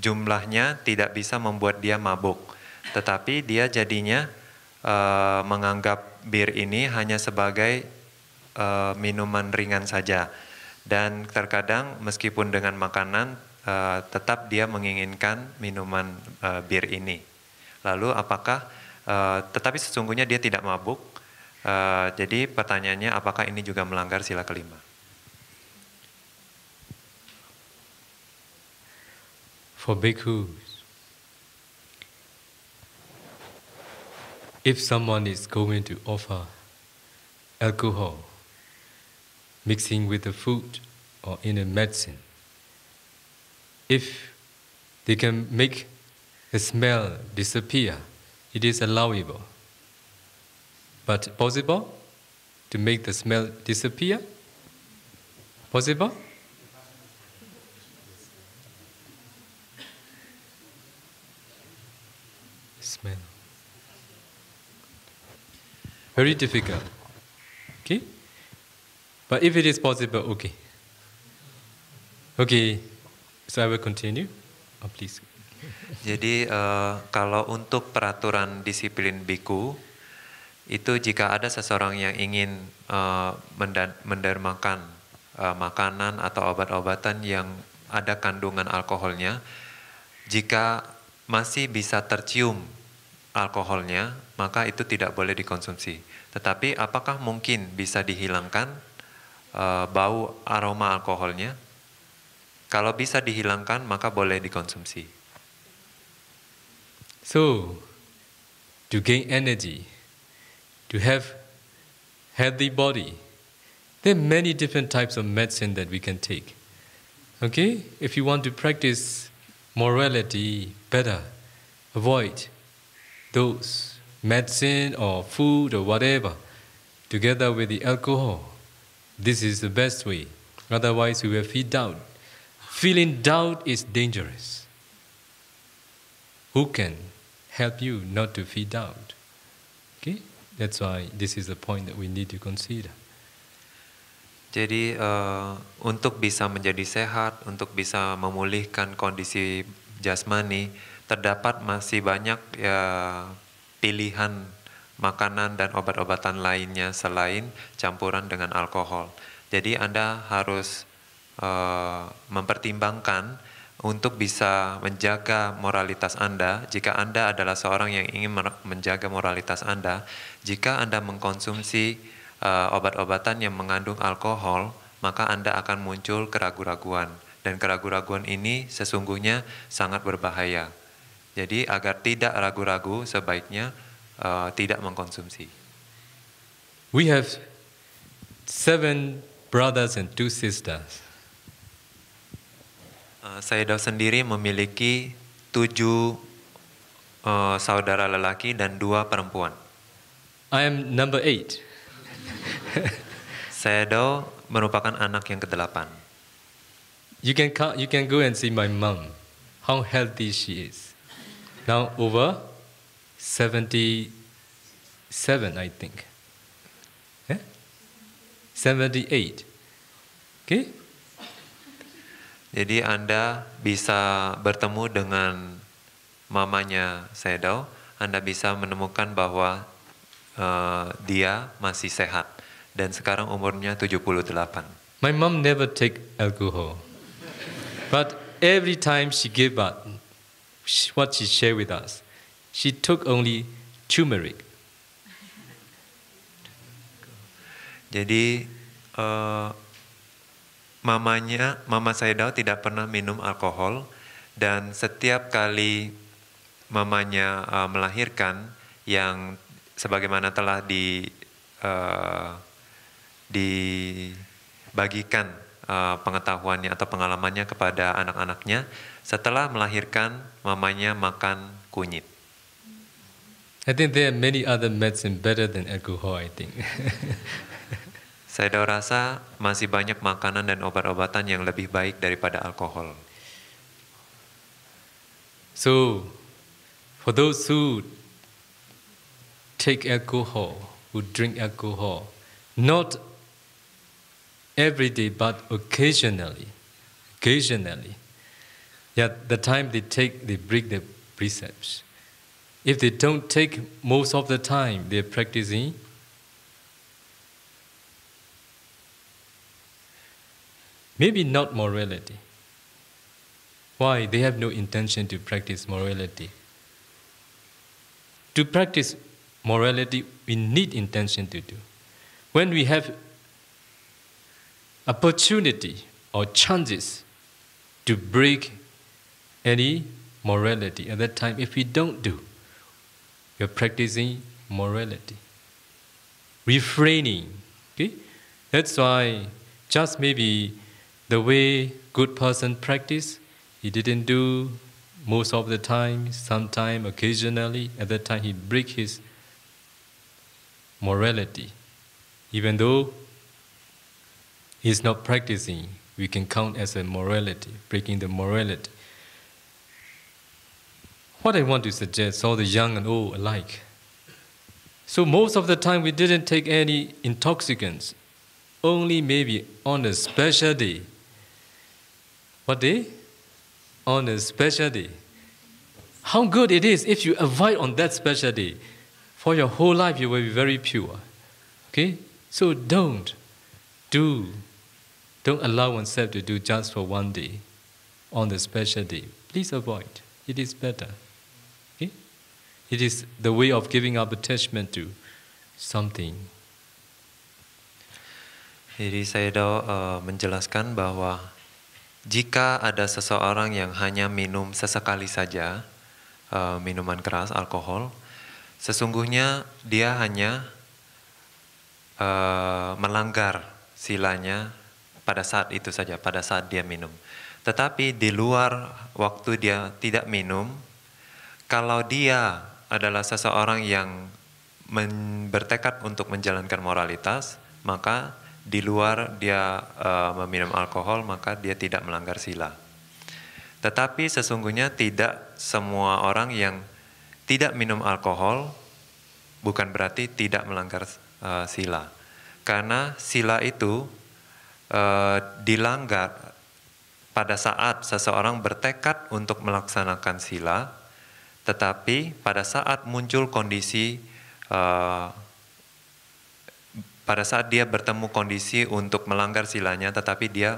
jumlahnya tidak bisa membuat dia mabuk. Tetapi dia jadinya uh, menganggap bir ini hanya sebagai uh, minuman ringan saja. Dan terkadang meskipun dengan makanan uh, tetap dia menginginkan minuman uh, bir ini. Lalu apakah uh, tetapi sesungguhnya dia tidak mabuk? Uh, jadi pertanyaannya apakah ini juga melanggar sila kelima? For bhikkhus, if someone is going to offer alcohol mixing with the food or in a medicine, if they can make the smell disappear, it is allowable. But possible to make the smell disappear? Possible? Smell. Very difficult. Okay? But if it is possible, okay. Okay. So I will continue. Oh, please. Jadi uh, kalau untuk peraturan disiplin biku itu jika ada seseorang yang ingin uh, mendermakan uh, makanan atau obat-obatan yang ada kandungan alkoholnya, jika masih bisa tercium alkoholnya, maka itu tidak boleh dikonsumsi. Tetapi apakah mungkin bisa dihilangkan uh, bau aroma alkoholnya? Kalau bisa dihilangkan, maka boleh dikonsumsi. So, to gain energy, to have healthy body, there are many different types of medicine that we can take. Okay? If you want to practice morality better, avoid those medicine or food or whatever together with the alcohol. This is the best way. Otherwise, we will feed down. Feeling doubt is dangerous. Who can help you not to feel doubt? Okay? That's why this is the point that we need to consider. Jadi uh, untuk bisa menjadi sehat, untuk bisa memulihkan kondisi jasmani, terdapat masih banyak ya pilihan makanan dan obat-obatan lainnya selain campuran dengan alkohol. Jadi Anda harus Eh, mempertimbangkan untuk bisa menjaga moralitas Anda jika Anda adalah seorang yang ingin menjaga moralitas Anda jika Anda mengkonsumsi uh, obat-obatan yang mengandung alkohol maka Anda akan muncul keraguan-raguan dan keraguan-raguan ini sesungguhnya sangat berbahaya jadi agar tidak ragu-ragu sebaiknya uh, tidak mengkonsumsi We have seven brothers and two sisters Eh, saya Saidau sendiri memiliki tujuh uh, saudara lelaki dan dua perempuan. I am number eight. Saya Saidau merupakan anak yang kedelapan. You can come, you can go and see my mom, how healthy she is. Now over 77, I think. Eh? 78. Okay? Jadi Anda bisa bertemu dengan mamanya Sedao, Anda bisa menemukan bahwa uh, dia masih sehat dan sekarang umurnya 78. My mom never take alcohol. But every time she gave up what she share with us, she took only turmeric. Jadi uh, mamanya, mama saya Daud tidak pernah minum alkohol dan setiap kali mamanya uh, melahirkan yang sebagaimana telah di uh, dibagikan uh, pengetahuannya atau pengalamannya kepada anak-anaknya setelah melahirkan mamanya makan kunyit. I think there are many other medicine better than alcohol, I think. Saya rasa masih banyak makanan dan obat-obatan yang lebih baik daripada alkohol. So, for those who take alcohol, who drink alcohol, not every day but occasionally, occasionally, yet the time they take, they break the precepts. If they don't take most of the time, they're practicing Maybe not morality. Why? They have no intention to practice morality. To practice morality, we need intention to do. When we have opportunity or chances to break any morality at that time, if we don't do, you're practicing morality. Refraining. Okay? That's why just maybe the way good person practice, he didn't do most of the time, sometime, occasionally. At that time, he break his morality. Even though he's not practicing, we can count as a morality, breaking the morality. What I want to suggest, all the young and old alike. So most of the time, we didn't take any intoxicants. Only maybe on a special day, what day? On a special day. How good it is if you avoid on that special day. For your whole life, you will be very pure. Okay? So don't do, don't allow oneself to do just for one day on the special day. Please avoid. It is better. Okay? It is the way of giving up attachment to something. Jadi saya uh, menjelaskan bahwa Jika ada seseorang yang hanya minum sesekali saja uh, minuman keras, alkohol, sesungguhnya dia hanya uh, melanggar silanya pada saat itu saja, pada saat dia minum. Tetapi di luar waktu dia tidak minum, kalau dia adalah seseorang yang bertekad untuk menjalankan moralitas, maka di luar dia uh, meminum alkohol maka dia tidak melanggar sila. Tetapi sesungguhnya tidak semua orang yang tidak minum alkohol bukan berarti tidak melanggar uh, sila. Karena sila itu uh, dilanggar pada saat seseorang bertekad untuk melaksanakan sila, tetapi pada saat muncul kondisi uh, pada saat dia bertemu kondisi untuk melanggar silanya, tetapi dia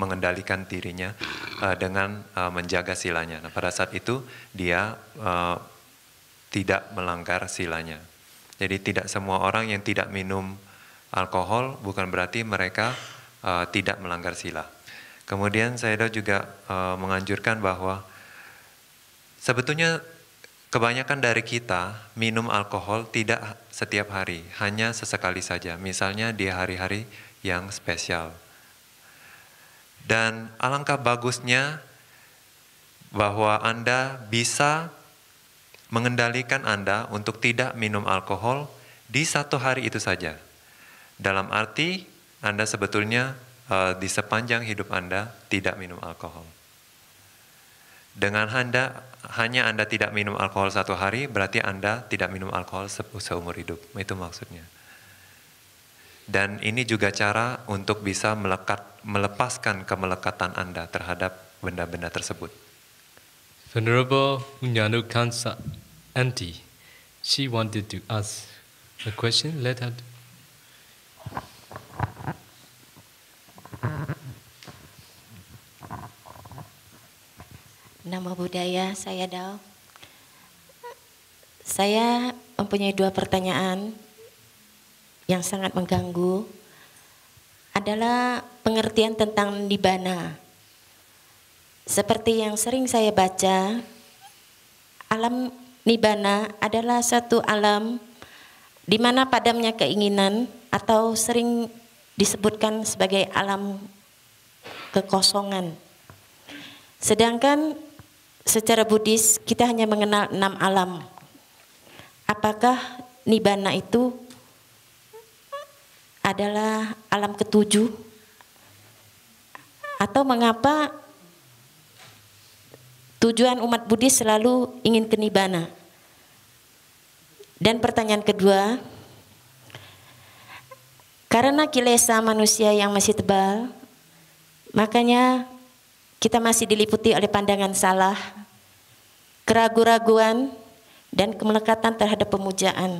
mengendalikan dirinya uh, dengan uh, menjaga silanya. Nah, pada saat itu dia uh, tidak melanggar silanya. Jadi tidak semua orang yang tidak minum alkohol bukan berarti mereka uh, tidak melanggar sila. Kemudian saya juga uh, menganjurkan bahwa sebetulnya Kebanyakan dari kita minum alkohol tidak setiap hari, hanya sesekali saja, misalnya di hari-hari yang spesial. Dan alangkah bagusnya bahwa Anda bisa mengendalikan Anda untuk tidak minum alkohol di satu hari itu saja. Dalam arti, Anda sebetulnya eh, di sepanjang hidup Anda tidak minum alkohol. Dengan Anda hanya Anda tidak minum alkohol satu hari, berarti Anda tidak minum alkohol se seumur hidup. Itu maksudnya. Dan ini juga cara untuk bisa melekat, melepaskan kemelekatan Anda terhadap benda-benda tersebut. Venerable Unyanu Kansa, Auntie, she wanted to ask a question. Let her. Do. Nama budaya saya Dao. Saya mempunyai dua pertanyaan yang sangat mengganggu adalah pengertian tentang nibana. Seperti yang sering saya baca, alam nibana adalah satu alam di mana padamnya keinginan atau sering disebutkan sebagai alam kekosongan. Sedangkan secara Buddhis kita hanya mengenal enam alam. Apakah nibbana itu adalah alam ketujuh? Atau mengapa tujuan umat Buddhis selalu ingin ke nibbana? Dan pertanyaan kedua, karena kilesa manusia yang masih tebal, makanya kita masih diliputi oleh pandangan salah, keraguan-raguan, dan kemelekatan terhadap pemujaan.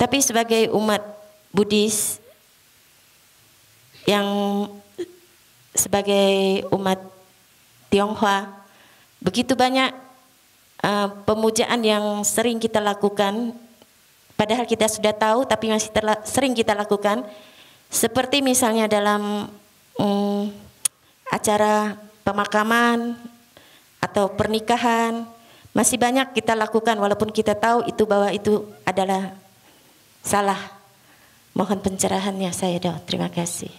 Tapi sebagai umat Buddhis yang sebagai umat Tionghoa, begitu banyak uh, pemujaan yang sering kita lakukan, padahal kita sudah tahu tapi masih sering kita lakukan, seperti misalnya dalam um, acara pemakaman atau pernikahan masih banyak kita lakukan walaupun kita tahu itu bahwa itu adalah salah. Mohon pencerahannya saya dok. Terima kasih.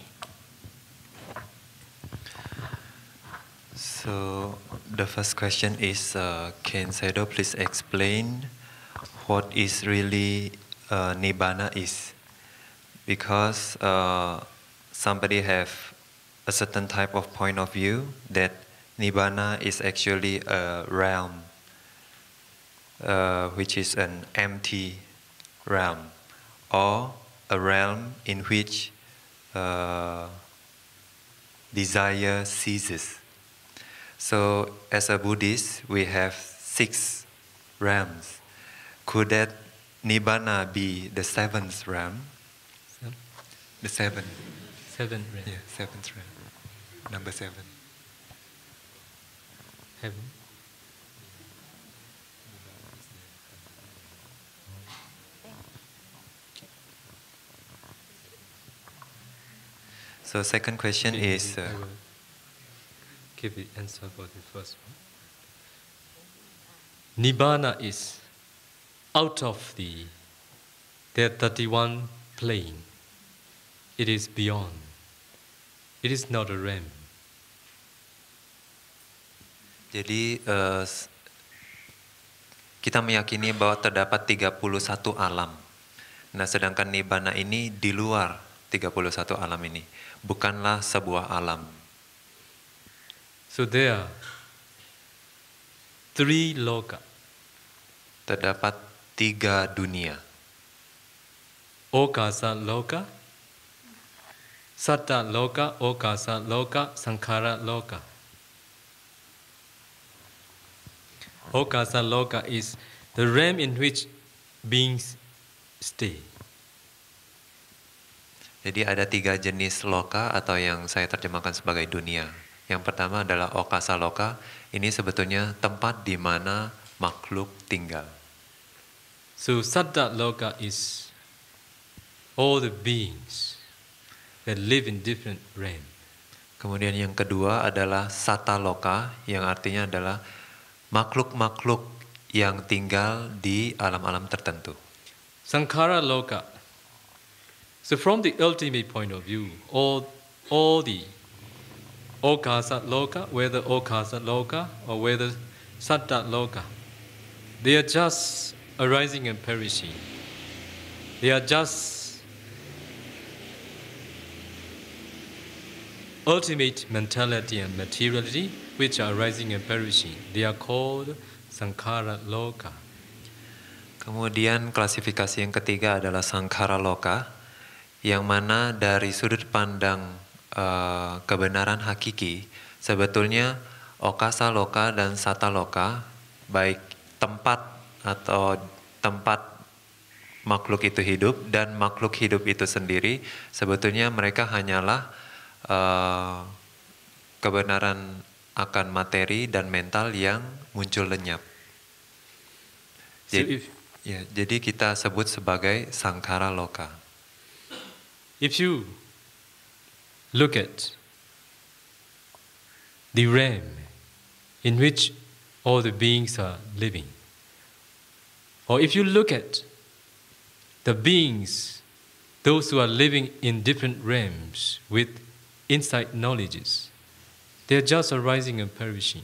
So the first question is, uh, can Saido please explain what is really uh, nibbana is? Because uh, somebody have a certain type of point of view that Nibbana is actually a realm uh, which is an empty realm or a realm in which uh, desire ceases. So as a Buddhist, we have six realms. Could that Nibbana be the seventh realm? The seven. Seventh realm. Yeah, seventh realm number seven. Heaven. So second question okay, is. Uh, give the answer for the first one. Nibbana is out of the there 31 plane. It is beyond. It is not a rain. Jadi uh, kita meyakini bahwa terdapat 31 alam. Nah, sedangkan nibbana ini di luar 31 alam ini, bukanlah sebuah alam. So there are three loka. Terdapat tiga dunia. Okasa loka, loka loka. Okasa Loka loka. loka is the realm in which beings stay. Jadi ada tiga jenis loka atau yang saya terjemahkan sebagai dunia. Yang pertama adalah okasa loka. Ini sebetulnya tempat di mana makhluk tinggal. So satta loka is all the beings that live in different realm. Kemudian yang kedua adalah sataloka yang artinya adalah makhluk-makhluk yang tinggal di alam-alam tertentu. Sankara loka. So from the ultimate point of view, all all the okasa loka, whether okasa loka or whether satta loka, they are just arising and perishing. They are just ultimate mentality and materiality which are rising and perishing. They are called sankara loka. Kemudian klasifikasi yang ketiga adalah sangkara loka, yang mana dari sudut pandang uh, kebenaran hakiki, sebetulnya okasa loka dan sata loka, baik tempat atau tempat makhluk itu hidup dan makhluk hidup itu sendiri, sebetulnya mereka hanyalah Eh, kebenaran akan materi dan mental yang muncul lenyap. Jadi, so ya, jadi kita sebut sebagai sangkara loka. If you look at the realm in which all the beings are living, or if you look at the beings, those who are living in different realms with insight knowledges. They are just arising and perishing.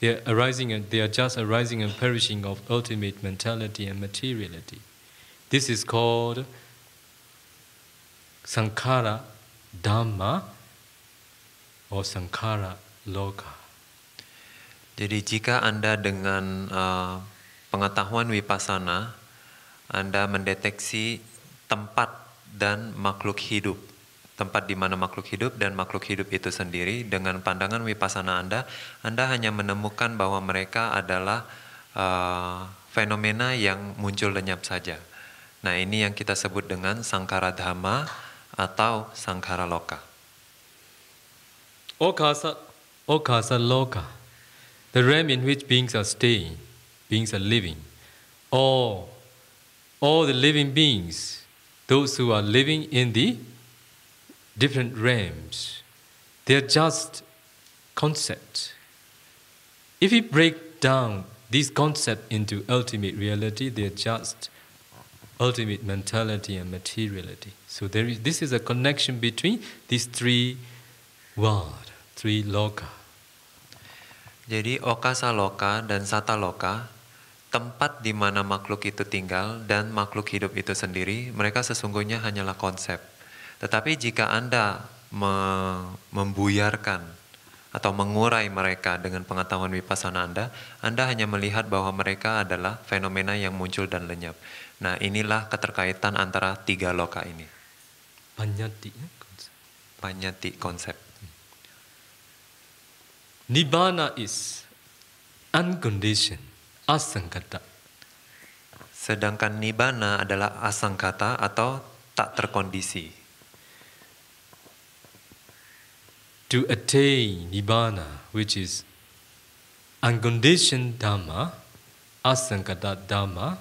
They are arising and they are just arising and perishing of ultimate mentality and materiality. This is called Sankara Dhamma or Sankara Loka. Jadi jika Anda dengan uh, pengetahuan vipasana Anda mendeteksi tempat dan makhluk hidup. tempat di mana makhluk hidup dan makhluk hidup itu sendiri dengan pandangan wipasana Anda, Anda hanya menemukan bahwa mereka adalah uh, fenomena yang muncul lenyap saja. Nah ini yang kita sebut dengan sangkara dhamma atau sangkara loka. Okasa, okasa loka, the realm in which beings are staying, beings are living. All, all the living beings, those who are living in the different realms. They are just concepts. If we break down these concepts into ultimate reality, they are just ultimate mentality and materiality. So there is, this is a connection between these three world, three loka. Jadi okasa loka dan sata loka, tempat di mana makhluk itu tinggal dan makhluk hidup itu sendiri, mereka sesungguhnya hanyalah konsep. Tetapi jika Anda membuyarkan atau mengurai mereka dengan pengetahuan wipasana Anda, Anda hanya melihat bahwa mereka adalah fenomena yang muncul dan lenyap. Nah, inilah keterkaitan antara tiga loka ini. Panyati ya, konsep. Panyati konsep. Nibbana is unconditioned, asangkata. Sedangkan nibbana adalah asangkata atau tak terkondisi. to attain Nibbana, which is unconditioned Dhamma, asankata Dhamma,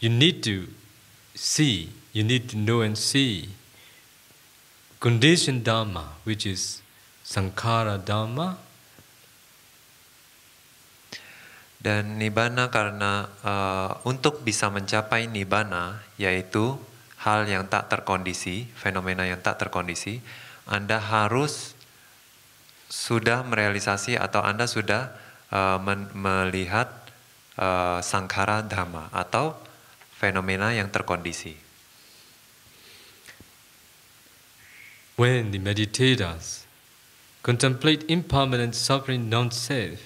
you need to see, you need to know and see conditioned Dhamma, which is Sankara Dhamma. Dan nibbana karena uh, untuk bisa mencapai nibbana yaitu hal yang tak terkondisi, fenomena yang tak terkondisi, anda harus sudah merealisasi atau Anda sudah uh, men- melihat uh, eh, sangkara dhamma atau fenomena yang terkondisi. When the meditators contemplate impermanent suffering non-self,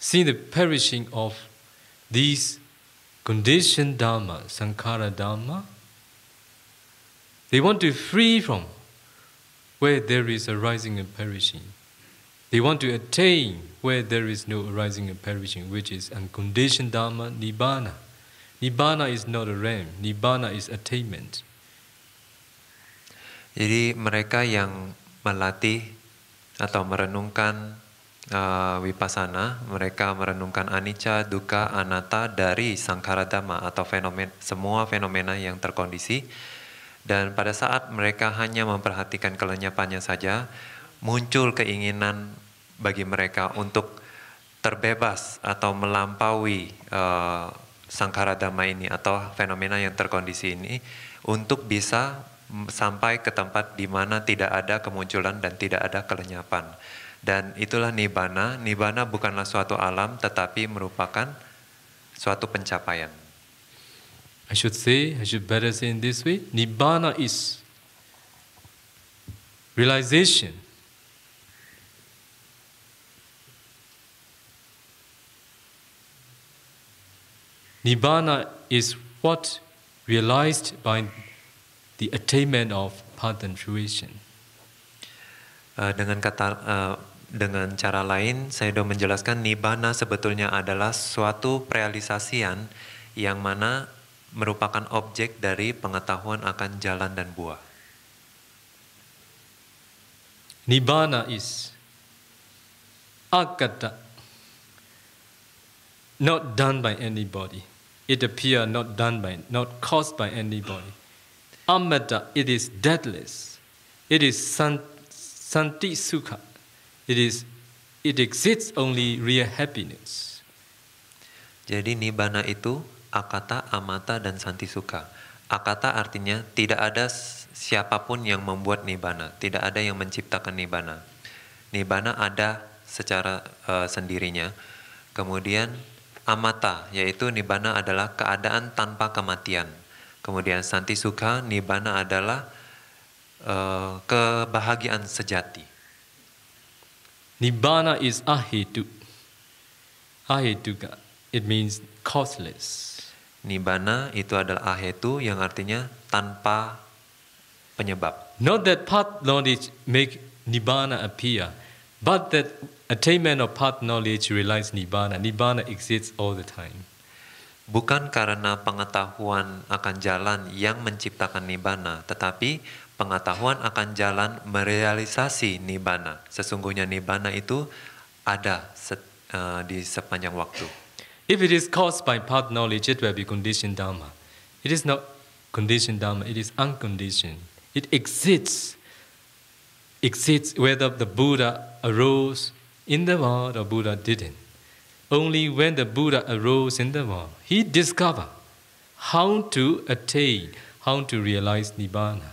see the perishing of these conditioned dharma, sankara dharma, they want to free from where there is arising and perishing. They want to attain where there is no arising and perishing, which is unconditioned Dharma, Nibbana. Nibbana is not a realm, Nibbana is attainment. Jadi mereka yang melatih atau merenungkan uh, vipassana, mereka merenungkan anicca, dukkha, anatta dari sangkara dhamma atau fenomen, semua fenomena yang terkondisi dan pada saat mereka hanya memperhatikan kelenyapannya saja, muncul keinginan bagi mereka untuk terbebas atau melampaui uh, sangkara dhamma ini atau fenomena yang terkondisi ini untuk bisa sampai ke tempat di mana tidak ada kemunculan dan tidak ada kelenyapan. Dan itulah nibana. Nibana bukanlah suatu alam tetapi merupakan suatu pencapaian. I should say, I should better say in this way Nibbana is realization. Nibbana is what realized by the attainment of pardon fruition. Uh, dengan kata uh, dengan cara lain, saya sudah menjelaskan nibbana sebetulnya adalah suatu realisasian yang mana merupakan objek dari pengetahuan akan jalan dan buah. Nibbana is akata, not done by anybody. It appear not done by, not caused by anybody. Amata, it is deathless. It is san, santi sukha. It is, it exists only real happiness. Jadi nibbana itu Akata, Amata, dan Santisuka. Akata artinya tidak ada siapapun yang membuat nibana, tidak ada yang menciptakan nibana. Nibana ada secara uh, sendirinya. Kemudian amata, yaitu nibana adalah keadaan tanpa kematian. Kemudian santisuka, nibana adalah uh, kebahagiaan sejati. Nibbana is ahetuka. Ahiduka, it means causeless. Nibana itu adalah ahetu yang artinya tanpa penyebab. Not that path knowledge make nibana appear, but that attainment of path knowledge realizes nibana. Nibana exists all the time. Bukan karena pengetahuan akan jalan yang menciptakan nibana, tetapi pengetahuan akan jalan merealisasi nibana. Sesungguhnya nibana itu ada set, uh, di sepanjang waktu. If it is caused by part knowledge, it will be conditioned Dharma. It is not conditioned Dharma, it is unconditioned. It exists. Exists whether the Buddha arose in the world or Buddha didn't. Only when the Buddha arose in the world, he discovered how to attain, how to realize Nibbana.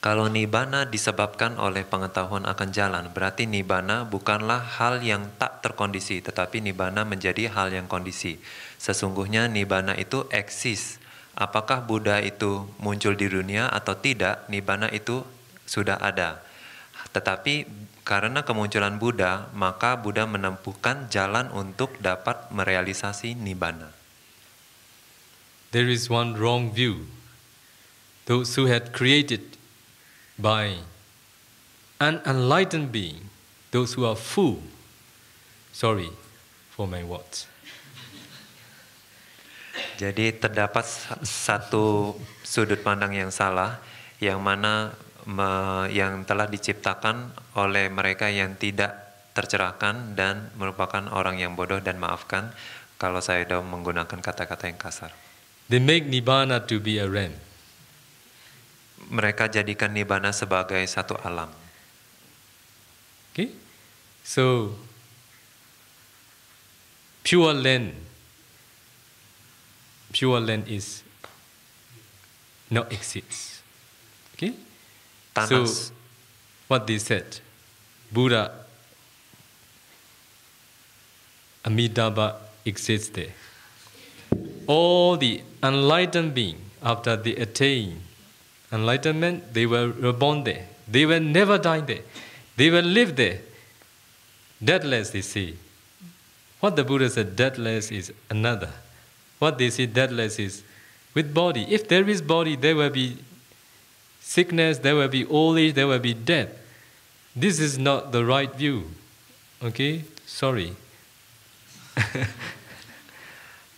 Kalau nibana disebabkan oleh pengetahuan akan jalan, berarti nibana bukanlah hal yang tak terkondisi, tetapi nibana menjadi hal yang kondisi. Sesungguhnya nibana itu eksis. Apakah Buddha itu muncul di dunia atau tidak, nibana itu sudah ada. Tetapi karena kemunculan Buddha, maka Buddha menempuhkan jalan untuk dapat merealisasi nibana. There is one wrong view. Those who had created by an enlightened being, those who are full. Sorry for my words. Jadi terdapat satu sudut pandang yang salah yang mana me, yang telah diciptakan oleh mereka yang tidak tercerahkan dan merupakan orang yang bodoh dan maafkan kalau saya sudah menggunakan kata-kata yang kasar. They make nibbana to be a realm mereka jadikan nibana sebagai satu alam. Okay? So pure land pure land is not exists. Okay? Tanas. So what they said Buddha Amitabha exists there. All the enlightened being after they attain enlightenment, they were reborn there. They will never die there. They will live there. Deathless, they see. What the Buddha said, deathless is another. What they see, deathless is with body. If there is body, there will be sickness, there will be old age, there will be death. This is not the right view. Okay? Sorry.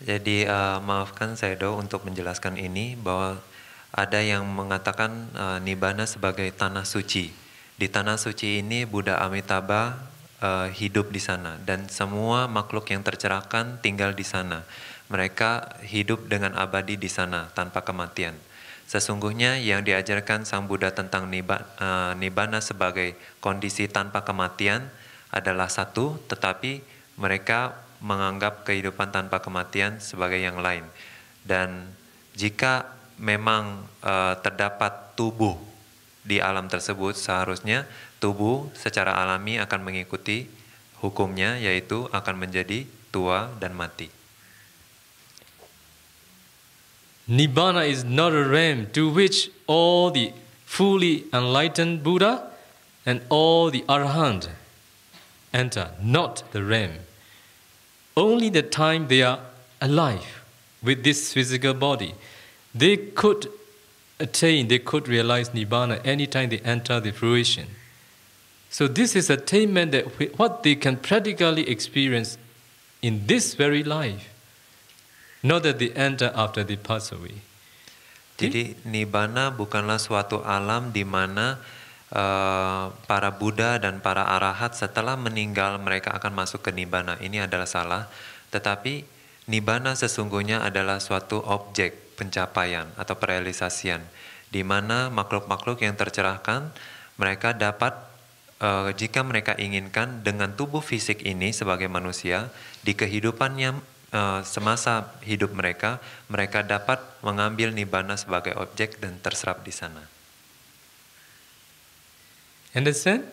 Jadi uh, maafkan saya Do untuk menjelaskan ini bahwa ada yang mengatakan uh, nibbana sebagai tanah suci. Di tanah suci ini Buddha Amitabha uh, hidup di sana dan semua makhluk yang tercerahkan tinggal di sana. Mereka hidup dengan abadi di sana tanpa kematian. Sesungguhnya yang diajarkan Sang Buddha tentang nibba, uh, nibbana sebagai kondisi tanpa kematian adalah satu, tetapi mereka menganggap kehidupan tanpa kematian sebagai yang lain. Dan jika memang uh, terdapat tubuh di alam tersebut, seharusnya tubuh secara alami akan mengikuti hukumnya, yaitu akan menjadi tua dan mati. Nibbana is not a realm to which all the fully enlightened Buddha and all the Arhant enter, not the realm. Only the time they are alive with this physical body. They could attain, they could realize Nibbana anytime they enter the fruition. So this is attainment that what they can practically experience in this very life, not that they enter after they pass away. Jadi nibbana bukanlah suatu alam di mana uh, para Buddha dan para arahat setelah meninggal mereka akan masuk ke nibbana. Ini adalah salah. Tetapi nibbana sesungguhnya adalah suatu objek pencapaian atau perealisasian, di mana makhluk-makhluk yang tercerahkan mereka dapat uh, jika mereka inginkan dengan tubuh fisik ini sebagai manusia di kehidupannya uh, eh, semasa hidup mereka, mereka dapat mengambil nibbana sebagai objek dan terserap di sana. Understand?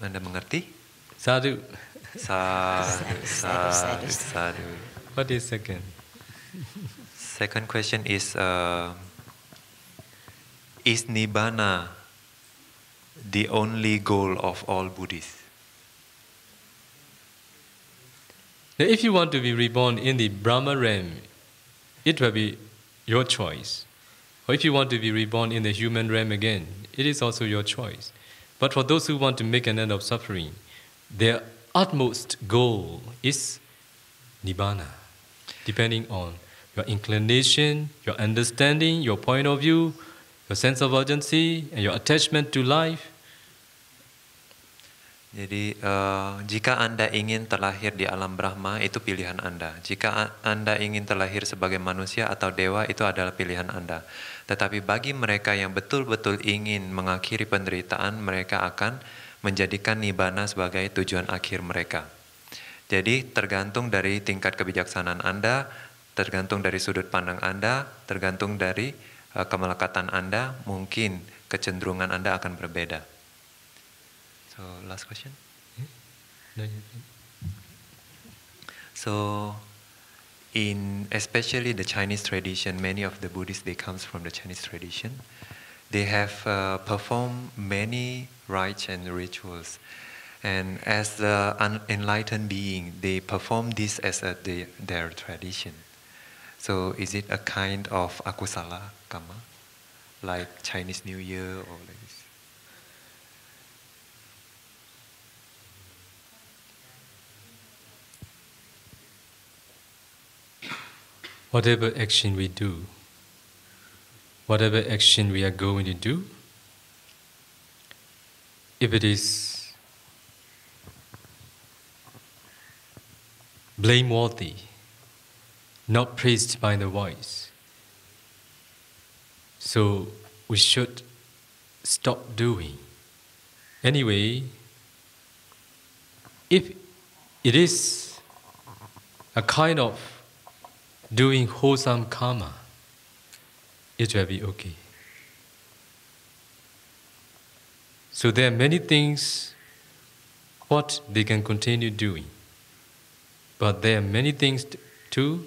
Anda mengerti? Sadu. Sadu. Sadu. Sadu. What is again? Second question is uh, Is Nibbana the only goal of all Buddhists? Now, if you want to be reborn in the Brahma realm, it will be your choice. Or if you want to be reborn in the human realm again, it is also your choice. But for those who want to make an end of suffering, their utmost goal is Nibbana, depending on your inclination, your understanding, your point of view, your sense of urgency, and your attachment to life. Jadi uh, jika Anda ingin terlahir di alam Brahma itu pilihan Anda. Jika Anda ingin terlahir sebagai manusia atau dewa itu adalah pilihan Anda. Tetapi bagi mereka yang betul-betul ingin mengakhiri penderitaan, mereka akan menjadikan nibana sebagai tujuan akhir mereka. Jadi tergantung dari tingkat kebijaksanaan Anda, tergantung dari sudut pandang Anda, tergantung dari uh, kemelekatan Anda, mungkin kecenderungan Anda akan berbeda. So, last question. Hmm? So, in especially the Chinese tradition, many of the Buddhists they comes from the Chinese tradition. They have uh, performed many rites and rituals, and as the enlightened being, they perform this as a, their, their tradition. So is it a kind of akusala karma, like Chinese New Year or like this? Whatever action we do, whatever action we are going to do, if it is blameworthy, not praised by the wise. So we should stop doing. Anyway, if it is a kind of doing wholesome karma, it will be okay. So there are many things what they can continue doing. But there are many things too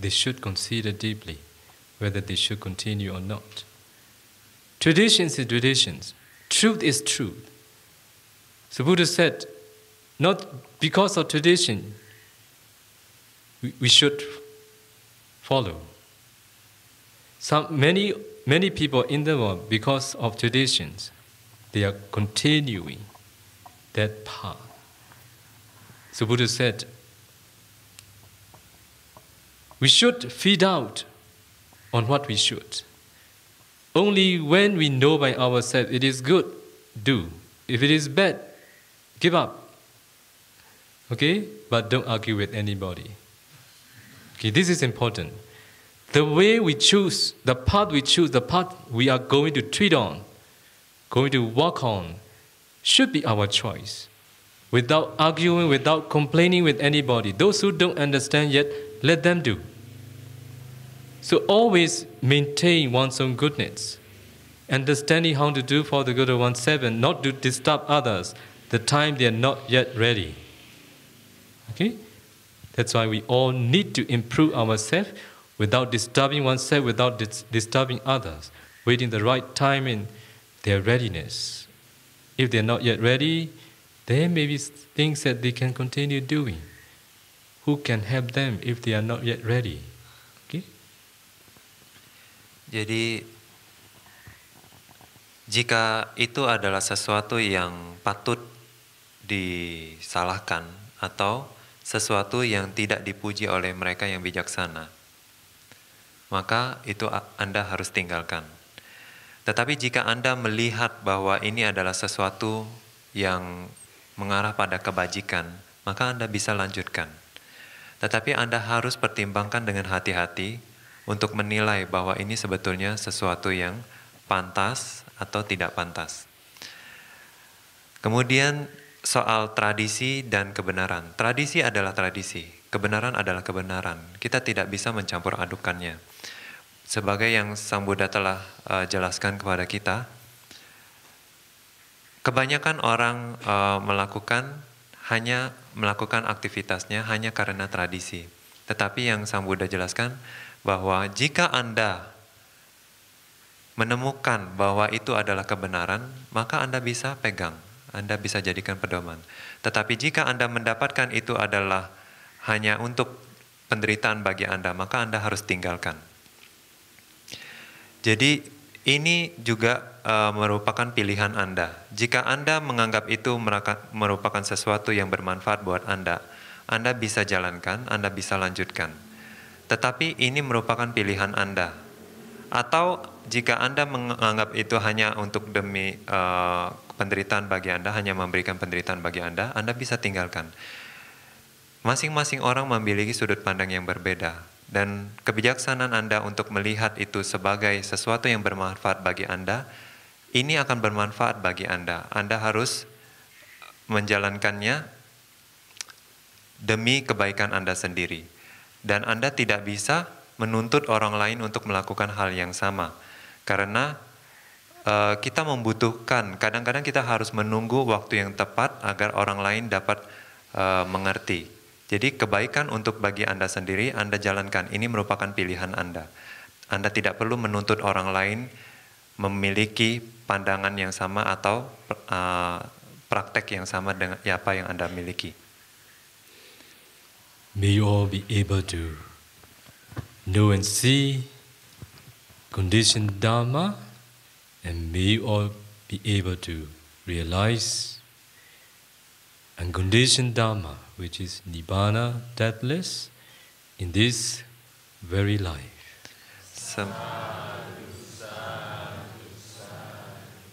they should consider deeply whether they should continue or not. Traditions is traditions, truth is truth. So Buddha said, not because of tradition we, we should follow. Some, many, many people in the world, because of traditions, they are continuing that path. So Buddha said, we should feed out on what we should. Only when we know by ourselves it is good, do. If it is bad, give up. Okay? But don't argue with anybody. Okay, this is important. The way we choose, the path we choose, the path we are going to treat on, going to walk on, should be our choice. Without arguing, without complaining with anybody. Those who don't understand yet, let them do. So always maintain one's own goodness, understanding how to do for the good of oneself and not to disturb others the time they are not yet ready. Okay? That's why we all need to improve ourselves without disturbing oneself, without dis- disturbing others, waiting the right time in their readiness. If they're not yet ready, there may be things that they can continue doing. Who can help them if they are not yet ready? Jadi jika itu adalah sesuatu yang patut disalahkan atau sesuatu yang tidak dipuji oleh mereka yang bijaksana, maka itu Anda harus tinggalkan. Tetapi jika Anda melihat bahwa ini adalah sesuatu yang mengarah pada kebajikan, maka Anda bisa lanjutkan. Tetapi Anda harus pertimbangkan dengan hati-hati untuk menilai bahwa ini sebetulnya sesuatu yang pantas atau tidak pantas. Kemudian soal tradisi dan kebenaran. Tradisi adalah tradisi, kebenaran adalah kebenaran. Kita tidak bisa mencampur adukannya. Sebagai yang Sang Buddha telah uh, jelaskan kepada kita, kebanyakan orang uh, melakukan hanya melakukan aktivitasnya hanya karena tradisi. Tetapi yang Sang Buddha jelaskan, bahwa jika Anda menemukan bahwa itu adalah kebenaran, maka Anda bisa pegang, Anda bisa jadikan pedoman. Tetapi jika Anda mendapatkan itu adalah hanya untuk penderitaan bagi Anda, maka Anda harus tinggalkan. Jadi ini juga uh, merupakan pilihan Anda. Jika Anda menganggap itu merupakan sesuatu yang bermanfaat buat Anda, Anda bisa jalankan, Anda bisa lanjutkan tetapi ini merupakan pilihan Anda. Atau jika Anda menganggap itu hanya untuk demi uh, penderitaan bagi Anda, hanya memberikan penderitaan bagi Anda, Anda bisa tinggalkan. Masing-masing orang memiliki sudut pandang yang berbeda, dan kebijaksanaan Anda untuk melihat itu sebagai sesuatu yang bermanfaat bagi Anda, ini akan bermanfaat bagi Anda. Anda harus menjalankannya demi kebaikan Anda sendiri dan Anda tidak bisa menuntut orang lain untuk melakukan hal yang sama. Karena uh, kita membutuhkan, kadang-kadang kita harus menunggu waktu yang tepat agar orang lain dapat uh, mengerti. Jadi kebaikan untuk bagi Anda sendiri, Anda jalankan. Ini merupakan pilihan Anda. Anda tidak perlu menuntut orang lain memiliki pandangan yang sama atau uh, praktek yang sama dengan ya apa yang Anda miliki. May you all be able to know and see conditioned Dharma, and may you all be able to realize unconditioned Dharma, which is Nibbana, deathless, in this very life. Sem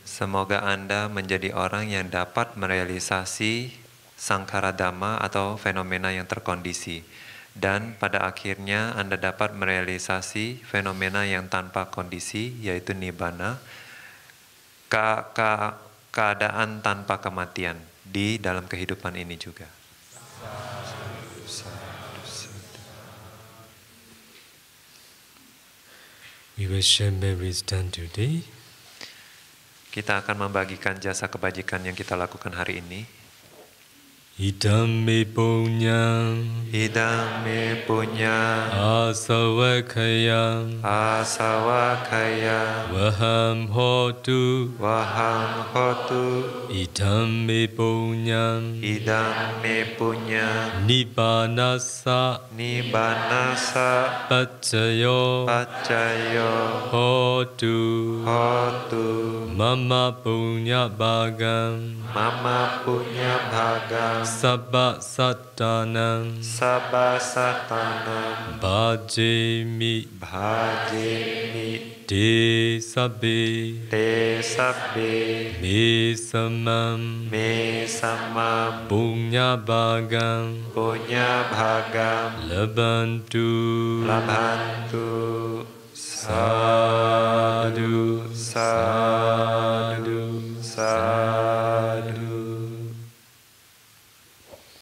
Semoga Anda menjadi orang yang dapat merealisasi Sangkara dhamma atau fenomena yang terkondisi. Dan pada akhirnya Anda dapat merealisasi fenomena yang tanpa kondisi, yaitu nibbana, ke, ke, keadaan tanpa kematian di dalam kehidupan ini juga. We will share memories done today. Kita akan membagikan jasa kebajikan yang kita lakukan hari ini. Idame punya me punya asawa kaya, Waham hotu Waham hotu Idame punya me punya Nibanasa Nibanasa Pacayo Pacayo Hotu Hotu Mama punya bagam Mama punya bagam Sabba satanam Sabba satanam Bhajemi Bhajemi Te sabbe Te sabbe Me samam Me samam Punya bagam Punya bagam Labantu labantu, Sadu Sadu Sadu, sadu.